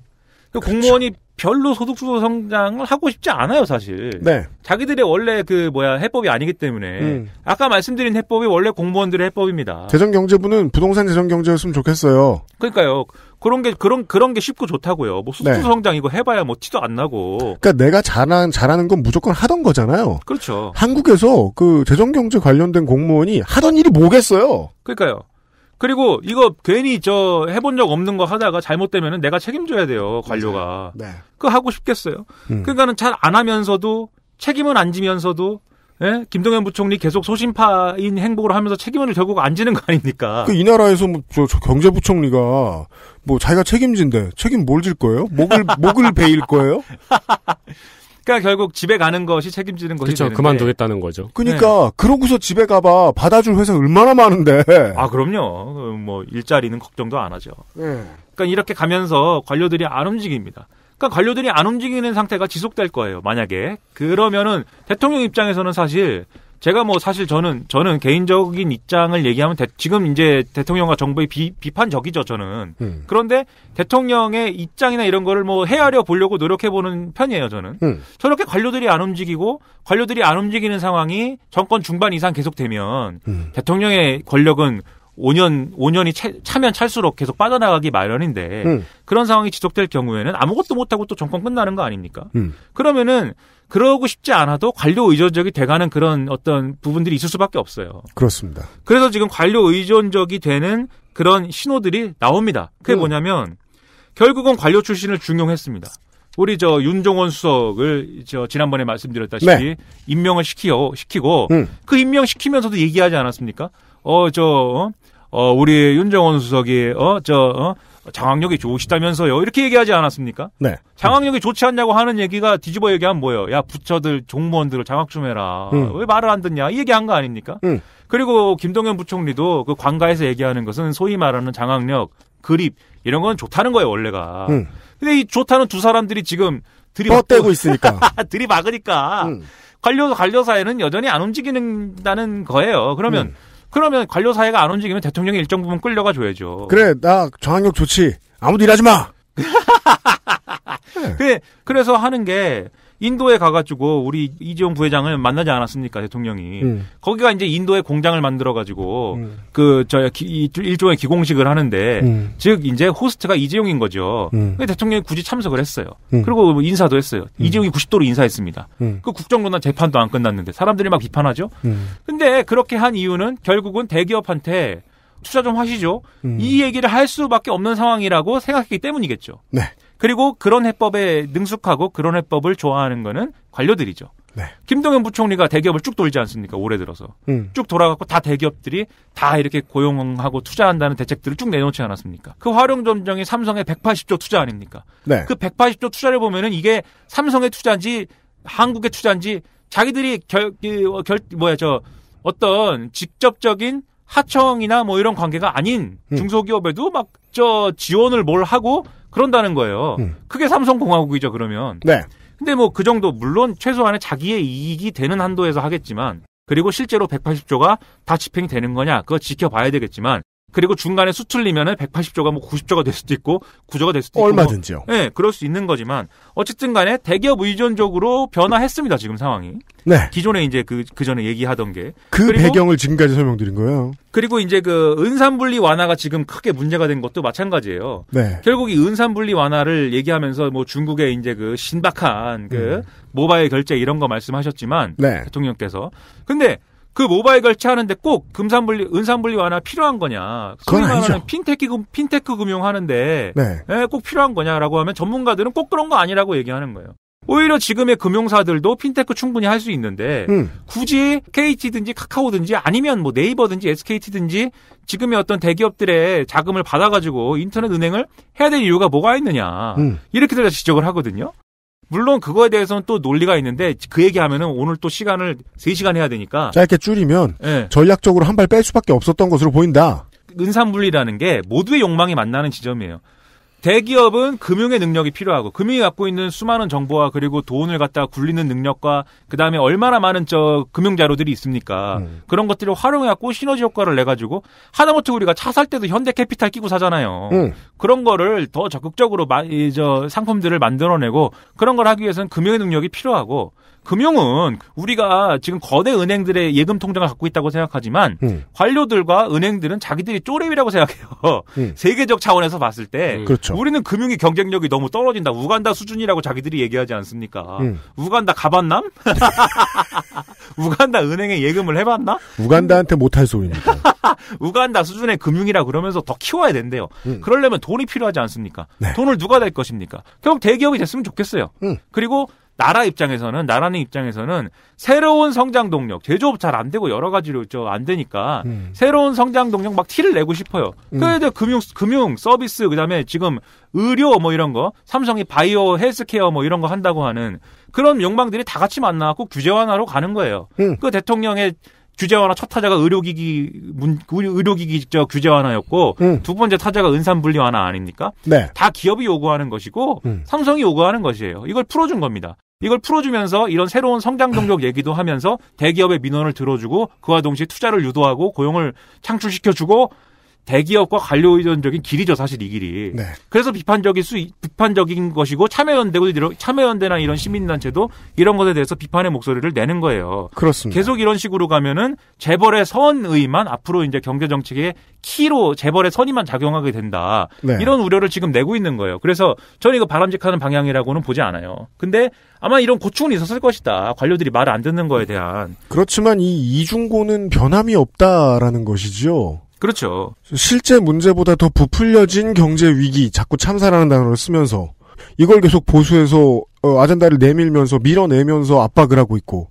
그렇죠 공무원이 별로 소득주도 성장을 하고 싶지 않아요, 사실. 네. 자기들의 원래 그 뭐야 해법이 아니기 때문에 음. 아까 말씀드린 해법이 원래 공무원들의 해법입니다. 재정경제부는 부동산 재정경제였으면 좋겠어요. 그러니까요. 그런 게 그런 그런 게 쉽고 좋다고요. 뭐 네. 소득주도 네. 성장 이거 해봐야 뭐 티도 안 나고. 그러니까 내가 잘한 잘하는 건 무조건 하던 거잖아요. 그렇죠. 한국에서 그 재정경제 관련된 공무원이 하던 일이 뭐겠어요? 그러니까요. 그리고 이거 괜히 저 해본 적 없는 거 하다가 잘못되면은 내가 책임져야 돼요 관료가. 네. 그 하고 싶겠어요. 음. 그러니까는 잘 안 하면서도 책임은 안 지면서도 예? 김동연 부총리 계속 소신파인 행복을 하면서 책임을 결국 안 지는 거 아닙니까? 그이 나라에서 뭐 저, 저 경제부총리가 뭐 자기가 책임진데 책임 뭘 질 거예요? 목을 목을 베일 거예요? 그러니까 결국 집에 가는 것이 책임지는 것이 그렇죠. 그만두겠다는 거죠. 그러니까 네. 그러고서 집에 가봐 받아줄 회사 얼마나 많은데. 아 그럼요. 그 뭐 일자리는 걱정도 안 하죠. 네. 그러니까 이렇게 가면서 관료들이 안 움직입니다. 그러니까 관료들이 안 움직이는 상태가 지속될 거예요. 만약에 그러면은 대통령 입장에서는 사실 제가 뭐 사실 저는 저는 개인적인 입장을 얘기하면 대, 지금 이제 대통령과 정부의 비, 비판적이죠 저는 음. 그런데 대통령의 입장이나 이런 거를 뭐 헤아려 보려고 노력해 보는 편이에요 저는 음. 저렇게 관료들이 안 움직이고 관료들이 안 움직이는 상황이 정권 중반 이상 계속되면 음. 대통령의 권력은 5년 5년이 차, 차면 찰수록 계속 빠져나가기 마련인데 음. 그런 상황이 지속될 경우에는 아무것도 못하고 또 정권 끝나는 거 아닙니까? 음. 그러면은 그러고 싶지 않아도 관료 의존적이 돼가는 그런 어떤 부분들이 있을 수밖에 없어요. 그렇습니다. 그래서 지금 관료 의존적이 되는 그런 신호들이 나옵니다. 그게 음. 뭐냐면 결국은 관료 출신을 중용했습니다. 우리 저 윤종원 수석을 저 지난번에 말씀드렸다시피 네. 임명을 시키어 시키고 음. 그 임명 시키면서도 얘기하지 않았습니까? 어 저어 어, 우리 윤종원 수석이 어저 어, 어 장악력이 좋으시다면서요. 이렇게 얘기하지 않았습니까? 네. 장악력이 좋지 않냐고 하는 얘기가 뒤집어 얘기하면 뭐예요? 야, 부처들, 종무원들을 장악 좀 해라. 음. 왜 말을 안 듣냐? 이 얘기한 거 아닙니까? 음. 그리고 김동현 부총리도 그 관가에서 얘기하는 것은 소위 말하는 장악력, 그립, 이런 건 좋다는 거예요, 원래가. 음. 근데 이 좋다는 두 사람들이 지금 들이받고 있으니까. 들이막으니까. 관료, 음. 관료사회는 여전히 안 움직이는다는 거예요. 그러면 음. 그러면 관료 사회가 안 움직이면 대통령이 일정 부분 끌려가 줘야죠. 그래, 나 정항력 좋지. 아무도 일하지 마. 네. 그래, 그래서 하는 게 인도에 가가지고 우리 이재용 부회장을 만나지 않았습니까 대통령이 음. 거기가 이제 인도에 공장을 만들어가지고 음. 그저 일종의 기공식을 하는데 음. 즉 이제 호스트가 이재용인 거죠. 음. 대통령이 굳이 참석을 했어요. 음. 그리고 뭐 인사도 했어요. 음. 이재용이 90도로 인사했습니다. 그 국정농단 재판도 안 끝났는데 사람들이 막 비판하죠. 근데 그렇게 한 이유는 결국은 대기업한테 투자 좀 하시죠. 이 얘기를 할 수밖에 없는 상황이라고 생각했기 때문이겠죠. 네. 그리고 그런 해법에 능숙하고 그런 해법을 좋아하는 거는 관료들이죠. 네. 김동연 부총리가 대기업을 쭉 돌지 않습니까? 올해 들어서 음. 쭉 돌아가고 다 대기업들이 다 이렇게 고용하고 투자한다는 대책들을 쭉 내놓지 않았습니까? 그 활용점정이 삼성에 180조 투자 아닙니까? 네. 그 180조 투자를 보면은 이게 삼성의 투자인지 한국의 투자인지 자기들이 결, 그, 결 뭐야 저 어떤 직접적인 하청이나 뭐 이런 관계가 아닌 음. 중소기업에도 막 저 지원을 뭘 하고 그런다는 거예요. 음. 그게 삼성공화국이죠 그러면. 네. 근데 뭐 그 정도 물론 최소한의 자기의 이익이 되는 한도에서 하겠지만 그리고 실제로 180조가 다 집행이 되는 거냐 그거 지켜봐야 되겠지만 그리고 중간에 수틀리면은 180조가 뭐 90조가 될 수도 있고 구조가될 수도 있고 뭐 얼마든지요. 뭐, 네, 그럴 수 있는 거지만 어쨌든 간에 대기업 의존적으로 변화했습니다 지금 상황이. 네. 기존에 이제 그, 그 전에 얘기하던 게. 그 그리고 배경을 지금까지 설명드린 거예요. 그리고 이제 그 은산분리 완화가 지금 크게 문제가 된 것도 마찬가지예요. 네. 결국 이 은산분리 완화를 얘기하면서 뭐 중국의 이제 그 신박한 그 음. 모바일 결제 이런 거 말씀하셨지만. 네. 대통령께서. 근데 그 모바일 결제하는데 꼭 금산분리, 은산분리 완화 필요한 거냐? 그건 아니죠. 핀테크 금 핀테크 금융하는데 네. 에, 예, 꼭 필요한 거냐라고 하면 전문가들은 꼭 그런 거 아니라고 얘기하는 거예요. 오히려 지금의 금융사들도 핀테크 충분히 할 수 있는데 음. 굳이 KT든지 카카오든지 아니면 뭐 네이버든지 SKT든지 지금의 어떤 대기업들의 자금을 받아가지고 인터넷 은행을 해야 될 이유가 뭐가 있느냐 음. 이렇게들 지적을 하거든요. 물론 그거에 대해서는 또 논리가 있는데 그 얘기하면은 오늘 또 시간을 3시간 해야 되니까 짧게 줄이면 네. 전략적으로 한 발 뺄 수밖에 없었던 것으로 보인다. 그 은산물리라는 게 모두의 욕망이 만나는 지점이에요. 대기업은 금융의 능력이 필요하고 금융이 갖고 있는 수많은 정보와 그리고 돈을 갖다 굴리는 능력과 그다음에 얼마나 많은 저 금융 자료들이 있습니까? 음. 그런 것들을 활용해 갖고 시너지 효과를 내 가지고 하다못해 우리가 차 살 때도 현대캐피탈 끼고 사잖아요. 음. 그런 거를 더 적극적으로 마, 이, 저 상품들을 만들어내고 그런 걸 하기 위해서는 금융의 능력이 필요하고 금융은 우리가 지금 거대 은행들의 예금 통장을 갖고 있다고 생각하지만 음. 관료들과 은행들은 자기들이 쪼렙이라고 생각해요. 음. 세계적 차원에서 봤을 때 음. 그렇죠. 우리는 금융의 경쟁력이 너무 떨어진다. 우간다 수준이라고 자기들이 얘기하지 않습니까? 음. 우간다 가봤남? 우간다 은행에 예금을 해봤나? 우간다한테 못할 소리입니다. 우간다 수준의 금융이라 그러면서 더 키워야 된대요. 음. 그러려면 돈이 필요하지 않습니까? 네. 돈을 누가 낼 것입니까? 결국 대기업이 됐으면 좋겠어요. 음. 그리고 나라 입장에서는 나라는 입장에서는 새로운 성장 동력 제조업 잘 안 되고 여러 가지로 저 안 되니까 음. 새로운 성장 동력 막 티를 내고 싶어요. 음. 그래도 금융 금융 서비스 그다음에 지금 의료 뭐 이런 거 삼성이 바이오 헬스케어 뭐 이런 거 한다고 하는 그런 욕망들이 다 같이 만나갖고 규제 완화로 가는 거예요. 음. 그 대통령의 규제 완화 첫 타자가 의료기기 문 의료기기 저 규제 완화였고 음. 두 번째 타자가 은산 분리 완화 아닙니까? 네. 다 기업이 요구하는 것이고 음. 삼성이 요구하는 것이에요. 이걸 풀어준 겁니다. 이걸 풀어주면서 이런 새로운 성장 동력 얘기도 하면서 대기업의 민원을 들어주고 그와 동시에 투자를 유도하고 고용을 창출시켜주고 대기업과 관료 의존적인 길이죠 사실 이 길이. 네. 그래서 비판적일 수 비판적인 것이고 참여연대고 참여연대나 이런 시민단체도 이런 것에 대해서 비판의 목소리를 내는 거예요. 그렇습니다. 계속 이런 식으로 가면은 재벌의 선의만 앞으로 이제 경제 정책의 키로 재벌의 선의만 작용하게 된다. 네. 이런 우려를 지금 내고 있는 거예요. 그래서 저는 이거 바람직한 방향이라고는 보지 않아요. 근데 아마 이런 고충은 있었을 것이다. 관료들이 말을 안 듣는 거에 대한. 그렇지만 이 이중고는 변함이 없다라는 것이지요. 그렇죠. 실제 문제보다 더 부풀려진 경제 위기 자꾸 참사라는 단어를 쓰면서 이걸 계속 보수에서 어, 아젠다를 내밀면서 밀어내면서 압박을 하고 있고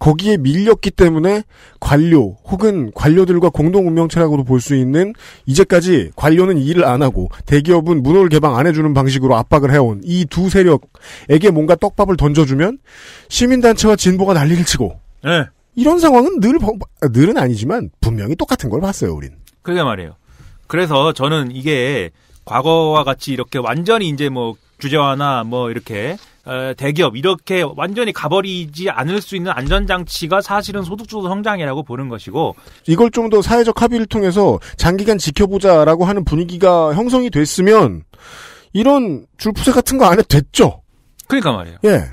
거기에 밀렸기 때문에 관료 혹은 관료들과 공동 운명체라고도 볼 수 있는 이제까지 관료는 일을 안 하고 대기업은 문호를 개방 안 해주는 방식으로 압박을 해온 이 두 세력에게 뭔가 떡밥을 던져주면 시민단체와 진보가 난리를 치고 네. 이런 상황은 늘 아, 늘은 아니지만 분명히 똑같은 걸 봤어요 우린. 그러게 말이에요. 그래서 저는 이게 과거와 같이 이렇게 완전히 이제 뭐 규제화나 뭐 이렇게 대기업 이렇게 완전히 가버리지 않을 수 있는 안전장치가 사실은 소득주도 성장이라고 보는 것이고 이걸 좀 더 사회적 합의를 통해서 장기간 지켜보자라고 하는 분위기가 형성이 됐으면 이런 줄푸세 같은 거안 해도 됐죠. 그러니까 말이에요. 예.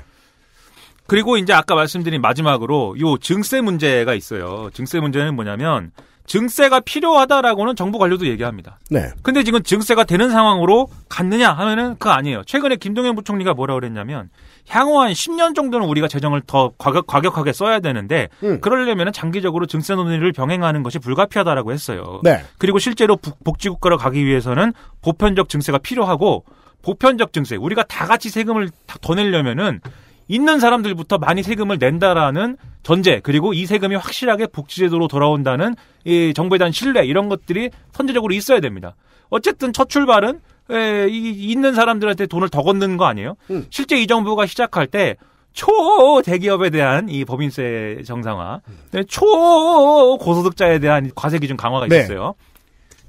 그리고 이제 아까 말씀드린 마지막으로 요 증세 문제가 있어요. 증세 문제는 뭐냐면 증세가 필요하다라고는 정부 관료도 얘기합니다. 네. 근데 지금 증세가 되는 상황으로 갔느냐 하면은 그거 아니에요. 최근에 김동연 부총리가 뭐라 고 그랬냐면 향후 한 10년 정도는 우리가 재정을 더 과격, 하게 써야 되는데 음. 그러려면 장기적으로 증세 논의를 병행하는 것이 불가피하다라고 했어요. 네. 그리고 실제로 복지국가로 가기 위해서는 보편적 증세가 필요하고 보편적 증세 우리가 다 같이 세금을 더 내려면은 있는 사람들부터 많이 세금을 낸다라는 전제 그리고 이 세금이 확실하게 복지제도로 돌아온다는 이 정부에 대한 신뢰 이런 것들이 선제적으로 있어야 됩니다. 어쨌든 첫 출발은 에, 이, 있는 사람들한테 돈을 더 걷는 거 아니에요? 음. 실제 이 정부가 시작할 때 초대기업에 대한 이 법인세 정상화, 음. 네, 초고소득자에 대한 과세 기준 강화가 네. 있었어요. 네.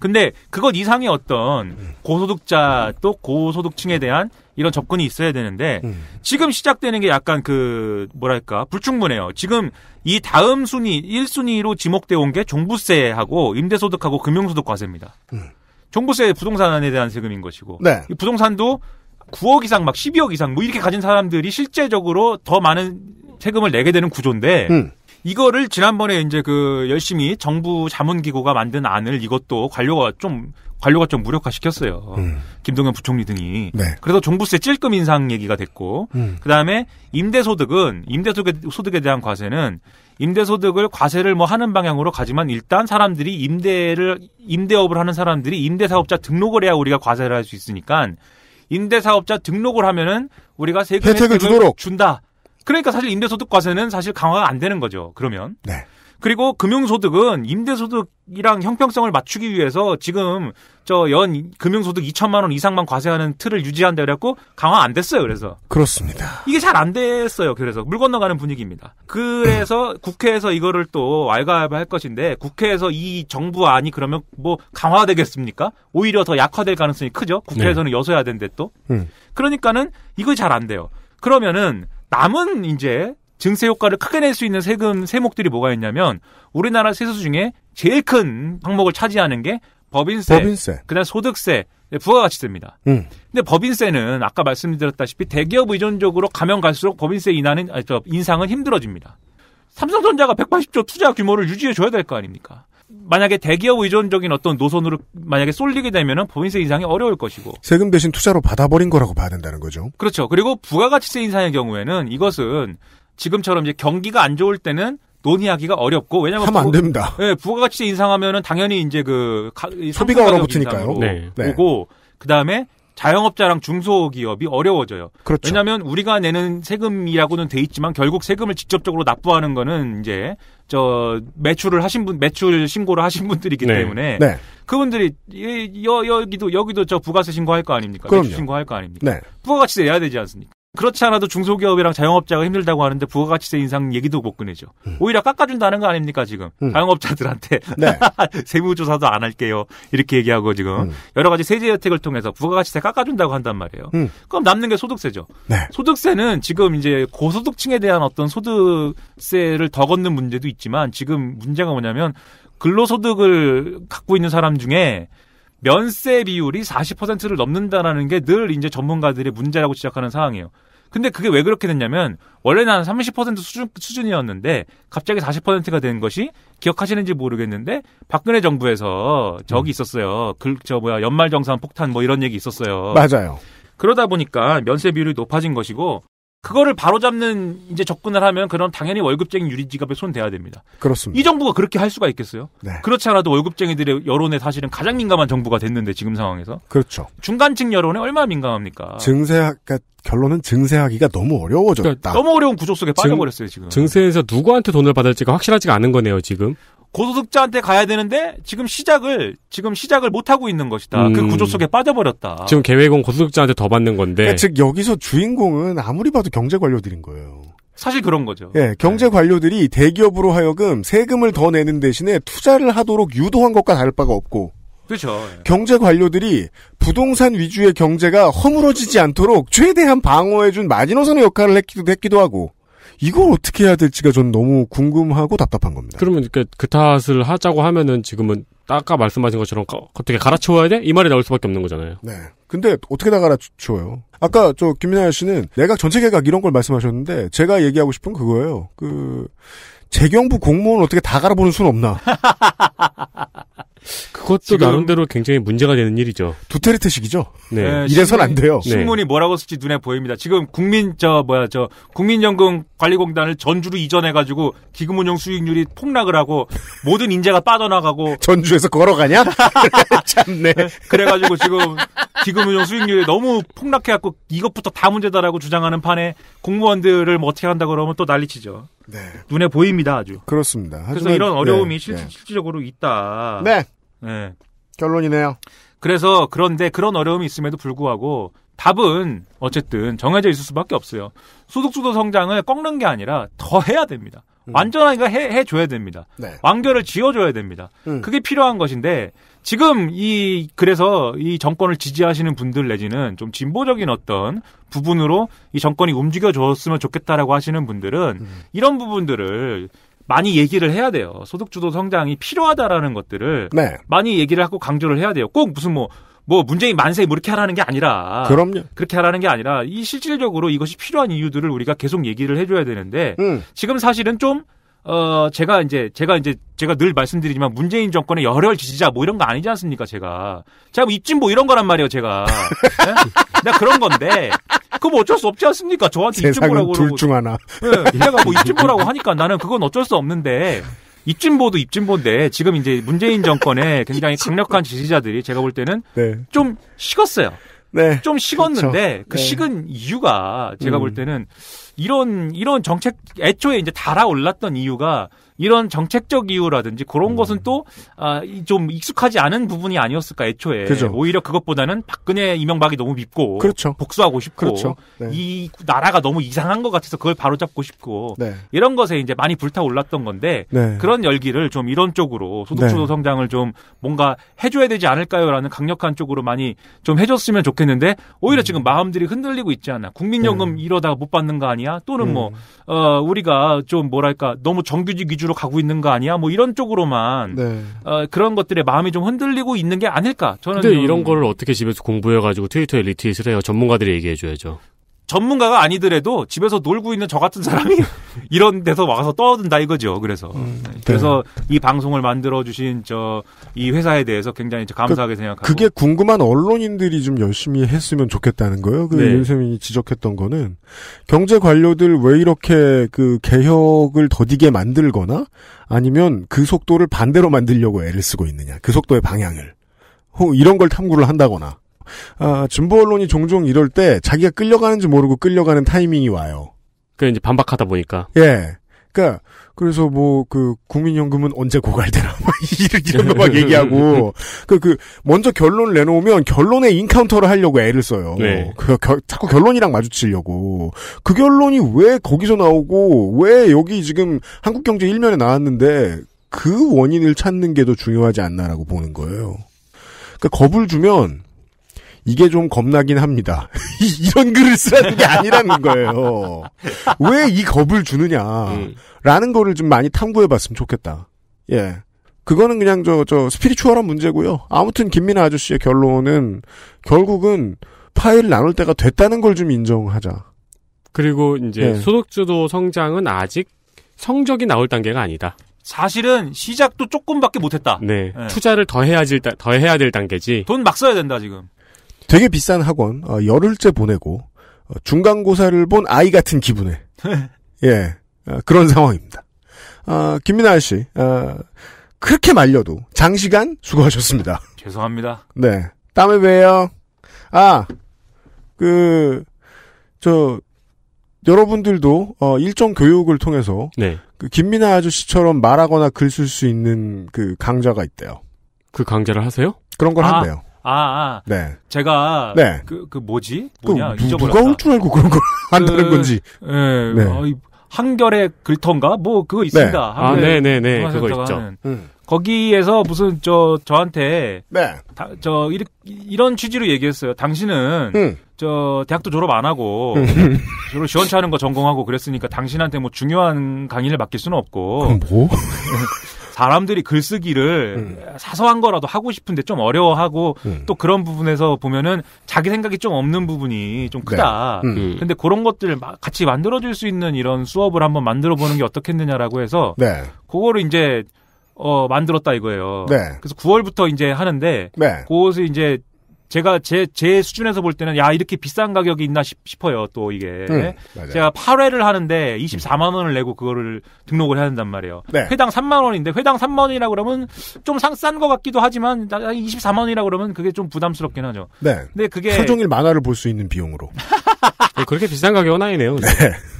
근데 그것 이상의 어떤 고소득자 또 고소득층에 대한 이런 접근이 있어야 되는데 음. 지금 시작되는 게 약간 그 뭐랄까 불충분해요. 지금 이 다음 순위 1순위로 지목되어 온 게 종부세하고 임대소득하고 금융소득 과세입니다. 음. 종부세 부동산에 대한 세금인 것이고 네. 부동산도 9억 이상 막 12억 이상 뭐 이렇게 가진 사람들이 실제적으로 더 많은 세금을 내게 되는 구조인데 음. 이거를 지난번에 이제 그 열심히 정부 자문기구가 만든 안을 이것도 관료가 좀 관료가 좀 무력화시켰어요. 음. 김동연 부총리 등이. 네. 그래서 종부세 찔끔 인상 얘기가 됐고, 음. 그 다음에 임대소득은, 임대소득에 대한 과세는 임대소득을 과세를 뭐 하는 방향으로 가지만 일단 사람들이 임대를, 임대업을 하는 사람들이 임대사업자 등록을 해야 우리가 과세를 할 수 있으니까 임대사업자 등록을 하면은 우리가 세금 혜택을 주도록 준다. 그러니까 사실 임대소득과세는 사실 강화가 안 되는 거죠. 그러면. 네. 그리고 금융소득은 임대소득이랑 형평성을 맞추기 위해서 지금 저 연 금융소득 2천만 원 이상만 과세하는 틀을 유지한다 그래갖고 강화 안 됐어요. 그래서 그렇습니다. 이게 잘 안 됐어요. 그래서 물 건너가는 분위기입니다. 그래서 음. 국회에서 이거를 또 왈가왈부 할 것인데 국회에서 이 정부 안이 그러면 뭐 강화되겠습니까? 오히려 더 약화될 가능성이 크죠. 국회에서는 네. 여서야 된대 또. 음. 그러니까는 이거 잘 안 돼요. 그러면은 남은 이제 증세 효과를 크게 낼 수 있는 세금 세목들이 뭐가 있냐면 우리나라 세수 중에 제일 큰 항목을 차지하는 게 법인세, 법인세. 그다음 소득세, 부가가치세입니다. 음. 근데 법인세는 아까 말씀드렸다시피 대기업 의존적으로 가면 갈수록 법인세 인하는 인상은 힘들어집니다. 삼성전자가 180조 투자 규모를 유지해 줘야 될 거 아닙니까? 만약에 대기업 의존적인 어떤 노선으로 만약에 쏠리게 되면은 법인세 인상이 어려울 것이고 세금 대신 투자로 받아버린 거라고 봐야 된다는 거죠. 그렇죠. 그리고 부가가치세 인상의 경우에는 이것은 지금처럼 이제 경기가 안 좋을 때는 논의하기가 어렵고 왜냐면 하면 안 됩니다. 예, 부가가치세 인상하면은 당연히 이제 그 가, 소비가 얼어붙으니까요. 네. 네. 오고 네. 그 다음에 자영업자랑 중소기업이 어려워져요. 그렇죠. 왜냐하면 우리가 내는 세금이라고는 돼 있지만 결국 세금을 직접적으로 납부하는 거는 이제 저 매출을 하신 분 매출 신고를 하신 분들이기 네. 때문에 네. 그분들이 여, 여기도 여기도 저 부가세 신고할 거 아닙니까? 그럼요. 매출 신고할 거 아닙니까? 네. 부가가치 세 내야 되지 않습니까? 그렇지 않아도 중소기업이랑 자영업자가 힘들다고 하는데 부가가치세 인상 얘기도 못 꺼내죠. 음. 오히려 깎아준다는 거 아닙니까 지금 음. 자영업자들한테 네. 세무조사도 안 할게요 이렇게 얘기하고 지금 음. 여러 가지 세제 혜택을 통해서 부가가치세 깎아준다고 한단 말이에요. 음. 그럼 남는 게 소득세죠. 네. 소득세는 지금 이제 고소득층에 대한 어떤 소득세를 더 걷는 문제도 있지만 지금 문제가 뭐냐면 근로소득을 갖고 있는 사람 중에 면세 비율이 40%를 넘는다라는 게 늘 이제 전문가들의 문제라고 지적하는 상황이에요. 근데 그게 왜 그렇게 됐냐면 원래는 한 30% 수준 수준이었는데 갑자기 40%가 된 것이 기억하시는지 모르겠는데 박근혜 정부에서 저기 음. 있었어요. 그저 뭐야 연말 정산 폭탄 뭐 이런 얘기 있었어요. 맞아요. 그러다 보니까 면세 비율이 높아진 것이고 그거를 바로잡는 이제 접근을 하면 그런 당연히 월급쟁이 유리지갑에 손대야 됩니다. 그렇습니다. 이 정부가 그렇게 할 수가 있겠어요? 네. 그렇지 않아도 월급쟁이들의 여론에 사실은 가장 민감한 정부가 됐는데 지금 상황에서 그렇죠. 중간층 여론에 얼마나 민감합니까? 증세 그러니까 결론은 증세하기가 너무 어려워졌다. 그러니까 너무 어려운 구조 속에 빠져버렸어요 지금. 증세에서 누구한테 돈을 받을지가 확실하지가 않은 거네요 지금. 고소득자한테 가야 되는데 지금 시작을 지금 시작을 못 하고 있는 것이다. 그 음. 그 구조 속에 빠져버렸다. 지금 계획은 고소득자한테 더 받는 건데. 네, 즉 여기서 주인공은 아무리 봐도 경제 관료들인 거예요. 사실 그런 거죠. 예, 네, 경제 관료들이 대기업으로 하여금 세금을 더 내는 대신에 투자를 하도록 유도한 것과 다를 바가 없고. 그렇죠. 예. 경제 관료들이 부동산 위주의 경제가 허물어지지 않도록 최대한 방어해준 마지노선의 역할을 했기도, 했기도 하고. 이걸 어떻게 해야 될지가 전 너무 궁금하고 답답한 겁니다. 그러면 그, 그 탓을 하자고 하면은 지금은 아까 말씀하신 것처럼 어떻게 갈아치워야 돼? 이 말이 나올 수밖에 없는 거잖아요. 네. 근데 어떻게 다 갈아치워요? 아까 저 김민아 씨는 내각 전체 개각 이런 걸 말씀하셨는데 제가 얘기하고 싶은 그거예요. 그 재경부 공무원 어떻게 다 갈아보는 수는 없나? 그것도 나름대로 굉장히 문제가 되는 일이죠. 두테르트식이죠 네. 네 이래선 안 돼요. 네. 신문이 뭐라고 쓸지 눈에 보입니다. 지금 국민 저 뭐야 저 국민연금 관리공단을 전주로 이전해 가지고 기금 운용 수익률이 폭락을 하고 모든 인재가 빠져나가고 전주에서 걸어가냐? 참네. 네, 그래 가지고 지금 기금 운용 수익률이 너무 폭락해 갖고 이것부터 다 문제다라고 주장하는 판에 공무원들을 뭐 어떻게 한다 그러면 또 난리치죠. 네. 눈에 보입니다 아주. 그렇습니다. 하지만, 그래서 이런 어려움이 네, 실, 네. 실질적으로 있다. 네. 네. 결론이네요. 그래서 그런데 그런 어려움이 있음에도 불구하고 답은 어쨌든 정해져 있을 수밖에 없어요. 소득주도 성장을 꺾는 게 아니라 더 해야 됩니다. 음. 완전하게 해, 해줘야 됩니다. 네. 완결을 지어줘야 됩니다. 음. 그게 필요한 것인데 지금 이 그래서 이 정권을 지지하시는 분들 내지는 좀 진보적인 어떤 부분으로 이 정권이 움직여줬으면 좋겠다라고 하시는 분들은 음. 이런 부분들을 많이 얘기를 해야 돼요. 소득주도 성장이 필요하다라는 것들을 네. 많이 얘기를 하고 강조를 해야 돼요. 꼭 무슨 뭐뭐 뭐 문재인 만세 뭐 이렇게 하라는 게 아니라 그럼요. 그렇게 하라는 게 아니라 이 실질적으로 이것이 필요한 이유들을 우리가 계속 얘기를 해줘야 되는데 음. 지금 사실은 좀 어, 제가 이제, 제가 이제, 제가 늘 말씀드리지만 문재인 정권의 열혈 지지자 뭐 이런 거 아니지 않습니까, 제가. 제가 뭐 입진 뭐 이런 거란 말이에요, 제가. 네? 내가 그런 건데. 그럼 어쩔 수 없지 않습니까? 저한테 입진 보라고. 둘중 하나. 네, 내가 뭐 입진 보라고 하니까 나는 그건 어쩔 수 없는데. 입진보도 입진보인데 지금 이제 문재인 정권의 굉장히 강력한 지지자들이 제가 볼 때는 네. 좀 식었어요. 네. 좀 식었는데 그렇죠. 그 네. 식은 이유가 제가 음. 볼 때는 이런 이런 정책 애초에 이제 달아올랐던 이유가 이런 정책적 이유라든지 그런 음. 것은 또 아, 좀 익숙하지 않은 부분이 아니었을까 애초에 그죠. 오히려 그것보다는 박근혜 이명박이 너무 밉고 그렇죠. 복수하고 싶고 그렇죠. 네. 이 나라가 너무 이상한 것 같아서 그걸 바로잡고 싶고 네. 이런 것에 이제 많이 불타올랐던 건데 네. 그런 열기를 좀 이런 쪽으로 소득주도 네. 성장을 좀 뭔가 해줘야 되지 않을까요라는 강력한 쪽으로 많이 좀 해줬으면 좋겠는데 오히려 음. 지금 마음들이 흔들리고 있지 않아 국민연금 네. 이러다가 못 받는 거 아니야 또는 음. 뭐 어, 우리가 좀 뭐랄까 너무 정규직 위주 위주로 가고 있는 거 아니야? 뭐 이런 쪽으로만 네. 어, 그런 것들의 마음이 좀 흔들리고 있는 게 아닐까? 저는 근데 이런 거를 어떻게 집에서 공부해가지고 트위터에 리트윗을 해요? 전문가들이 얘기해줘야죠. 전문가가 아니더라도 집에서 놀고 있는 저 같은 사람이 이런 데서 와서 떠든다 이거죠. 그래서 음, 네. 그래서 이 방송을 만들어 주신 저 이 회사에 대해서 굉장히 감사하게 그 생각하고 그게 궁금한 언론인들이 좀 열심히 했으면 좋겠다는 거예요. 그 네. 윤세민이 지적했던 거는 경제 관료들 왜 이렇게 그 개혁을 더디게 만들거나 아니면 그 속도를 반대로 만들려고 애를 쓰고 있느냐. 그 속도의 방향을 이런 걸 탐구를 한다거나 아, 진보 언론이 종종 이럴 때 자기가 끌려가는지 모르고 끌려가는 타이밍이 와요. 그 이제 반박하다 보니까. 예. 그러니까 그래서 뭐 그 국민연금은 언제 고갈되나 이런 거 막 얘기하고 그그 그 먼저 결론을 내놓으면 결론에 인카운터를 하려고 애를 써요. 네. 그 겨, 자꾸 결론이랑 마주치려고 그 결론이 왜 거기서 나오고 왜 여기 지금 한국경제 일면에 나왔는데 그 원인을 찾는 게 더 중요하지 않나라고 보는 거예요. 그러니까 겁을 주면 이게 좀 겁나긴 합니다. 이런 글을 쓰라는 게 아니라는 거예요. 왜 이 겁을 주느냐라는 음. 거를 좀 많이 탐구해봤으면 좋겠다. 예. 그거는 그냥 저, 저, 스피리추얼한 문제고요. 아무튼 김민아 아저씨의 결론은 결국은 파일을 나눌 때가 됐다는 걸 좀 인정하자. 그리고 이제 예. 소득주도 성장은 아직 성적이 나올 단계가 아니다. 사실은 시작도 조금밖에 못했다. 네. 네. 투자를 더 해야 될, 더 해야 될 단계지. 돈 막 써야 된다, 지금. 되게 비싼 학원 어, 열흘째 보내고 어, 중간고사를 본 아이 같은 기분에 예 어, 그런 상황입니다. 아, 김민아 씨 아, 어, 그렇게 말려도 장시간 수고하셨습니다. 죄송합니다. 네 다음에 봬요. 아 그 저 여러분들도 어, 일정 교육을 통해서 네. 그 김민아 아저씨처럼 말하거나 글 쓸 수 있는 그 강좌가 있대요. 그 강좌를 하세요? 그런 걸 아, 한대요. 아, 아, 네. 제가 네. 그, 그 뭐지? 그 뭐냐? 그, 잊어버렸다. 누가 올 줄 알고 그런 걸 그 한다는 그, 건지. 예. 네. 어, 한결의 글턴가 뭐 그거 있습니다. 네. 아, 네, 네, 네. 그거 있죠. 음. 거기에서 무슨 저 저한테 네. 다, 저 이리, 이런 취지로 얘기했어요. 당신은 음. 저 대학도 졸업 안 하고 음. 졸업 시원치 않은 거 전공하고 그랬으니까 당신한테 뭐 중요한 강의를 맡길 수는 없고. 그럼 뭐? 사람들이 글쓰기를 음. 사소한 거라도 하고 싶은데 좀 어려워하고 음. 또 그런 부분에서 보면은 자기 생각이 좀 없는 부분이 좀 크다. 네. 음. 음. 근데 그런 것들 같이 만들어줄 수 있는 이런 수업을 한번 만들어 보는 게 어떻겠느냐라고 해서 네. 그거를 이제 어 만들었다 이거예요. 네. 그래서 9월부터 이제 하는데 네. 그것을 이제 제가 제, 제 수준에서 볼 때는 야, 이렇게 비싼 가격이 있나 싶, 어요또 이게. 음, 네? 제가 8회를 하는데 24만원을 내고 그거를 등록을 해야 된단 말이에요. 네. 회당 3만원인데 회당 3만원이라 그러면 좀 상싼 것 같기도 하지만 24만원이라 그러면 그게 좀 부담스럽긴 하죠. 네. 근데 그게. 하종일 만화를 볼 수 있는 비용으로. 그렇게 비싼 가격은 아니네요. 네.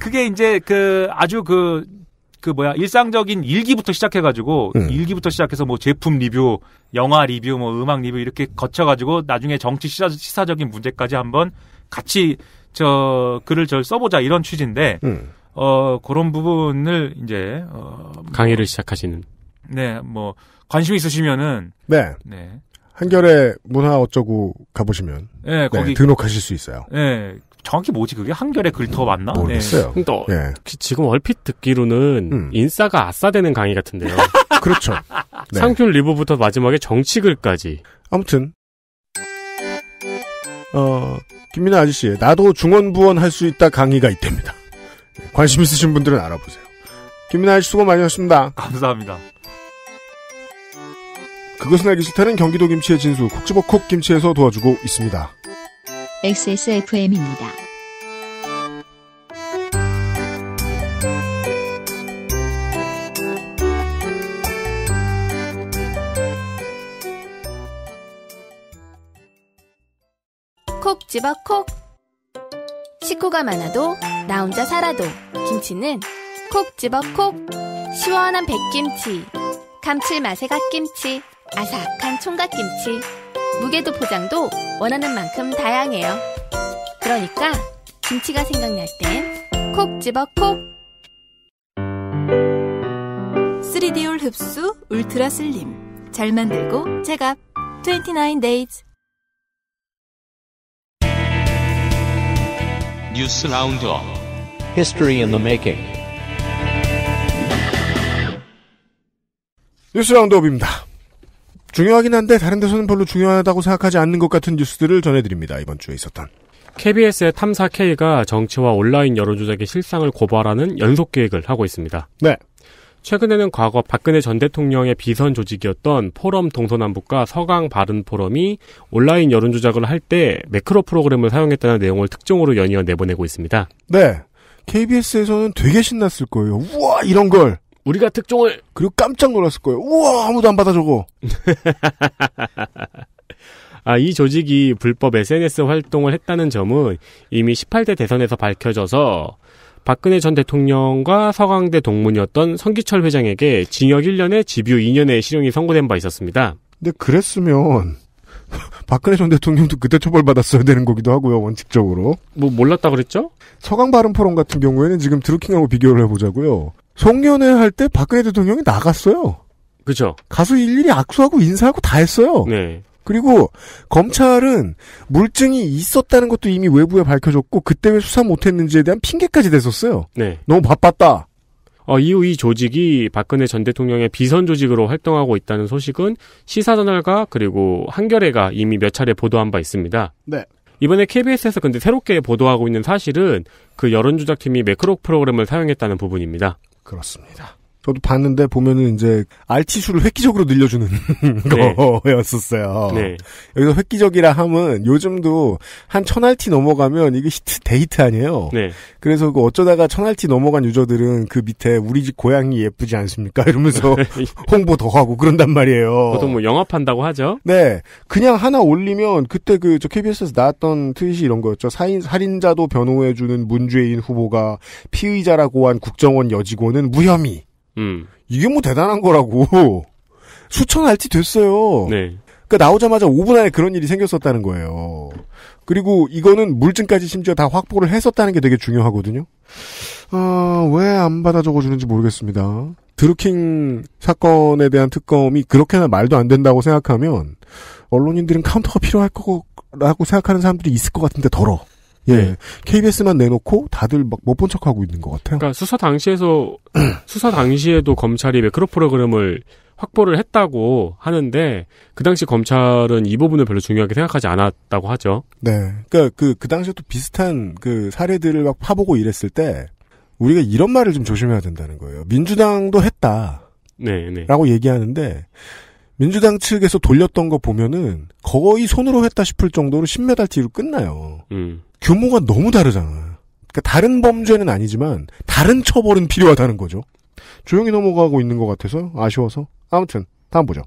그게 이제 그 아주 그그 뭐야 일상적인 일기부터 시작해가지고 음. 일기부터 시작해서 뭐 제품 리뷰, 영화 리뷰, 뭐 음악 리뷰 이렇게 거쳐가지고 나중에 정치 시사, 시사적인 문제까지 한번 같이 저 글을 저 써보자 이런 취지인데 음. 어 그런 부분을 이제 어, 강의를 시작하시는 네 뭐 관심 있으시면은 네. 네. 한결의 문화 어쩌고 가보시면 네, 거기 네, 등록하실 수 있어요. 네, 정확히 뭐지 그게 한결의 글터 맞나? 모르겠어요. 네. 또 네. 지금 얼핏 듣기로는 음. 인싸가 아싸되는 강의 같은데요. 그렇죠. 네. 상균 리뷰부터 마지막에 정치글까지. 아무튼 어 김민아 아저씨 나도 중원부원 할 수 있다 강의가 있답니다. 네, 관심 있으신 분들은 알아보세요. 김민아 아저씨 수고 많이 셨습니다 감사합니다. 그것은 알기 싫다는 경기도 김치의 진수 콕지버콕 김치에서 도와주고 있습니다. XSFM입니다. 콕 집어 콕. 식구가 많아도 나 혼자 살아도 김치는 콕 집어 콕. 시원한 백김치. 감칠맛의 갓김치. 아삭한 총각김치. 무게도 포장도 원하는 만큼 다양해요. 그러니까 김치가 생각날 땐 콕 집어 콕! 3D올 흡수 울트라 슬림. 잘 만들고 제값 29 days. 뉴스 라운드업. History in the making. 뉴스 라운드업입니다. 중요하긴 한데 다른 데서는 별로 중요하다고 생각하지 않는 것 같은 뉴스들을 전해드립니다. 이번 주에 있었던. KBS의 탐사 K가 정치와 온라인 여론조작의 실상을 고발하는 연속 계획을 하고 있습니다. 네. 최근에는 과거 박근혜 전 대통령의 비선 조직이었던 포럼 동서남북과 서강 바른 포럼이 온라인 여론조작을 할 때 매크로 프로그램을 사용했다는 내용을 특종으로 연이어 내보내고 있습니다. 네. KBS에서는 되게 신났을 거예요. 우와, 이런 걸! 우리가 특종을 그리고 깜짝 놀랐을 거예요. 우와 아무도 안 받아 저거. 아, 이 조직이 불법 SNS 활동을 했다는 점은 이미 18대 대선에서 밝혀져서 박근혜 전 대통령과 서강대 동문이었던 성기철 회장에게 징역 1년에 집유 2년의 실형이 선고된 바 있었습니다. 근데 그랬으면 박근혜 전 대통령도 그때 처벌받았어야 되는 거기도 하고요, 원칙적으로. 뭐, 몰랐다 그랬죠? 서강 발음 포럼 같은 경우에는 지금 드루킹하고 비교를 해보자고요. 송년회 할 때 박근혜 대통령이 나갔어요. 그죠. 가수 일일이 악수하고 인사하고 다 했어요. 네. 그리고 검찰은 물증이 있었다는 것도 이미 외부에 밝혀졌고 그때 왜 수사 못했는지에 대한 핑계까지 댔었어요 네. 너무 바빴다. 어, 이후 이 조직이 박근혜 전 대통령의 비선 조직으로 활동하고 있다는 소식은 시사저널과 그리고 한겨레가 이미 몇 차례 보도한 바 있습니다. 네. 이번에 KBS에서 근데 새롭게 보도하고 있는 사실은 그 여론조작팀이 매크로 프로그램을 사용했다는 부분입니다. 그렇습니다. 저도 봤는데 보면은 이제 알 t 수를 획기적으로 늘려주는 네. 거였었어요. 네. 여기서 획기적이라 함은 요즘도 한 천알티 넘어가면 이게 히트 데이트 아니에요. 네. 그래서 그 어쩌다가 천알티 넘어간 유저들은 그 밑에 우리 집 고양이 예쁘지 않습니까 이러면서 네. 홍보 더 하고 그런단 말이에요. 보통 뭐 영업한다고 하죠. 네, 그냥 하나 올리면 그때 그 저 KBS에서 나왔던 트윗이 이런 거였죠. 사인 살인자도 변호해주는 문죄인 후보가 피의자라고 한 국정원 여직원은 무혐의. 음. 이게 뭐 대단한 거라고. 수천 알티 됐어요. 네. 그 나오자마자 5분 안에 그런 일이 생겼었다는 거예요. 그리고 이거는 물증까지 심지어 다 확보를 했었다는 게 되게 중요하거든요. 아, 왜 안 받아 적어주는지 모르겠습니다. 드루킹 사건에 대한 특검이 그렇게나 말도 안 된다고 생각하면 언론인들은 카운터가 필요할 거라고 생각하는 사람들이 있을 것 같은데 더러. 예. KBS만 내놓고 다들 막 못 본 척하고 있는 것 같아요. 그러니까 수사 당시에서 수사 당시에도 검찰이 매크로 프로그램을 확보를 했다고 하는데 그 당시 검찰은 이 부분을 별로 중요하게 생각하지 않았다고 하죠. 네. 그러니까 그그 그 당시에 또 비슷한 그 사례들을 막 파보고 이랬을 때 우리가 이런 말을 좀 조심해야 된다는 거예요. 민주당도 했다. 네, 네. 라고 얘기하는데 민주당 측에서 돌렸던 거 보면은 거의 손으로 했다 싶을 정도로 10몇 달뒤로 끝나요. 음. 규모가 너무 다르잖아. 요 그러니까 다른 범죄는 아니지만 다른 처벌은 필요하다는 거죠. 조용히 넘어가고 있는 것 같아서 아쉬워서 아무튼 다음 보죠.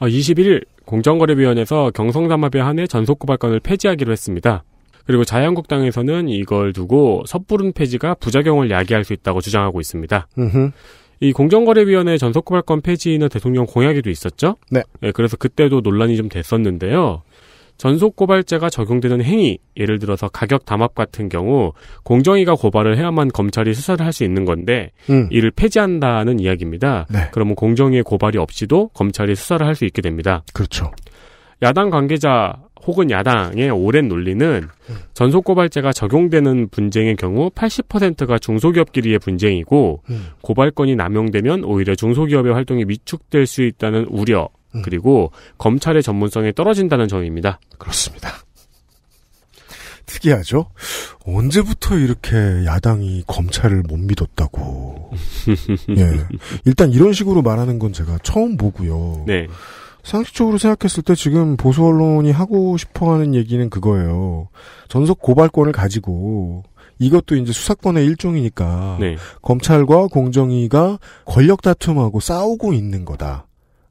21일 어, 공정거래위원회에서 경성담합의 한해 전속고발권을 폐지하기로 했습니다. 그리고 자유한국당에서는 이걸 두고 섣부른 폐지가 부작용을 야기할 수 있다고 주장하고 있습니다. 으흠. 이 공정거래위원회 전속고발권 폐지는 대통령 공약에도 있었죠? 네. 네. 그래서 그때도 논란이 좀 됐었는데요. 전속 고발제가 적용되는 행위, 예를 들어서 가격 담합 같은 경우 공정위가 고발을 해야만 검찰이 수사를 할 수 있는 건데 음. 이를 폐지한다는 이야기입니다. 네. 그러면 공정위의 고발이 없이도 검찰이 수사를 할 수 있게 됩니다. 그렇죠. 야당 관계자 혹은 야당의 오랜 논리는 음. 전속고발제가 적용되는 분쟁의 경우 80%가 중소기업끼리의 분쟁이고 음. 고발권이 남용되면 오히려 중소기업의 활동이 위축될 수 있다는 우려 음. 그리고 검찰의 전문성이 떨어진다는 점입니다. 그렇습니다. 특이하죠? 언제부터 이렇게 야당이 검찰을 못 믿었다고. 예. 일단 이런 식으로 말하는 건 제가 처음 보고요. 네. 상식적으로 생각했을 때 지금 보수 언론이 하고 싶어 하는 얘기는 그거예요. 전속 고발권을 가지고 이것도 이제 수사권의 일종이니까 네. 검찰과 공정위가 권력 다툼하고 싸우고 있는 거다.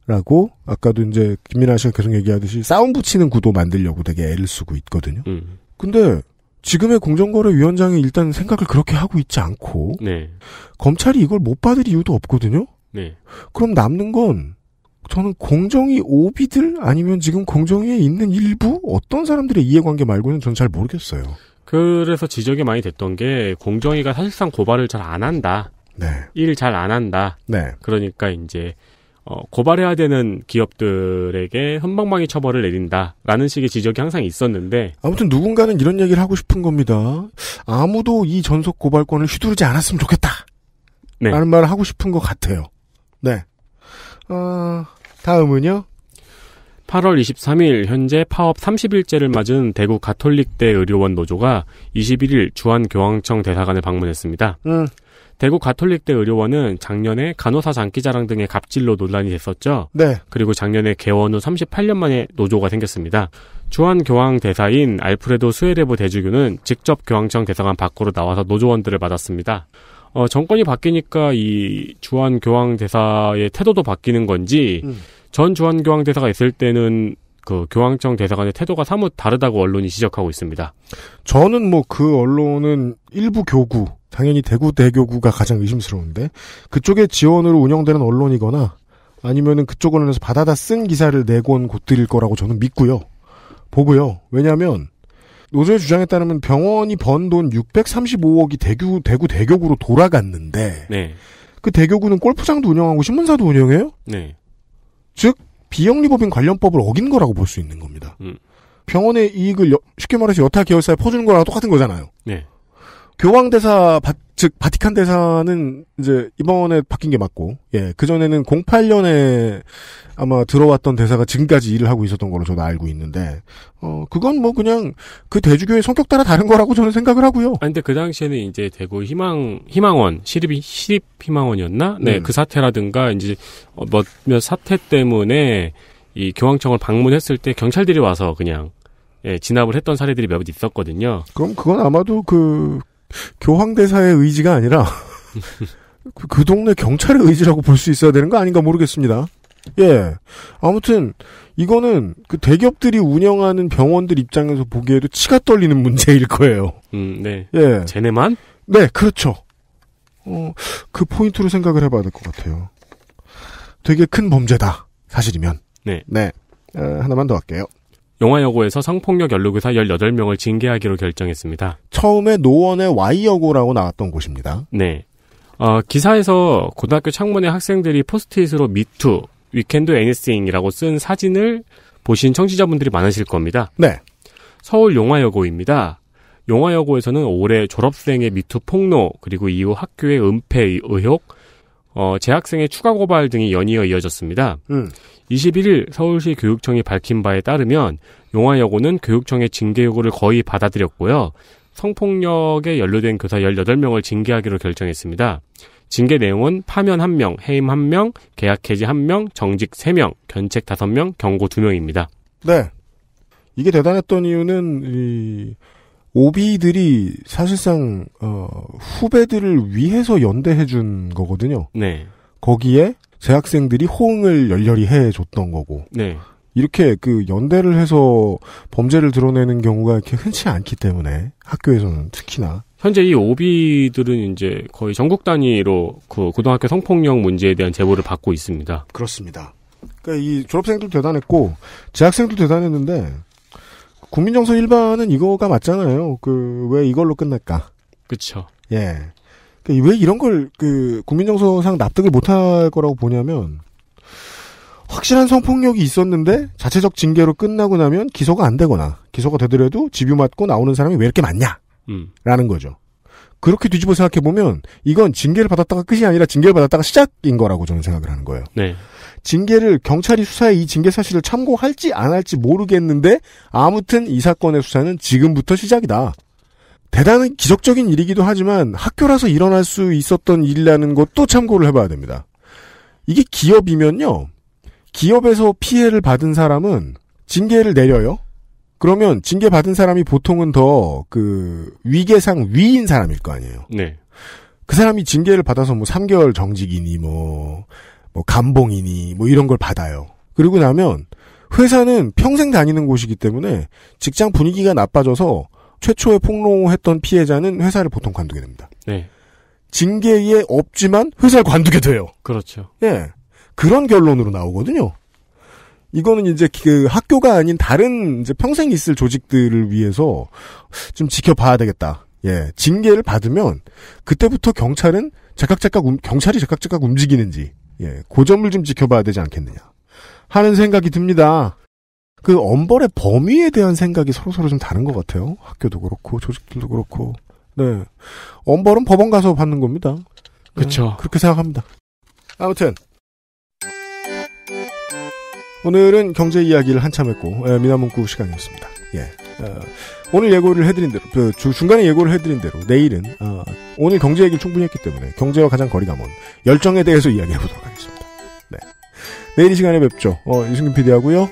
라고 아까도 이제 김민아 씨가 계속 얘기하듯이 싸움 붙이는 구도 만들려고 되게 애를 쓰고 있거든요. 음. 근데 지금의 공정거래위원장이 일단 생각을 그렇게 하고 있지 않고 네. 검찰이 이걸 못 받을 이유도 없거든요. 네. 그럼 남는 건 저는 공정위 오비들 아니면 지금 공정위에 있는 일부 어떤 사람들의 이해관계 말고는 전 잘 모르겠어요. 그래서 지적이 많이 됐던 게 공정위가 사실상 고발을 잘 안 한다. 네. 일잘 안 한다. 네. 그러니까 이제 어, 고발해야 되는 기업들에게 헌방망이 처벌을 내린다라는 식의 지적이 항상 있었는데 아무튼 누군가는 이런 얘기를 하고 싶은 겁니다. 아무도 이 전속 고발권을 휘두르지 않았으면 좋겠다. 네. 라는 말을 하고 싶은 것 같아요. 네. 어, 다음은요. 8월 23일 현재 파업 30일째를 맞은 대구 가톨릭대 의료원 노조가 21일 주한교황청 대사관을 방문했습니다. 음. 대구 가톨릭대 의료원은 작년에 간호사 장기자랑 등의 갑질로 논란이 됐었죠. 네. 그리고 작년에 개원 후 38년 만에 노조가 생겼습니다. 주한 교황 대사인 알프레도 스웨레브 대주교는 직접 교황청 대사관 밖으로 나와서 노조원들을 받았습니다. 어, 정권이 바뀌니까 이 주한 교황 대사의 태도도 바뀌는 건지 음. 전 주한 교황 대사가 있을 때는 그 교황청 대사관의 태도가 사뭇 다르다고 언론이 지적하고 있습니다. 저는 뭐 그 언론은 일부 교구, 당연히 대구 대교구가 가장 의심스러운데 그쪽의 지원으로 운영되는 언론이거나 아니면은 그쪽 언론에서 받아다 쓴 기사를 내곤 곳들일 거라고 저는 믿고요. 보고요. 왜냐하면 노조의 주장에 따르면 병원이 번 돈 635억이 대구 대구 대교구로 돌아갔는데 네. 그 대교구는 골프장도 운영하고 신문사도 운영해요. 네. 즉 비영리법인 관련법을 어긴 거라고 볼 수 있는 겁니다. 음. 병원의 이익을 여, 쉽게 말해서 여타 계열사에 퍼주는 거랑 똑같은 거잖아요. 네. 교황 대사 바, 즉 바티칸 대사는 이제 이번에 바뀐 게 맞고 예그 전에는 08년에 아마 들어왔던 대사가 지금까지 일을 하고 있었던 걸로 저도 알고 있는데 어 그건 뭐 그냥 그 대주교의 성격 따라 다른 거라고 저는 생각을 하고요. 아 근데 그 당시에는 이제 대구 희망 희망원 시립 시립 희망원이었나 네그 음. 사태라든가 이제 몇몇 어, 뭐, 사태 때문에 이 교황청을 방문했을 때 경찰들이 와서 그냥 예, 진압을 했던 사례들이 몇 있었거든요. 그럼 그건 아마도 그 교황대사의 의지가 아니라 그, 그, 동네 경찰의 의지라고 볼 수 있어야 되는 거 아닌가 모르겠습니다. 예. 아무튼 이거는 그 대기업들이 운영하는 병원들 입장에서 보기에도 치가 떨리는 문제일 거예요. 음, 네. 예. 쟤네만? 네, 그렇죠. 어, 그 포인트로 생각을 해봐야 될 것 같아요. 되게 큰 범죄다. 사실이면. 네. 네. 어, 하나만 더 할게요. 영화여고에서 성폭력 연루교사 18명을 징계하기로 결정했습니다. 처음에 노원의 Y여고라고 나왔던 곳입니다. 네. 어, 기사에서 고등학교 창문에 학생들이 포스트잇으로 미투, 위켄드 애니싱이라고 쓴 사진을 보신 청취자분들이 많으실 겁니다. 네. 서울 용화여고입니다. 용화여고에서는 올해 졸업생의 미투 폭로, 그리고 이후 학교의 은폐 의혹, 어, 재학생의 추가 고발 등이 연이어 이어졌습니다. 음. 21일 서울시 교육청이 밝힌 바에 따르면 용화여고는 교육청의 징계 요구를 거의 받아들였고요. 성폭력에 연루된 교사 18명을 징계하기로 결정했습니다. 징계 내용은 파면 1명, 해임 1명, 계약 해지 1명, 정직 3명, 견책 5명, 경고 2명입니다. 네. 이게 대단했던 이유는 이 오비들이 사실상 어, 후배들을 위해서 연대해 준 거거든요. 네. 거기에 재학생들이 호응을 열렬히 해 줬던 거고. 네. 이렇게 그 연대를 해서 범죄를 드러내는 경우가 이렇게 흔치 않기 때문에 학교에서는 특히나 현재 이 오비들은 이제 거의 전국 단위로 그 고등학교 성폭력 문제에 대한 제보를 받고 있습니다. 그렇습니다. 그러니까 이 졸업생도 대단했고 재학생도 대단했는데 국민정서 일반은 이거가 맞잖아요. 그 왜 이걸로 끝날까? 그렇죠. 예. 그, 왜 이런 걸 그 국민정서상 납득을 못할 거라고 보냐면 확실한 성폭력이 있었는데 자체적 징계로 끝나고 나면 기소가 안 되거나 기소가 되더라도 집유 맞고 나오는 사람이 왜 이렇게 많냐? 음. 라는 거죠. 그렇게 뒤집어 생각해 보면 이건 징계를 받았다가 끝이 아니라 징계를 받았다가 시작인 거라고 저는 생각을 하는 거예요. 네. 징계를 경찰이 수사해이 징계 사실을 참고할지 안 할지 모르겠는데 아무튼 이 사건의 수사는 지금부터 시작이다. 대단한 기적적인 일이기도 하지만 학교라서 일어날 수 있었던 일이라는 것도 참고를 해봐야 됩니다. 이게 기업이면요. 기업에서 피해를 받은 사람은 징계를 내려요. 그러면 징계 받은 사람이 보통은 더 그 위계상 위인 사람일 거 아니에요. 네. 그 사람이 징계를 받아서 뭐 3개월 정직이니 뭐뭐 감봉이니 뭐 이런 걸 받아요. 그리고 나면 회사는 평생 다니는 곳이기 때문에 직장 분위기가 나빠져서 최초에 폭로했던 피해자는 회사를 보통 관두게 됩니다. 네. 징계에 없지만 회사를 관두게 돼요. 그렇죠. 예. 그런 결론으로 나오거든요. 이거는 이제 그 학교가 아닌 다른 이제 평생 있을 조직들을 위해서 좀 지켜봐야 되겠다. 예. 징계를 받으면 그때부터 경찰은 제각제각 경찰이 제각제각 움직이는지 예, 고 그 점을 좀 지켜봐야 되지 않겠느냐 하는 생각이 듭니다. 그 엄벌의 범위에 대한 생각이 서로서로 좀 다른 것 같아요. 학교도 그렇고 조직들도 그렇고. 네, 엄벌은 법원 가서 받는 겁니다. 그렇죠. 그렇게 생각합니다. 아무튼 오늘은 경제 이야기를 한참 했고 예, 미나문구 시간이었습니다. 예. 어, 오늘 예고를 해드린 대로 그 중간에 예고를 해드린 대로 내일은 어, 오늘 경제 얘기를 충분히 했기 때문에 경제와 가장 거리가 먼 열정에 대해서 이야기해보도록 하겠습니다. 네. 내일 이 시간에 뵙죠. 어, 유승균 PD하고요.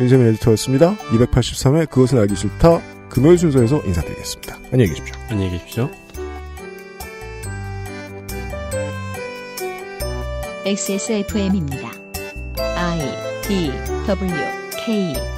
윤세민 에디터였습니다. 283회 그것은 알기 싫다 금요일 순서에서 인사드리겠습니다. 안녕히 계십시오. 안녕히 계십시오. XSFM입니다. I D W K